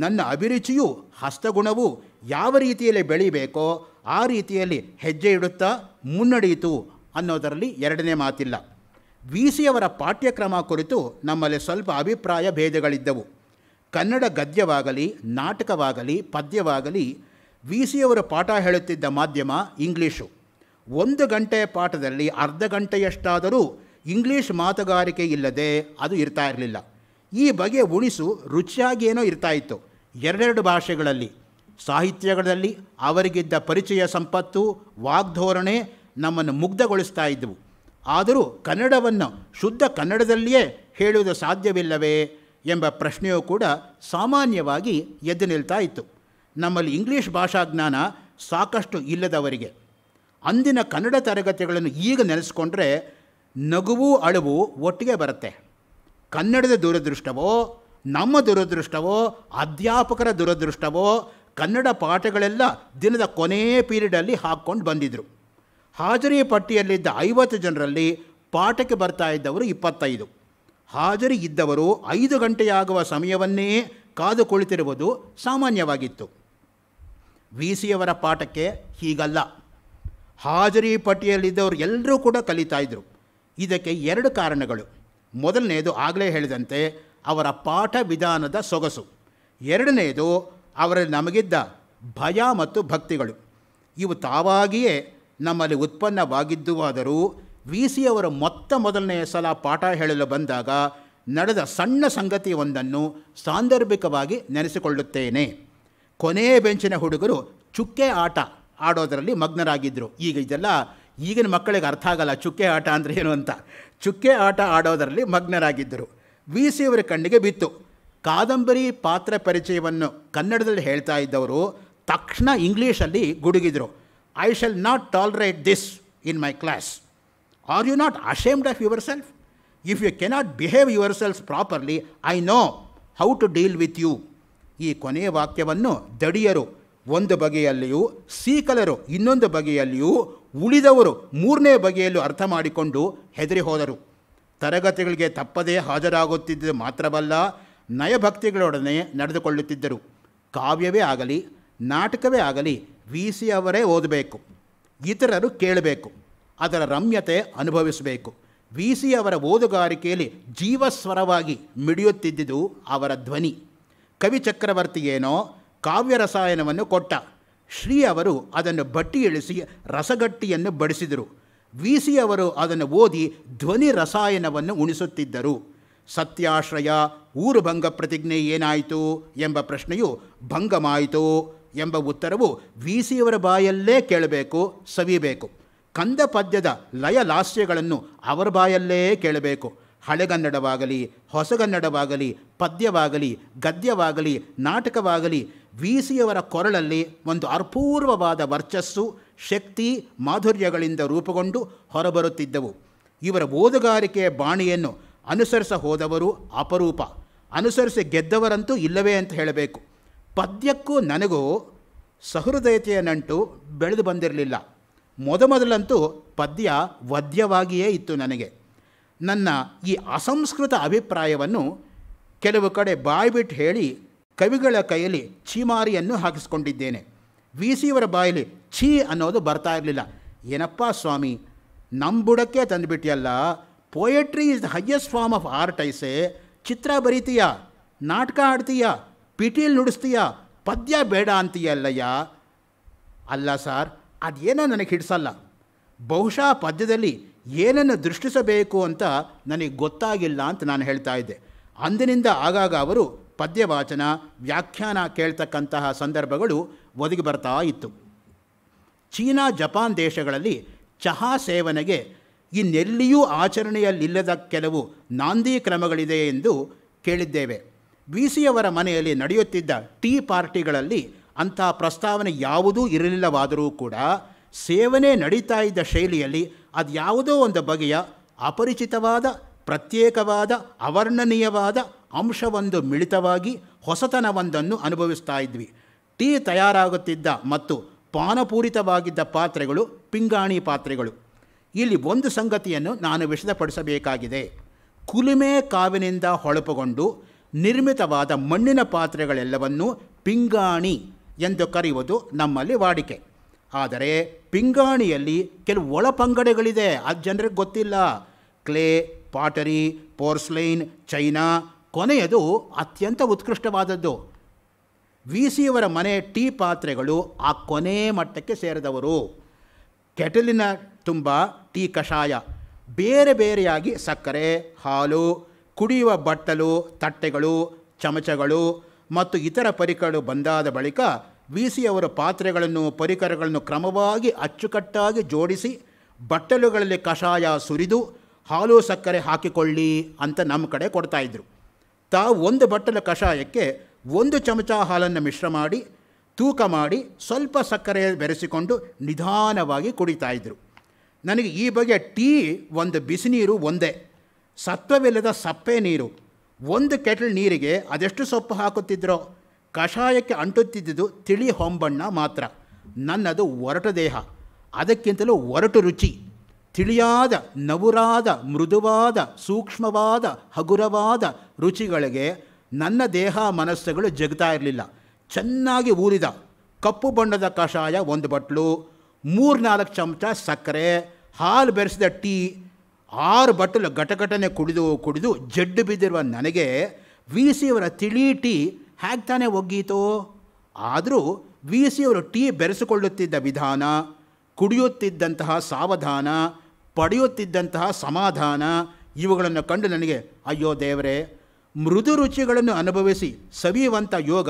[SPEAKER 1] ನನ್ನ ಅಭಿರುಚಿಯು ಹಸ್ತಗುಣವು ಯಾವ ರೀತಿಯಲ್ಲಿ ಬೆಳೀಬೇಕೋ ಆ ರೀತಿಯಲ್ಲಿ ಹೆಜ್ಜೆ ಇಡುತ್ತಾ ಮುನ್ನಡೆಯಿತು ಅನ್ನೋದರಲ್ಲಿ ಎರಡನೇ ಮಾತಿಲ್ಲ ವಿ ಸಿಯವರ ಪಾಠ್ಯಕ್ರಮ ಕುರಿತು ನಮ್ಮಲ್ಲಿ ಸ್ವಲ್ಪ ಅಭಿಪ್ರಾಯ ಭೇದಗಳಿದ್ದವು ಕನ್ನಡ ಗದ್ಯವಾಗಲಿ ನಾಟಕವಾಗಲಿ ಪದ್ಯವಾಗಲಿ ವಿ ಸಿಯವರು ಪಾಠ ಹೇಳುತ್ತಿದ್ದ ಮಾಧ್ಯಮ ಇಂಗ್ಲೀಷು ಒಂದು ಗಂಟೆಯ ಪಾಠದಲ್ಲಿ ಅರ್ಧ ಗಂಟೆಯಷ್ಟಾದರೂ ಇಂಗ್ಲೀಷ್ ಮಾತುಗಾರಿಕೆ ಇಲ್ಲದೆ ಅದು ಇರ್ತಾ ಇರಲಿಲ್ಲ ಈ ಬಗೆಯ ಉಣಿಸು ರುಚಿಯಾಗಿಯೇನೋ ಇರ್ತಾ ಇತ್ತು ಎರಡೆರಡು ಭಾಷೆಗಳಲ್ಲಿ ಸಾಹಿತ್ಯಗಳಲ್ಲಿ ಅವರಿಗಿದ್ದ ಪರಿಚಯ ಸಂಪತ್ತು ವಾಗ್ಧೋರಣೆ ನಮ್ಮನ್ನು ಮುಗ್ಧಗೊಳಿಸ್ತಾ ಇದ್ದವು ಆದರೂ ಕನ್ನಡವನ್ನು ಶುದ್ಧ ಕನ್ನಡದಲ್ಲಿಯೇ ಹೇಳುವುದು ಸಾಧ್ಯವಿಲ್ಲವೇ ಎಂಬ ಪ್ರಶ್ನೆಯೂ ಕೂಡ ಸಾಮಾನ್ಯವಾಗಿ ಎದ್ದು ನಿಲ್ತಾ ಇತ್ತು ನಮ್ಮಲ್ಲಿ ಇಂಗ್ಲೀಷ್ ಜ್ಞಾನ ಸಾಕಷ್ಟು ಇಲ್ಲದವರಿಗೆ ಅಂದಿನ ಕನ್ನಡ ತರಗತಿಗಳನ್ನು ಈಗ ನೆಲೆಸ್ಕೊಂಡ್ರೆ ನಗುವು ಅಳುವು ಒಟ್ಟಿಗೆ ಬರುತ್ತೆ ಕನ್ನಡದ ದುರದೃಷ್ಟವೋ ನಮ್ಮ ದುರದೃಷ್ಟವೋ ಅಧ್ಯಾಪಕರ ದುರದೃಷ್ಟವೋ ಕನ್ನಡ ಪಾಠಗಳೆಲ್ಲ ದಿನದ ಕೊನೆಯ ಪೀರಿಯಡಲ್ಲಿ ಹಾಕ್ಕೊಂಡು ಬಂದಿದ್ದರು ಹಾಜರಿ ಪಟ್ಟಿಯಲ್ಲಿದ್ದ ಐವತ್ತು ಜನರಲ್ಲಿ ಪಾಠಕ್ಕೆ ಬರ್ತಾ ಇದ್ದವರು ಇಪ್ಪತ್ತೈದು ಹಾಜರಿ ಇದ್ದವರು ಐದು ಗಂಟೆಯಾಗುವ ಸಮಯವನ್ನೇ ಕಾದು ಕುಳಿತಿರುವುದು ಸಾಮಾನ್ಯವಾಗಿತ್ತು ವಿ ಸಿಯವರ ಪಾಠಕ್ಕೆ ಹೀಗಲ್ಲ ಹಾಜರಿ ಪಟ್ಟಿಯಲ್ಲಿದ್ದವರು ಎಲ್ಲರೂ ಕೂಡ ಕಲಿತಾ ಇದ್ದರು ಇದಕ್ಕೆ ಎರಡು ಕಾರಣಗಳು ಮೊದಲನೆಯದು ಆಗಲೇ ಹೇಳಿದಂತೆ ಅವರ ಪಾಠ ವಿಧಾನದ ಸೊಗಸು ಎರಡನೆಯದು ಅವರಲ್ಲಿ ನಮಗಿದ್ದ ಭಯ ಮತ್ತು ಭಕ್ತಿಗಳು ಇವು ತಾವಾಗಿಯೇ ನಮ್ಮಲ್ಲಿ ಉತ್ಪನ್ನವಾಗಿದ್ದುವಾದರೂ ವಿ ಸಿ ಅವರ ಮೊತ್ತ ಮೊದಲನೆಯ ಸಲ ಪಾಠ ಹೇಳಲು ಬಂದಾಗ ನಡೆದ ಸಣ್ಣ ಸಂಗತಿಯೊಂದನ್ನು ಸಾಂದರ್ಭಿಕವಾಗಿ ನೆನೆಸಿಕೊಳ್ಳುತ್ತೇನೆ ಕೊನೆಯ ಬೆಂಚಿನ ಹುಡುಗರು ಚುಕ್ಕೆ ಆಟ ಆಡೋದರಲ್ಲಿ ಮಗ್ನರಾಗಿದ್ದರು ಈಗ ಇದೆಲ್ಲ ಈಗಿನ ಮಕ್ಕಳಿಗೆ ಅರ್ಥ ಆಗಲ್ಲ ಚುಕ್ಕೆ ಆಟ ಅಂದರೆ ಏನು ಅಂತ ಚುಕ್ಕೆ ಆಟ ಆಡೋದರಲ್ಲಿ ಮಗ್ನರಾಗಿದ್ದರು ವಿ ಸಿ ಅವರ ಕಣ್ಣಿಗೆ ಬಿತ್ತು ಕಾದಂಬರಿ ಪಾತ್ರ ಪರಿಚಯವನ್ನು ಕನ್ನಡದಲ್ಲಿ ಹೇಳ್ತಾ ಇದ್ದವರು ತಕ್ಷಣ ಇಂಗ್ಲೀಷಲ್ಲಿ ಗುಡುಗಿದರು I shall not tolerate this in my class. Are you not ashamed of yourself? If you cannot behave yourselves properly, I know how to deal with you. ಈ ಕೊನೆಯ ವಾಕ್ಯವನ್ನು ದಡಿಯರು ಒಂದು ಬಗೆಯಲ್ಲಿಯೂ ಸೀಕಲರು ಇನ್ನೊಂದು ಬಗೆಯಲ್ಲಿಯೂ ಉಳಿದವರು ಮೂರನೇ ಬಗೆಯಲ್ಲೂ ಅರ್ಥ ಮಾಡಿಕೊಂಡು ಹೆದರಿ ಹೋದರು ತರಗತಿಗಳಿಗೆ ತಪ್ಪದೇ ಹಾಜರಾಗುತ್ತಿದ್ದು ಮಾತ್ರವಲ್ಲ ನಯಭಕ್ತಿಗಳೊಡನೆ ನಡೆದುಕೊಳ್ಳುತ್ತಿದ್ದರು ಕಾವ್ಯವೇ ಆಗಲಿ ನಾಟಕವೇ ಆಗಲಿ ವಿ ಸಿ ಅವರೇ ಓದಬೇಕು ಇತರರು ಕೇಳಬೇಕು ಅದರ ರಮ್ಯತೆ ಅನುಭವಿಸಬೇಕು ವಿ ಸಿ ಅವರ ಓದುಗಾರಿಕೆಯಲ್ಲಿ ಜೀವಸ್ವರವಾಗಿ ಮಿಡಿಯುತ್ತಿದ್ದುದು ಅವರ ಧ್ವನಿ ಕವಿ ಚಕ್ರವರ್ತಿ ಏನೋ ಕಾವ್ಯ ಕೊಟ್ಟ ಶ್ರೀ ಅವರು ಅದನ್ನು ಬಟ್ಟಿ ಇಳಿಸಿ ರಸಗಟ್ಟಿಯನ್ನು ಬಡಿಸಿದರು ವಿ ಸಿ ಅವರು ಅದನ್ನು ಓದಿ ಧ್ವನಿ ರಸಾಯನವನ್ನು ಉಣಿಸುತ್ತಿದ್ದರು ಸತ್ಯಾಶ್ರಯ ಊರು ಭಂಗ ಪ್ರತಿಜ್ಞೆ ಏನಾಯಿತು ಎಂಬ ಪ್ರಶ್ನೆಯು ಭಂಗಮಾಯಿತು ಎಂಬ ಉತ್ತರವು ಸಿಯವರ ಬಾಯಲ್ಲೇ ಕೇಳಬೇಕು ಸವಿಬೇಕು ಕಂದ ಪದ್ಯದ ಲಯ ಲಾಸ್ಯಗಳನ್ನು ಅವರ ಬಾಯಲ್ಲೇ ಕೇಳಬೇಕು ಹಳೆಗನ್ನಡವಾಗಲಿ ಹೊಸಗನ್ನಡವಾಗಲಿ ಪದ್ಯವಾಗಲಿ ಗದ್ಯವಾಗಲಿ ನಾಟಕವಾಗಲಿ ವಿಸಿಯವರ ಕೊರಳಲ್ಲಿ ಒಂದು ಅಪೂರ್ವವಾದ ವರ್ಚಸ್ಸು ಶಕ್ತಿ ಮಾಧುರ್ಯಗಳಿಂದ ರೂಪುಗೊಂಡು ಹೊರಬರುತ್ತಿದ್ದವು ಇವರ ಓದುಗಾರಿಕೆಯ ಬಾಣಿಯನ್ನು ಅನುಸರಿಸ ಹೋದವರು ಅಪರೂಪ ಅನುಸರಿಸಿ ಗೆದ್ದವರಂತೂ ಇಲ್ಲವೇ ಅಂತ ಹೇಳಬೇಕು ಪದ್ಯಕ್ಕೂ ನನಗೂ ಸಹೃದಯತೆಯ ನಂಟು ಬೆಳೆದು ಬಂದಿರಲಿಲ್ಲ ಮೊದಮೊದಲಂತೂ ಪದ್ಯ ವದ್ಯವಾಗಿಯೇ ಇತ್ತು ನನಗೆ ನನ್ನ ಈ ಅಸಂಸ್ಕೃತ ಅಭಿಪ್ರಾಯವನ್ನು ಕೆಲವು ಕಡೆ ಬಾಯ್ಬಿಟ್ಟು ಹೇಳಿ ಕವಿಗಳ ಕೈಯಲ್ಲಿ ಚೀಮಾರಿಯನ್ನು ಹಾಕಿಸ್ಕೊಂಡಿದ್ದೇನೆ ವಿ ಸಿಯವರ ಬಾಯಲ್ಲಿ ಛೀ ಅನ್ನೋದು ಬರ್ತಾ ಇರಲಿಲ್ಲ ಏನಪ್ಪ ಸ್ವಾಮಿ ನಮ್ಮ ಬುಡಕ್ಕೆ ತಂದುಬಿಟ್ಟಿಯಲ್ಲ poetry is the highest form of art ಐಸೆ ಚಿತ್ರ ಬರೀತೀಯಾ ನಾಟಕ ಆಡ್ತೀಯಾ ಪಿಟಿಯಲ್ಲಿ ನುಡಿಸ್ತೀಯ ಪದ್ಯ ಬೇಡ ಅಂತೀಯ ಅಲ್ಲಯ್ಯ ಅಲ್ಲ ಸಾರ್ ಅದೇನೋ ನನಗೆ ಹಿಡಿಸಲ್ಲ ಬಹುಶಃ ಪದ್ಯದಲ್ಲಿ ಏನನ್ನು ದೃಷ್ಟಿಸಬೇಕು ಅಂತ ನನಗೆ ಗೊತ್ತಾಗಿಲ್ಲ ಅಂತ ನಾನು ಹೇಳ್ತಾ ಇದ್ದೆ ಅಂದಿನಿಂದ ಆಗಾಗ ಅವರು ಪದ್ಯವಾಚನ ವ್ಯಾಖ್ಯಾನ ಕೇಳ್ತಕ್ಕಂತಹ ಸಂದರ್ಭಗಳು ಒದಗಿ ಬರ್ತಾ ಇತ್ತು ಚೀನಾ ಜಪಾನ್ ದೇಶಗಳಲ್ಲಿ ಚಹಾ ಸೇವನೆಗೆ ಇನ್ನೆಲ್ಲಿಯೂ ಆಚರಣೆಯಲ್ಲಿಲ್ಲದ ಕೆಲವು ನಾಂದಿ ಕ್ರಮಗಳಿದೆ ಎಂದು ಕೇಳಿದ್ದೇವೆ ವಿ ಸಿಯವರ ಮನೆಯಲ್ಲಿ ನಡೆಯುತ್ತಿದ್ದ ಟೀ ಪಾರ್ಟಿಗಳಲ್ಲಿ ಅಂಥ ಪ್ರಸ್ತಾವನೆ ಯಾವುದೂ ಇರಲಿಲ್ಲವಾದರೂ ಕೂಡ ಸೇವನೆ ನಡೀತಾ ಇದ್ದ ಶೈಲಿಯಲ್ಲಿ ಅದು ಯಾವುದೋ ಒಂದು ಬಗೆಯ ಅಪರಿಚಿತವಾದ ಪ್ರತ್ಯೇಕವಾದ ಅವರ್ಣನೀಯವಾದ ಅಂಶವೊಂದು ಮಿಳಿತವಾಗಿ ಹೊಸತನವೊಂದನ್ನು ಅನುಭವಿಸ್ತಾ ಇದ್ವಿ ಟೀ ತಯಾರಾಗುತ್ತಿದ್ದ ಮತ್ತು ಪಾನಪೂರಿತವಾಗಿದ್ದ ಪಾತ್ರೆಗಳು ಪಿಂಗಾಣಿ ಪಾತ್ರೆಗಳು ಇಲ್ಲಿ ಒಂದು ಸಂಗತಿಯನ್ನು ನಾನು ವಿಷದಪಡಿಸಬೇಕಾಗಿದೆ ಕುಲುಮೆ ಕಾವಿನಿಂದ ಹೊಳಪುಗೊಂಡು ನಿರ್ಮಿತವಾದ ಮಣ್ಣಿನ ಪಾತ್ರೆಗಳೆಲ್ಲವನ್ನೂ ಪಿಂಗಾಣಿ ಎಂದು ಕರೆಯುವುದು ನಮ್ಮಲ್ಲಿ ವಾಡಿಕೆ ಆದರೆ ಪಿಂಗಾಣಿಯಲ್ಲಿ ಕೆಲವು ಒಳಪಂಗಡಗಳಿದೆ ಅದು ಜನರಿಗೆ ಗೊತ್ತಿಲ್ಲ ಕ್ಲೇ ಪಾಟರಿ ಪೋರ್ಸ್ಲೈನ್ ಚೈನಾ ಕೊನೆಯದು ಅತ್ಯಂತ ಉತ್ಕೃಷ್ಟವಾದದ್ದು ವಿ ಸಿಯವರ ಮನೆ ಟೀ ಪಾತ್ರೆಗಳು ಆ ಕೊನೆ ಮಟ್ಟಕ್ಕೆ ಸೇರಿದವರು ಕೆಟಲಿನ ತುಂಬ ಟೀ ಕಷಾಯ ಬೇರೆ ಬೇರೆಯಾಗಿ ಸಕ್ಕರೆ ಹಾಲು ಕುಡಿಯುವ ಬಟ್ಟಲು ತಟ್ಟೆಗಳು ಚಮಚಗಳು ಮತ್ತು ಇತರ ಪರಿಕರಗಳು ಬಂದಾದ ಬಳಿಕ ಅವರ ಪಾತ್ರೆಗಳನ್ನು ಪರಿಕರಗಳನ್ನು ಕ್ರಮವಾಗಿ ಅಚ್ಚುಕಟ್ಟಾಗಿ ಜೋಡಿಸಿ ಬಟ್ಟಲುಗಳಲ್ಲಿ ಕಷಾಯ ಸುರಿದು ಹಾಲು ಸಕ್ಕರೆ ಹಾಕಿಕೊಳ್ಳಿ ಅಂತ ನಮ್ಮ ಕಡೆ ಕೊಡ್ತಾಯಿದ್ರು ತಾವು ಒಂದು ಬಟ್ಟಲ ಕಷಾಯಕ್ಕೆ ಒಂದು ಚಮಚ ಹಾಲನ್ನು ಮಿಶ್ರ ಮಾಡಿ ತೂಕ ಮಾಡಿ ಸ್ವಲ್ಪ ಸಕ್ಕರೆ ಬೆರೆಸಿಕೊಂಡು ನಿಧಾನವಾಗಿ ಕುಡಿತಾಯಿದ್ರು ನನಗೆ ಈ ಬಗೆಯ ಟೀ ಒಂದು ಬಿಸಿನೀರು ಒಂದೇ ಸತ್ವವಿಲ್ಲದ ಸಪ್ಪೆ ನೀರು ಒಂದು ಕೆಟಲ್ ನೀರಿಗೆ ಅದೆಷ್ಟು ಸೊಪ್ಪು ಹಾಕುತ್ತಿದ್ದರೋ ಕಷಾಯಕ್ಕೆ ಅಂಟುತ್ತಿದ್ದುದು ತಿಳಿ ಹೊಂಬಣ್ಣ ಮಾತ್ರ ನನ್ನದು ಒರಟು ದೇಹ ಅದಕ್ಕಿಂತಲೂ ಒರಟು ರುಚಿ ತಿಳಿಯಾದ ನವುರಾದ ಮೃದುವಾದ ಸೂಕ್ಷ್ಮವಾದ ಹಗುರವಾದ ರುಚಿಗಳಿಗೆ ನನ್ನ ದೇಹ ಮನಸ್ಸುಗಳು ಜಗ್ತಾ ಇರಲಿಲ್ಲ ಚೆನ್ನಾಗಿ ಊರಿದ ಕಪ್ಪು ಬಣ್ಣದ ಕಷಾಯ ಒಂದು ಬಟ್ಲು ಮೂರ್ನಾಲ್ಕು ಚಮಚ ಸಕ್ಕರೆ ಹಾಲು ಬೆರೆಸಿದ ಟೀ ಆರು ಬಟ್ಟಲು ಘಟಘಟನೆ ಕುಡಿದು ಕುಡಿದು ಜಡ್ಡು ಬಿದ್ದಿರುವ ನನಗೆ ವಿ ಸಿಯವರ ತಿಳಿ ಟೀ ಹೇಗೆ ತಾನೇ ಒಗ್ಗೀತೋ ಆದರೂ ವಿ ಸಿಯವರು ಟೀ ಬೆರೆಸಿಕೊಳ್ಳುತ್ತಿದ್ದ ವಿಧಾನ ಕುಡಿಯುತ್ತಿದ್ದಂತಹ ಸಾವಧಾನ ಪಡೆಯುತ್ತಿದ್ದಂತಹ ಸಮಾಧಾನ ಇವುಗಳನ್ನು ಕಂಡು ನನಗೆ ಅಯ್ಯೋ ದೇವರೇ ಮೃದು ರುಚಿಗಳನ್ನು ಅನುಭವಿಸಿ ಸವಿಯುವಂಥ ಯೋಗ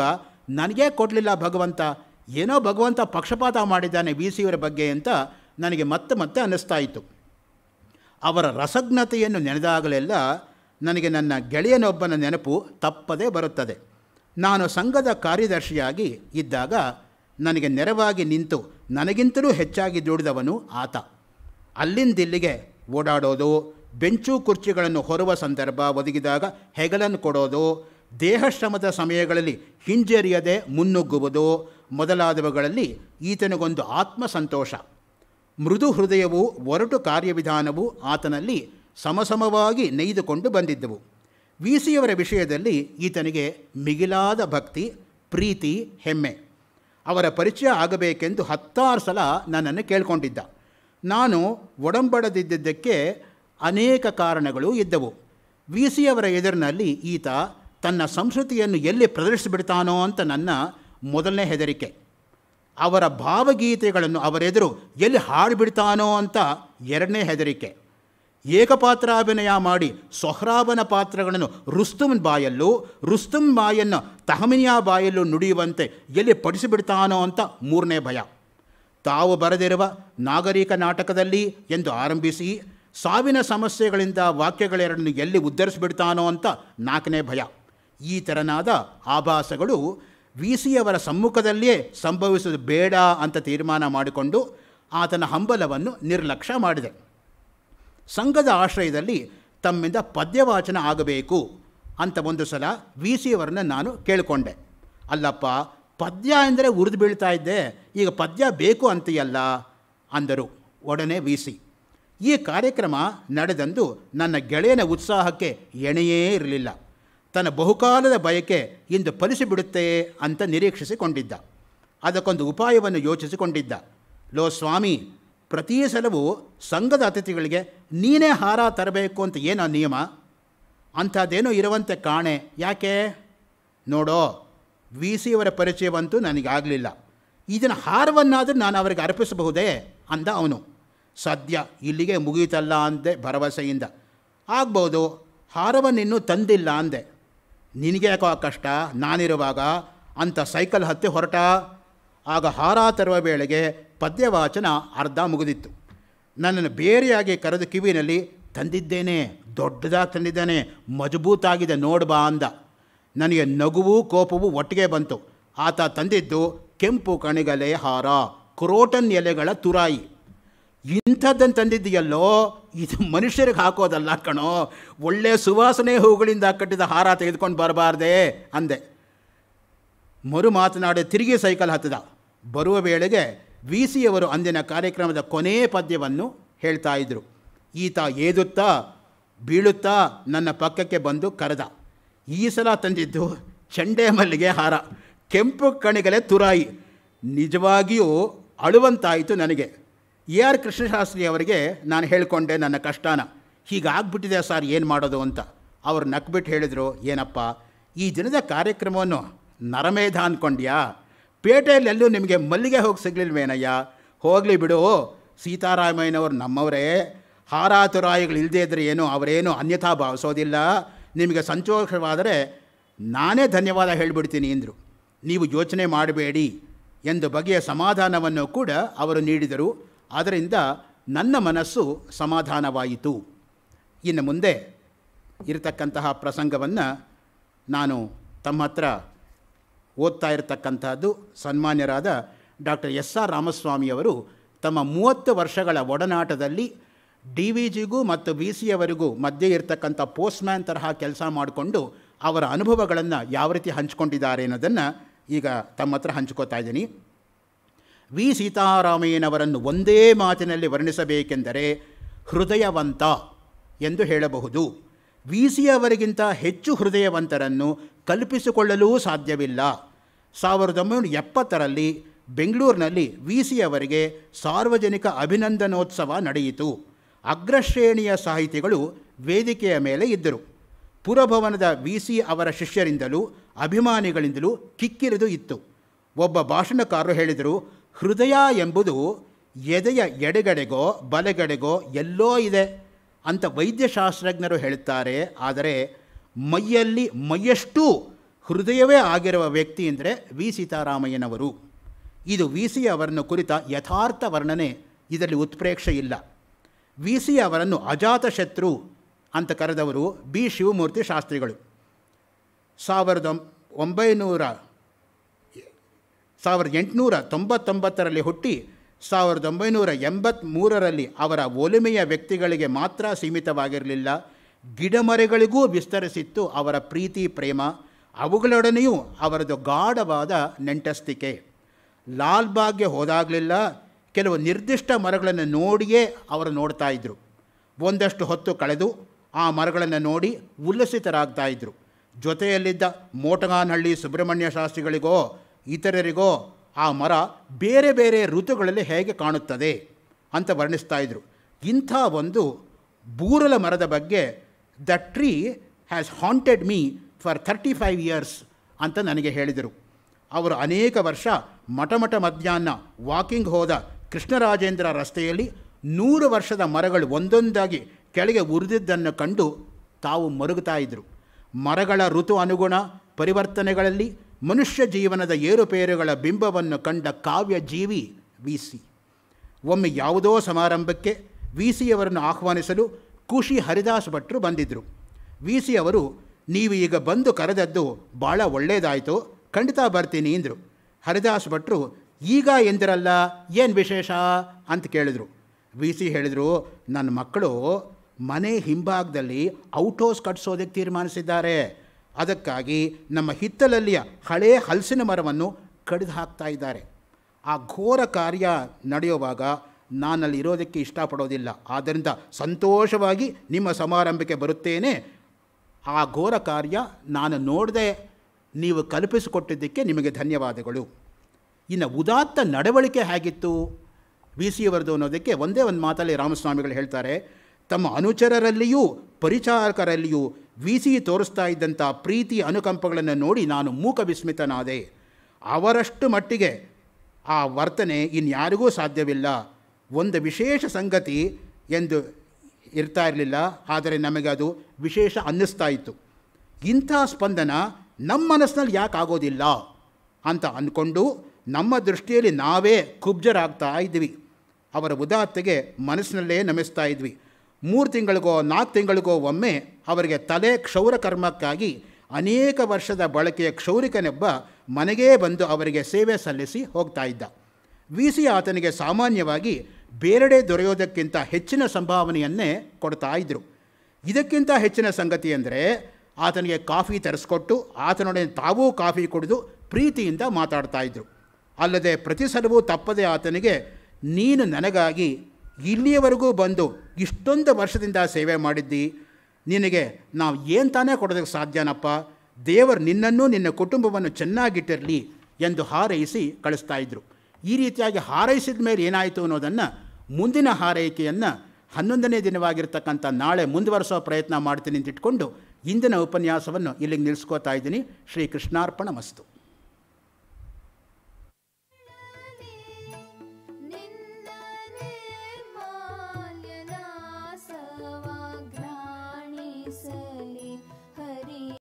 [SPEAKER 1] ನನಗೇ ಕೊಡಲಿಲ್ಲ ಭಗವಂತ ಏನೋ ಭಗವಂತ ಪಕ್ಷಪಾತ ಮಾಡಿದ್ದಾನೆ ವಿ ಸಿಯವರ ಬಗ್ಗೆ ಅಂತ ನನಗೆ ಮತ್ತೆ ಮತ್ತೆ ಅನ್ನಿಸ್ತಾ ಇತ್ತು ಅವರ ರಸಜ್ಞತೆಯನ್ನು ನೆನೆದಾಗಲೆಲ್ಲ ನನಗೆ ನನ್ನ ಗೆಳೆಯನೊಬ್ಬನ ನೆನಪು ತಪ್ಪದೇ ಬರುತ್ತದೆ ನಾನು ಸಂಘದ ಕಾರ್ಯದರ್ಶಿಯಾಗಿ ಇದ್ದಾಗ ನನಗೆ ನೆರವಾಗಿ ನಿಂತು ನನಗಿಂತಲೂ ಹೆಚ್ಚಾಗಿ ದುಡಿದವನು ಆತ ಅಲ್ಲಿಂದಿಲ್ಲಿಗೆ ಓಡಾಡೋದು ಬೆಂಚು ಕುರ್ಚಿಗಳನ್ನು ಹೊರುವ ಸಂದರ್ಭ ಒದಗಿದಾಗ ಹೆಗಲನ್ನು ಕೊಡೋದು ದೇಹಶ್ರಮದ ಸಮಯಗಳಲ್ಲಿ ಹಿಂಜರಿಯದೆ ಮುನ್ನುಗ್ಗುವುದು ಮೊದಲಾದವುಗಳಲ್ಲಿ ಈತನಿಗೊಂದು ಆತ್ಮಸಂತೋಷ ಮೃದು ಹೃದಯವು ಒರಟು ಕಾರ್ಯವಿಧಾನವು ಆತನಲ್ಲಿ ಸಮಸಮವಾಗಿ ನೈದುಕೊಂಡು ಬಂದಿದ್ದವು ವಿಸಿಯವರ ವಿಷಯದಲ್ಲಿ ಈತನಿಗೆ ಮಿಗಿಲಾದ ಭಕ್ತಿ ಪ್ರೀತಿ ಹೆಮ್ಮೆ ಅವರ ಪರಿಚಯ ಆಗಬೇಕೆಂದು ಹತ್ತಾರು ಸಲ ನನ್ನನ್ನು ಕೇಳಿಕೊಂಡಿದ್ದ ನಾನು ಒಡಂಬಡದಿದ್ದಕ್ಕೆ ಅನೇಕ ಕಾರಣಗಳು ಇದ್ದವು ವಿಸಿಯವರ ಎದುರಿನಲ್ಲಿ ಈತ ತನ್ನ ಸಂಸ್ಕೃತಿಯನ್ನು ಎಲ್ಲಿ ಪ್ರದರ್ಶಿಸಿಬಿಡ್ತಾನೋ ಅಂತ ನನ್ನ ಮೊದಲನೇ ಹೆದರಿಕೆ ಅವರ ಭಾವಗೀತೆಗಳನ್ನು ಅವರೆದುರು ಎಲ್ಲಿ ಹಾಡಿಬಿಡ್ತಾನೋ ಅಂತ ಎರಡನೇ ಹೆದರಿಕೆ ಏಕಪಾತ್ರಾಭಿನಯ ಮಾಡಿ ಸೊಹ್ರಾಬನ ಪಾತ್ರಗಳನ್ನು ರುಸ್ತುಮ್ ಬಾಯಲ್ಲೂ ರುಸ್ತುಮ್ ಬಾಯನ್ನು ತಹಮಿನಿಯಾ ಬಾಯಲ್ಲೂ ನುಡಿಯುವಂತೆ ಎಲ್ಲಿ ಪಡಿಸಿಬಿಡ್ತಾನೋ ಅಂತ ಮೂರನೇ ಭಯ ತಾವು ಬರೆದಿರುವ ನಾಗರಿಕ ನಾಟಕದಲ್ಲಿ ಎಂದು ಆರಂಭಿಸಿ ಸಾವಿನ ಸಮಸ್ಯೆಗಳಿಂದ ವಾಕ್ಯಗಳೆರಡನ್ನು ಎಲ್ಲಿ ಉದ್ಧರಿಸಿಬಿಡ್ತಾನೋ ಅಂತ ನಾಲ್ಕನೇ ಭಯ ಈ ತೆರನಾದ ಆಭಾಸಗಳು ವಿ ಸಿಯವರ ಸಮ್ಮುಖದಲ್ಲಿಯೇ ಸಂಭವಿಸುವುದು ಬೇಡ ಅಂತ ತೀರ್ಮಾನ ಮಾಡಿಕೊಂಡು ಆತನ ಹಂಬಲವನ್ನು ನಿರ್ಲಕ್ಷ್ಯ ಮಾಡಿದೆ ಸಂಘದ ಆಶ್ರಯದಲ್ಲಿ ತಮ್ಮಿಂದ ಪದ್ಯವಾಚನ ಆಗಬೇಕು ಅಂತ ಒಂದು ಸಲ ವಿ ಅವರನ್ನು ನಾನು ಕೇಳಿಕೊಂಡೆ ಅಲ್ಲಪ್ಪ ಪದ್ಯ ಎಂದರೆ ಉರಿದು ಬೀಳ್ತಾ ಇದ್ದೆ ಈಗ ಪದ್ಯ ಬೇಕು ಅಂತೀಯಲ್ಲ ಅಂದರು ಒಡನೆ ವಿ ಸಿ ಈ ಕಾರ್ಯಕ್ರಮ ನಡೆದಂದು ನನ್ನ ಗೆಳೆಯನ ಉತ್ಸಾಹಕ್ಕೆ ಎಣೆಯೇ ಇರಲಿಲ್ಲ ತನ್ನ ಬಹುಕಾಲದ ಬಯಕೆ ಇಂದು ಫಲಿಸಿಬಿಡುತ್ತೆ ಅಂತ ನಿರೀಕ್ಷಿಸಿಕೊಂಡಿದ್ದ ಅದಕ್ಕೊಂದು ಉಪಾಯವನ್ನು ಯೋಚಿಸಿಕೊಂಡಿದ್ದ ಲೋ ಸ್ವಾಮಿ ಪ್ರತಿ ಸಲವೂ ಸಂಘದ ಅತಿಥಿಗಳಿಗೆ ನೀನೇ ಹಾರ ತರಬೇಕು ಅಂತ ಆ ನಿಯಮ ಅಂಥದ್ದೇನೋ ಇರುವಂತೆ ಕಾಣೆ ಯಾಕೆ ನೋಡೋ ವಿ ಸಿಯವರ ಪರಿಚಯವಂತೂ ನನಗಾಗಲಿಲ್ಲ ಇದನ್ನು ಹಾರವನ್ನಾದರೂ ನಾನು ಅವರಿಗೆ ಅರ್ಪಿಸಬಹುದೇ ಅಂದ ಅವನು ಸದ್ಯ ಇಲ್ಲಿಗೆ ಮುಗಿಯಿತಲ್ಲ ಅಂದೆ ಭರವಸೆಯಿಂದ ಆಗ್ಬೋದು ಹಾರವನ್ನಿನ್ನೂ ತಂದಿಲ್ಲ ಅಂದೆ ನಿನಗೆ ಯಾಕೋ ಕಷ್ಟ ನಾನಿರುವಾಗ ಅಂತ ಸೈಕಲ್ ಹತ್ತಿ ಹೊರಟ ಆಗ ಹಾರ ತರುವ ವೇಳೆಗೆ ಪದ್ಯವಾಚನ ಅರ್ಧ ಮುಗಿದಿತ್ತು ನನ್ನನ್ನು ಬೇರೆಯಾಗಿ ಕರೆದ ಕಿವಿನಲ್ಲಿ ತಂದಿದ್ದೇನೆ ದೊಡ್ಡದಾಗಿ ತಂದಿದ್ದೇನೆ ಮಜಬೂತಾಗಿದೆ ನೋಡ್ಬಾ ಅಂದ ನನಗೆ ನಗುವು ಕೋಪವೂ ಒಟ್ಟಿಗೆ ಬಂತು ಆತ ತಂದಿದ್ದು ಕೆಂಪು ಕಣಿಗಲೆ ಹಾರ ಕ್ರೋಟನ್ ಎಲೆಗಳ ತುರಾಯಿ ಇಂಥದ್ದನ್ನು ತಂದಿದ್ದೀಯಲ್ಲೋ ಇದು ಮನುಷ್ಯರಿಗೆ ಹಾಕೋದಲ್ಲ ಕಣೋ ಒಳ್ಳೆಯ ಸುವಾಸನೆ ಹೂಗಳಿಂದ ಕಟ್ಟಿದ ಹಾರ ತೆಗೆದುಕೊಂಡು ಬರಬಾರ್ದೆ ಅಂದೆ ಮರು ಮಾತನಾಡಿ ತಿರುಗಿ ಸೈಕಲ್ ಹತ್ತಿದ ಬರುವ ವೇಳೆಗೆ ವಿ ಸಿಯವರು ಅಂದಿನ ಕಾರ್ಯಕ್ರಮದ ಕೊನೆಯ ಪದ್ಯವನ್ನು ಹೇಳ್ತಾ ಇದ್ದರು ಈತ ಏದುತ್ತಾ ಬೀಳುತ್ತಾ ನನ್ನ ಪಕ್ಕಕ್ಕೆ ಬಂದು ಕರೆದ ಈ ಸಲ ತಂದಿದ್ದು ಚಂಡೆ ಮಲ್ಲಿಗೆ ಹಾರ ಕೆಂಪು ಕಣಿಗಳೇ ತುರಾಯಿ ನಿಜವಾಗಿಯೂ ಅಳುವಂತಾಯಿತು ನನಗೆ ಎ ಆರ್ ಕೃಷ್ಣಶಾಸ್ತ್ರಿ ಅವರಿಗೆ ನಾನು ಹೇಳಿಕೊಂಡೆ ನನ್ನ ಕಷ್ಟನ ಹೀಗಾಗ್ಬಿಟ್ಟಿದೆ ಸರ್ ಏನು ಮಾಡೋದು ಅಂತ ಅವರು ನಕ್ಬಿಟ್ಟು ಹೇಳಿದರು ಏನಪ್ಪ ಈ ದಿನದ ಕಾರ್ಯಕ್ರಮವನ್ನು ನರಮೇಧ ಅಂದ್ಕೊಂಡ್ಯಾ ಪೇಟೆಯಲ್ಲೆಲ್ಲೂ ನಿಮಗೆ ಮಲ್ಲಿಗೆ ಹೋಗಿ ಸಿಗ್ಲಿಲ್ವೇನಯ್ಯ ಹೋಗಲಿ ಬಿಡು ಸೀತಾರಾಮಯ್ಯನವರು ನಮ್ಮವರೇ ಹಾರಾತುರಾಯಿಗಳು ಇಲ್ಲದೇ ಇದ್ದರೆ ಏನು ಅವರೇನು ಅನ್ಯಥಾ ಭಾವಿಸೋದಿಲ್ಲ ನಿಮಗೆ ಸಂತೋಷವಾದರೆ ನಾನೇ ಧನ್ಯವಾದ ಹೇಳಿಬಿಡ್ತೀನಿ ಅಂದರು ನೀವು ಯೋಚನೆ ಮಾಡಬೇಡಿ ಎಂದು ಬಗೆಯ ಸಮಾಧಾನವನ್ನು ಕೂಡ ಅವರು ನೀಡಿದರು ಆದ್ದರಿಂದ ನನ್ನ ಮನಸ್ಸು ಸಮಾಧಾನವಾಯಿತು ಇನ್ನು ಮುಂದೆ ಇರತಕ್ಕಂತಹ ಪ್ರಸಂಗವನ್ನು ನಾನು ತಮ್ಮ ಹತ್ರ ಓದ್ತಾ ಇರತಕ್ಕಂಥದ್ದು ಸನ್ಮಾನ್ಯರಾದ ಡಾಕ್ಟರ್ ಎಸ್ ಆರ್ ರಾಮಸ್ವಾಮಿಯವರು ತಮ್ಮ ಮೂವತ್ತು ವರ್ಷಗಳ ಒಡನಾಟದಲ್ಲಿ ಡಿ ವಿ ಜಿಗೂ ಮತ್ತು ಬಿ ಸಿಯವರೆಗೂ ಮಧ್ಯೆ ಇರತಕ್ಕಂಥ ಮ್ಯಾನ್ ತರಹ ಕೆಲಸ ಮಾಡಿಕೊಂಡು ಅವರ ಅನುಭವಗಳನ್ನು ಯಾವ ರೀತಿ ಹಂಚ್ಕೊಂಡಿದ್ದಾರೆ ಅನ್ನೋದನ್ನು ಈಗ ತಮ್ಮ ಹತ್ರ ಹಂಚ್ಕೋತಾ ಇದ್ದೀನಿ ವಿ ಸೀತಾರಾಮಯ್ಯನವರನ್ನು ಒಂದೇ ಮಾತಿನಲ್ಲಿ ವರ್ಣಿಸಬೇಕೆಂದರೆ ಹೃದಯವಂತ ಎಂದು ಹೇಳಬಹುದು ವಿ ಸಿಯವರಿಗಿಂತ ಹೆಚ್ಚು ಹೃದಯವಂತರನ್ನು ಕಲ್ಪಿಸಿಕೊಳ್ಳಲೂ ಸಾಧ್ಯವಿಲ್ಲ ಸಾವಿರದ ಒಂಬೈನೂರ ಎಪ್ಪತ್ತರಲ್ಲಿ ಬೆಂಗಳೂರಿನಲ್ಲಿ ವಿ ಸಿಯವರಿಗೆ ಸಾರ್ವಜನಿಕ ಅಭಿನಂದನೋತ್ಸವ ನಡೆಯಿತು ಅಗ್ರಶ್ರೇಣಿಯ ಸಾಹಿತಿಗಳು ವೇದಿಕೆಯ ಮೇಲೆ ಇದ್ದರು ಪುರಭವನದ ವಿ ಸಿ ಅವರ ಶಿಷ್ಯರಿಂದಲೂ ಅಭಿಮಾನಿಗಳಿಂದಲೂ ಕಿಕ್ಕಿರಿದು ಇತ್ತು ಒಬ್ಬ ಭಾಷಣಕಾರರು ಹೇಳಿದರು ಹೃದಯ ಎಂಬುದು ಎದೆಯ ಎಡೆಗಡೆಗೋ ಬಲೆಗಡೆಗೋ ಎಲ್ಲೋ ಇದೆ ಅಂತ ವೈದ್ಯಶಾಸ್ತ್ರಜ್ಞರು ಹೇಳುತ್ತಾರೆ ಆದರೆ ಮೈಯಲ್ಲಿ ಮೈಯಷ್ಟು ಹೃದಯವೇ ಆಗಿರುವ ವ್ಯಕ್ತಿ ಅಂದರೆ ವಿ ಸೀತಾರಾಮಯ್ಯನವರು ಇದು ವಿ ಸಿ ಅವರನ್ನು ಕುರಿತ ಯಥಾರ್ಥ ವರ್ಣನೆ ಇದರಲ್ಲಿ ಉತ್ಪ್ರೇಕ್ಷೆ ಇಲ್ಲ ವಿ ಸಿ ಅವರನ್ನು ಅಜಾತಶತ್ರು ಅಂತ ಕರೆದವರು ಬಿ ಶಿವಮೂರ್ತಿ ಶಾಸ್ತ್ರಿಗಳು ಸಾವಿರದ ಒಂಬೈನೂರ ಸಾವಿರದ ಎಂಟುನೂರ ತೊಂಬತ್ತೊಂಬತ್ತರಲ್ಲಿ ಹುಟ್ಟಿ ಸಾವಿರದ ಒಂಬೈನೂರ ಎಂಬತ್ತ್ಮೂರರಲ್ಲಿ ಅವರ ಒಲಿಮೆಯ ವ್ಯಕ್ತಿಗಳಿಗೆ ಮಾತ್ರ ಸೀಮಿತವಾಗಿರಲಿಲ್ಲ ಗಿಡಮರೆಗಳಿಗೂ ವಿಸ್ತರಿಸಿತ್ತು ಅವರ ಪ್ರೀತಿ ಪ್ರೇಮ ಅವುಗಳೊಡನೆಯೂ ಅವರದು ಗಾಢವಾದ ನೆಂಟಸ್ತಿಕೆ ಲಾಲ್ಬಾಗ್ಗೆ ಹೋದಾಗಲಿಲ್ಲ ಕೆಲವು ನಿರ್ದಿಷ್ಟ ಮರಗಳನ್ನು ನೋಡಿಯೇ ಅವರು ನೋಡ್ತಾ ಇದ್ದರು ಒಂದಷ್ಟು ಹೊತ್ತು ಕಳೆದು ಆ ಮರಗಳನ್ನು ನೋಡಿ ಉಲ್ಲಸಿತರಾಗ್ತಾ ಇದ್ದರು ಜೊತೆಯಲ್ಲಿದ್ದ ಮೋಟಗಾನಹಳ್ಳಿ ಸುಬ್ರಹ್ಮಣ್ಯ ಶಾಸ್ತ್ರಿಗಳಿಗೋ ಇತರರಿಗೋ ಆ ಮರ ಬೇರೆ ಬೇರೆ ಋತುಗಳಲ್ಲಿ ಹೇಗೆ ಕಾಣುತ್ತದೆ ಅಂತ ವರ್ಣಿಸ್ತಾ ಇದ್ದರು ಇಂಥ ಒಂದು ಬೂರಲ ಮರದ ಬಗ್ಗೆ the tree has haunted me for thirty five years ಅಂತ ನನಗೆ ಹೇಳಿದರು ಅವರು ಅನೇಕ ವರ್ಷ ಮಠಮಠ ಮಧ್ಯಾಹ್ನ ವಾಕಿಂಗ್ ಹೋದ ಕೃಷ್ಣರಾಜೇಂದ್ರ ರಸ್ತೆಯಲ್ಲಿ ನೂರು ವರ್ಷದ ಮರಗಳು ಒಂದೊಂದಾಗಿ ಕೆಳಗೆ ಉರಿದಿದ್ದನ್ನು ಕಂಡು ತಾವು ಮರುಗುತ್ತಾ ಇದ್ದರು ಮರಗಳ ಋತು ಅನುಗುಣ ಪರಿವರ್ತನೆಗಳಲ್ಲಿ ಮನುಷ್ಯ ಜೀವನದ ಏರುಪೇರುಗಳ ಬಿಂಬವನ್ನು ಕಂಡ ಕಾವ್ಯ ಜೀವಿ ವಿ ಸಿ ಒಮ್ಮೆ ಯಾವುದೋ ಸಮಾರಂಭಕ್ಕೆ ವಿ ಸಿಯವರನ್ನು ಆಹ್ವಾನಿಸಲು ಖುಷಿ ಹರಿದಾಸ್ ಭಟ್ರು ಬಂದಿದ್ದರು ವಿ ಸಿ ಅವರು ನೀವು ಈಗ ಬಂದು ಕರೆದದ್ದು ಭಾಳ ಒಳ್ಳೆಯದಾಯಿತು ಖಂಡಿತ ಬರ್ತೀನಿ ಅಂದರು ಹರಿದಾಸ್ ಭಟ್ರು ಈಗ ಎಂದಿರಲ್ಲ ಏನು ವಿಶೇಷ ಅಂತ ಕೇಳಿದರು ವಿ ಸಿ ಹೇಳಿದರು ನನ್ನ ಮಕ್ಕಳು ಮನೆ ಹಿಂಭಾಗದಲ್ಲಿ ಔಟ್ ಹೌಸ್ ಕಟ್ಸೋದಕ್ಕೆ ತೀರ್ಮಾನಿಸಿದ್ದಾರೆ ಅದಕ್ಕಾಗಿ ನಮ್ಮ ಹಿತ್ತಲಲ್ಲಿಯ ಹಳೆ ಹಲಸಿನ ಮರವನ್ನು ಕಡಿದು ಹಾಕ್ತಾ ಇದ್ದಾರೆ ಆ ಘೋರ ಕಾರ್ಯ ನಡೆಯುವಾಗ ನಾನಲ್ಲಿ ಇರೋದಕ್ಕೆ ಇಷ್ಟಪಡೋದಿಲ್ಲ ಆದ್ದರಿಂದ ಸಂತೋಷವಾಗಿ ನಿಮ್ಮ ಸಮಾರಂಭಕ್ಕೆ ಬರುತ್ತೇನೆ ಆ ಘೋರ ಕಾರ್ಯ ನಾನು ನೋಡದೆ ನೀವು ಕಲ್ಪಿಸಿಕೊಟ್ಟಿದ್ದಕ್ಕೆ ನಿಮಗೆ ಧನ್ಯವಾದಗಳು ಇನ್ನು ಉದಾತ್ತ ನಡವಳಿಕೆ ಹೇಗಿತ್ತು ವಿ ಸಿ ಅನ್ನೋದಕ್ಕೆ ಒಂದೇ ಒಂದು ಮಾತಲ್ಲಿ ರಾಮಸ್ವಾಮಿಗಳು ಹೇಳ್ತಾರೆ ತಮ್ಮ ಅನುಚರರಲ್ಲಿಯೂ ಪರಿಚಾರಕರಲ್ಲಿಯೂ ವೀಸಿ ತೋರಿಸ್ತಾ ಇದ್ದಂಥ ಪ್ರೀತಿ ಅನುಕಂಪಗಳನ್ನು ನೋಡಿ ನಾನು ಮೂಕ ವಿಸ್ಮಿತನಾದೆ ಅವರಷ್ಟು ಮಟ್ಟಿಗೆ ಆ ವರ್ತನೆ ಇನ್ಯಾರಿಗೂ ಸಾಧ್ಯವಿಲ್ಲ ಒಂದು ವಿಶೇಷ ಸಂಗತಿ ಎಂದು ಇರ್ತಾ ಇರಲಿಲ್ಲ ಆದರೆ ನಮಗೆ ಅದು ವಿಶೇಷ ಅನ್ನಿಸ್ತಾ ಇತ್ತು ಇಂಥ ಸ್ಪಂದನ ನಮ್ಮ ಮನಸ್ಸಿನಲ್ಲಿ ಯಾಕೆ ಆಗೋದಿಲ್ಲ ಅಂತ ಅಂದ್ಕೊಂಡು ನಮ್ಮ ದೃಷ್ಟಿಯಲ್ಲಿ ನಾವೇ ಕುಬ್ಜರಾಗ್ತಾ ಇದ್ವಿ ಅವರ ಉದಾತ್ತೆಗೆ ಮನಸ್ಸಿನಲ್ಲೇ ನಮಿಸ್ತಾ ಇದ್ವಿ ಮೂರು ತಿಂಗಳಿಗೋ ನಾಲ್ಕು ತಿಂಗಳಿಗೋ ಒಮ್ಮೆ ಅವರಿಗೆ ತಲೆ ಕ್ಷೌರ ಕರ್ಮಕ್ಕಾಗಿ ಅನೇಕ ವರ್ಷದ ಬಳಕೆಯ ಕ್ಷೌರಿಕನೊಬ್ಬ ಮನೆಗೇ ಬಂದು ಅವರಿಗೆ ಸೇವೆ ಸಲ್ಲಿಸಿ ಹೋಗ್ತಾ ಇದ್ದ ಸಿ ಆತನಿಗೆ ಸಾಮಾನ್ಯವಾಗಿ ಬೇರೆಡೆ ದೊರೆಯೋದಕ್ಕಿಂತ ಹೆಚ್ಚಿನ ಸಂಭಾವನೆಯನ್ನೇ ಕೊಡ್ತಾ ಇದ್ದರು ಇದಕ್ಕಿಂತ ಹೆಚ್ಚಿನ ಸಂಗತಿ ಅಂದರೆ ಆತನಿಗೆ ಕಾಫಿ ತರಿಸ್ಕೊಟ್ಟು ಆತನೊಡನೆ ತಾವೂ ಕಾಫಿ ಕುಡಿದು ಪ್ರೀತಿಯಿಂದ ಮಾತಾಡ್ತಾ ಇದ್ದರು ಅಲ್ಲದೆ ಪ್ರತಿ ಸಲವೂ ತಪ್ಪದೆ ಆತನಿಗೆ ನೀನು ನನಗಾಗಿ ಇಲ್ಲಿಯವರೆಗೂ ಬಂದು ಇಷ್ಟೊಂದು ವರ್ಷದಿಂದ ಸೇವೆ ಮಾಡಿದ್ದಿ ನಿನಗೆ ನಾವು ಏನು ತಾನೇ ಕೊಡೋದಕ್ಕೆ ಸಾಧ್ಯನಪ್ಪ ದೇವರು ನಿನ್ನನ್ನು ನಿನ್ನ ಕುಟುಂಬವನ್ನು ಚೆನ್ನಾಗಿಟ್ಟಿರಲಿ ಎಂದು ಹಾರೈಸಿ ಕಳಿಸ್ತಾ ಇದ್ದರು ಈ ರೀತಿಯಾಗಿ ಹಾರೈಸಿದ ಮೇಲೆ ಏನಾಯಿತು ಅನ್ನೋದನ್ನು ಮುಂದಿನ ಹಾರೈಕೆಯನ್ನು ಹನ್ನೊಂದನೇ ದಿನವಾಗಿರ್ತಕ್ಕಂಥ ನಾಳೆ ಮುಂದುವರಿಸೋ ಪ್ರಯತ್ನ ಮಾಡ್ತೀನಿ ಅಂತ ಇಟ್ಕೊಂಡು ಇಂದಿನ ಉಪನ್ಯಾಸವನ್ನು ಇಲ್ಲಿಗೆ ನಿಲ್ಲಿಸ್ಕೋತಾ ಇದ್ದೀನಿ ಶ್ರೀ ಕೃಷ್ಣಾರ್ಪಣ ಮಸ್ತು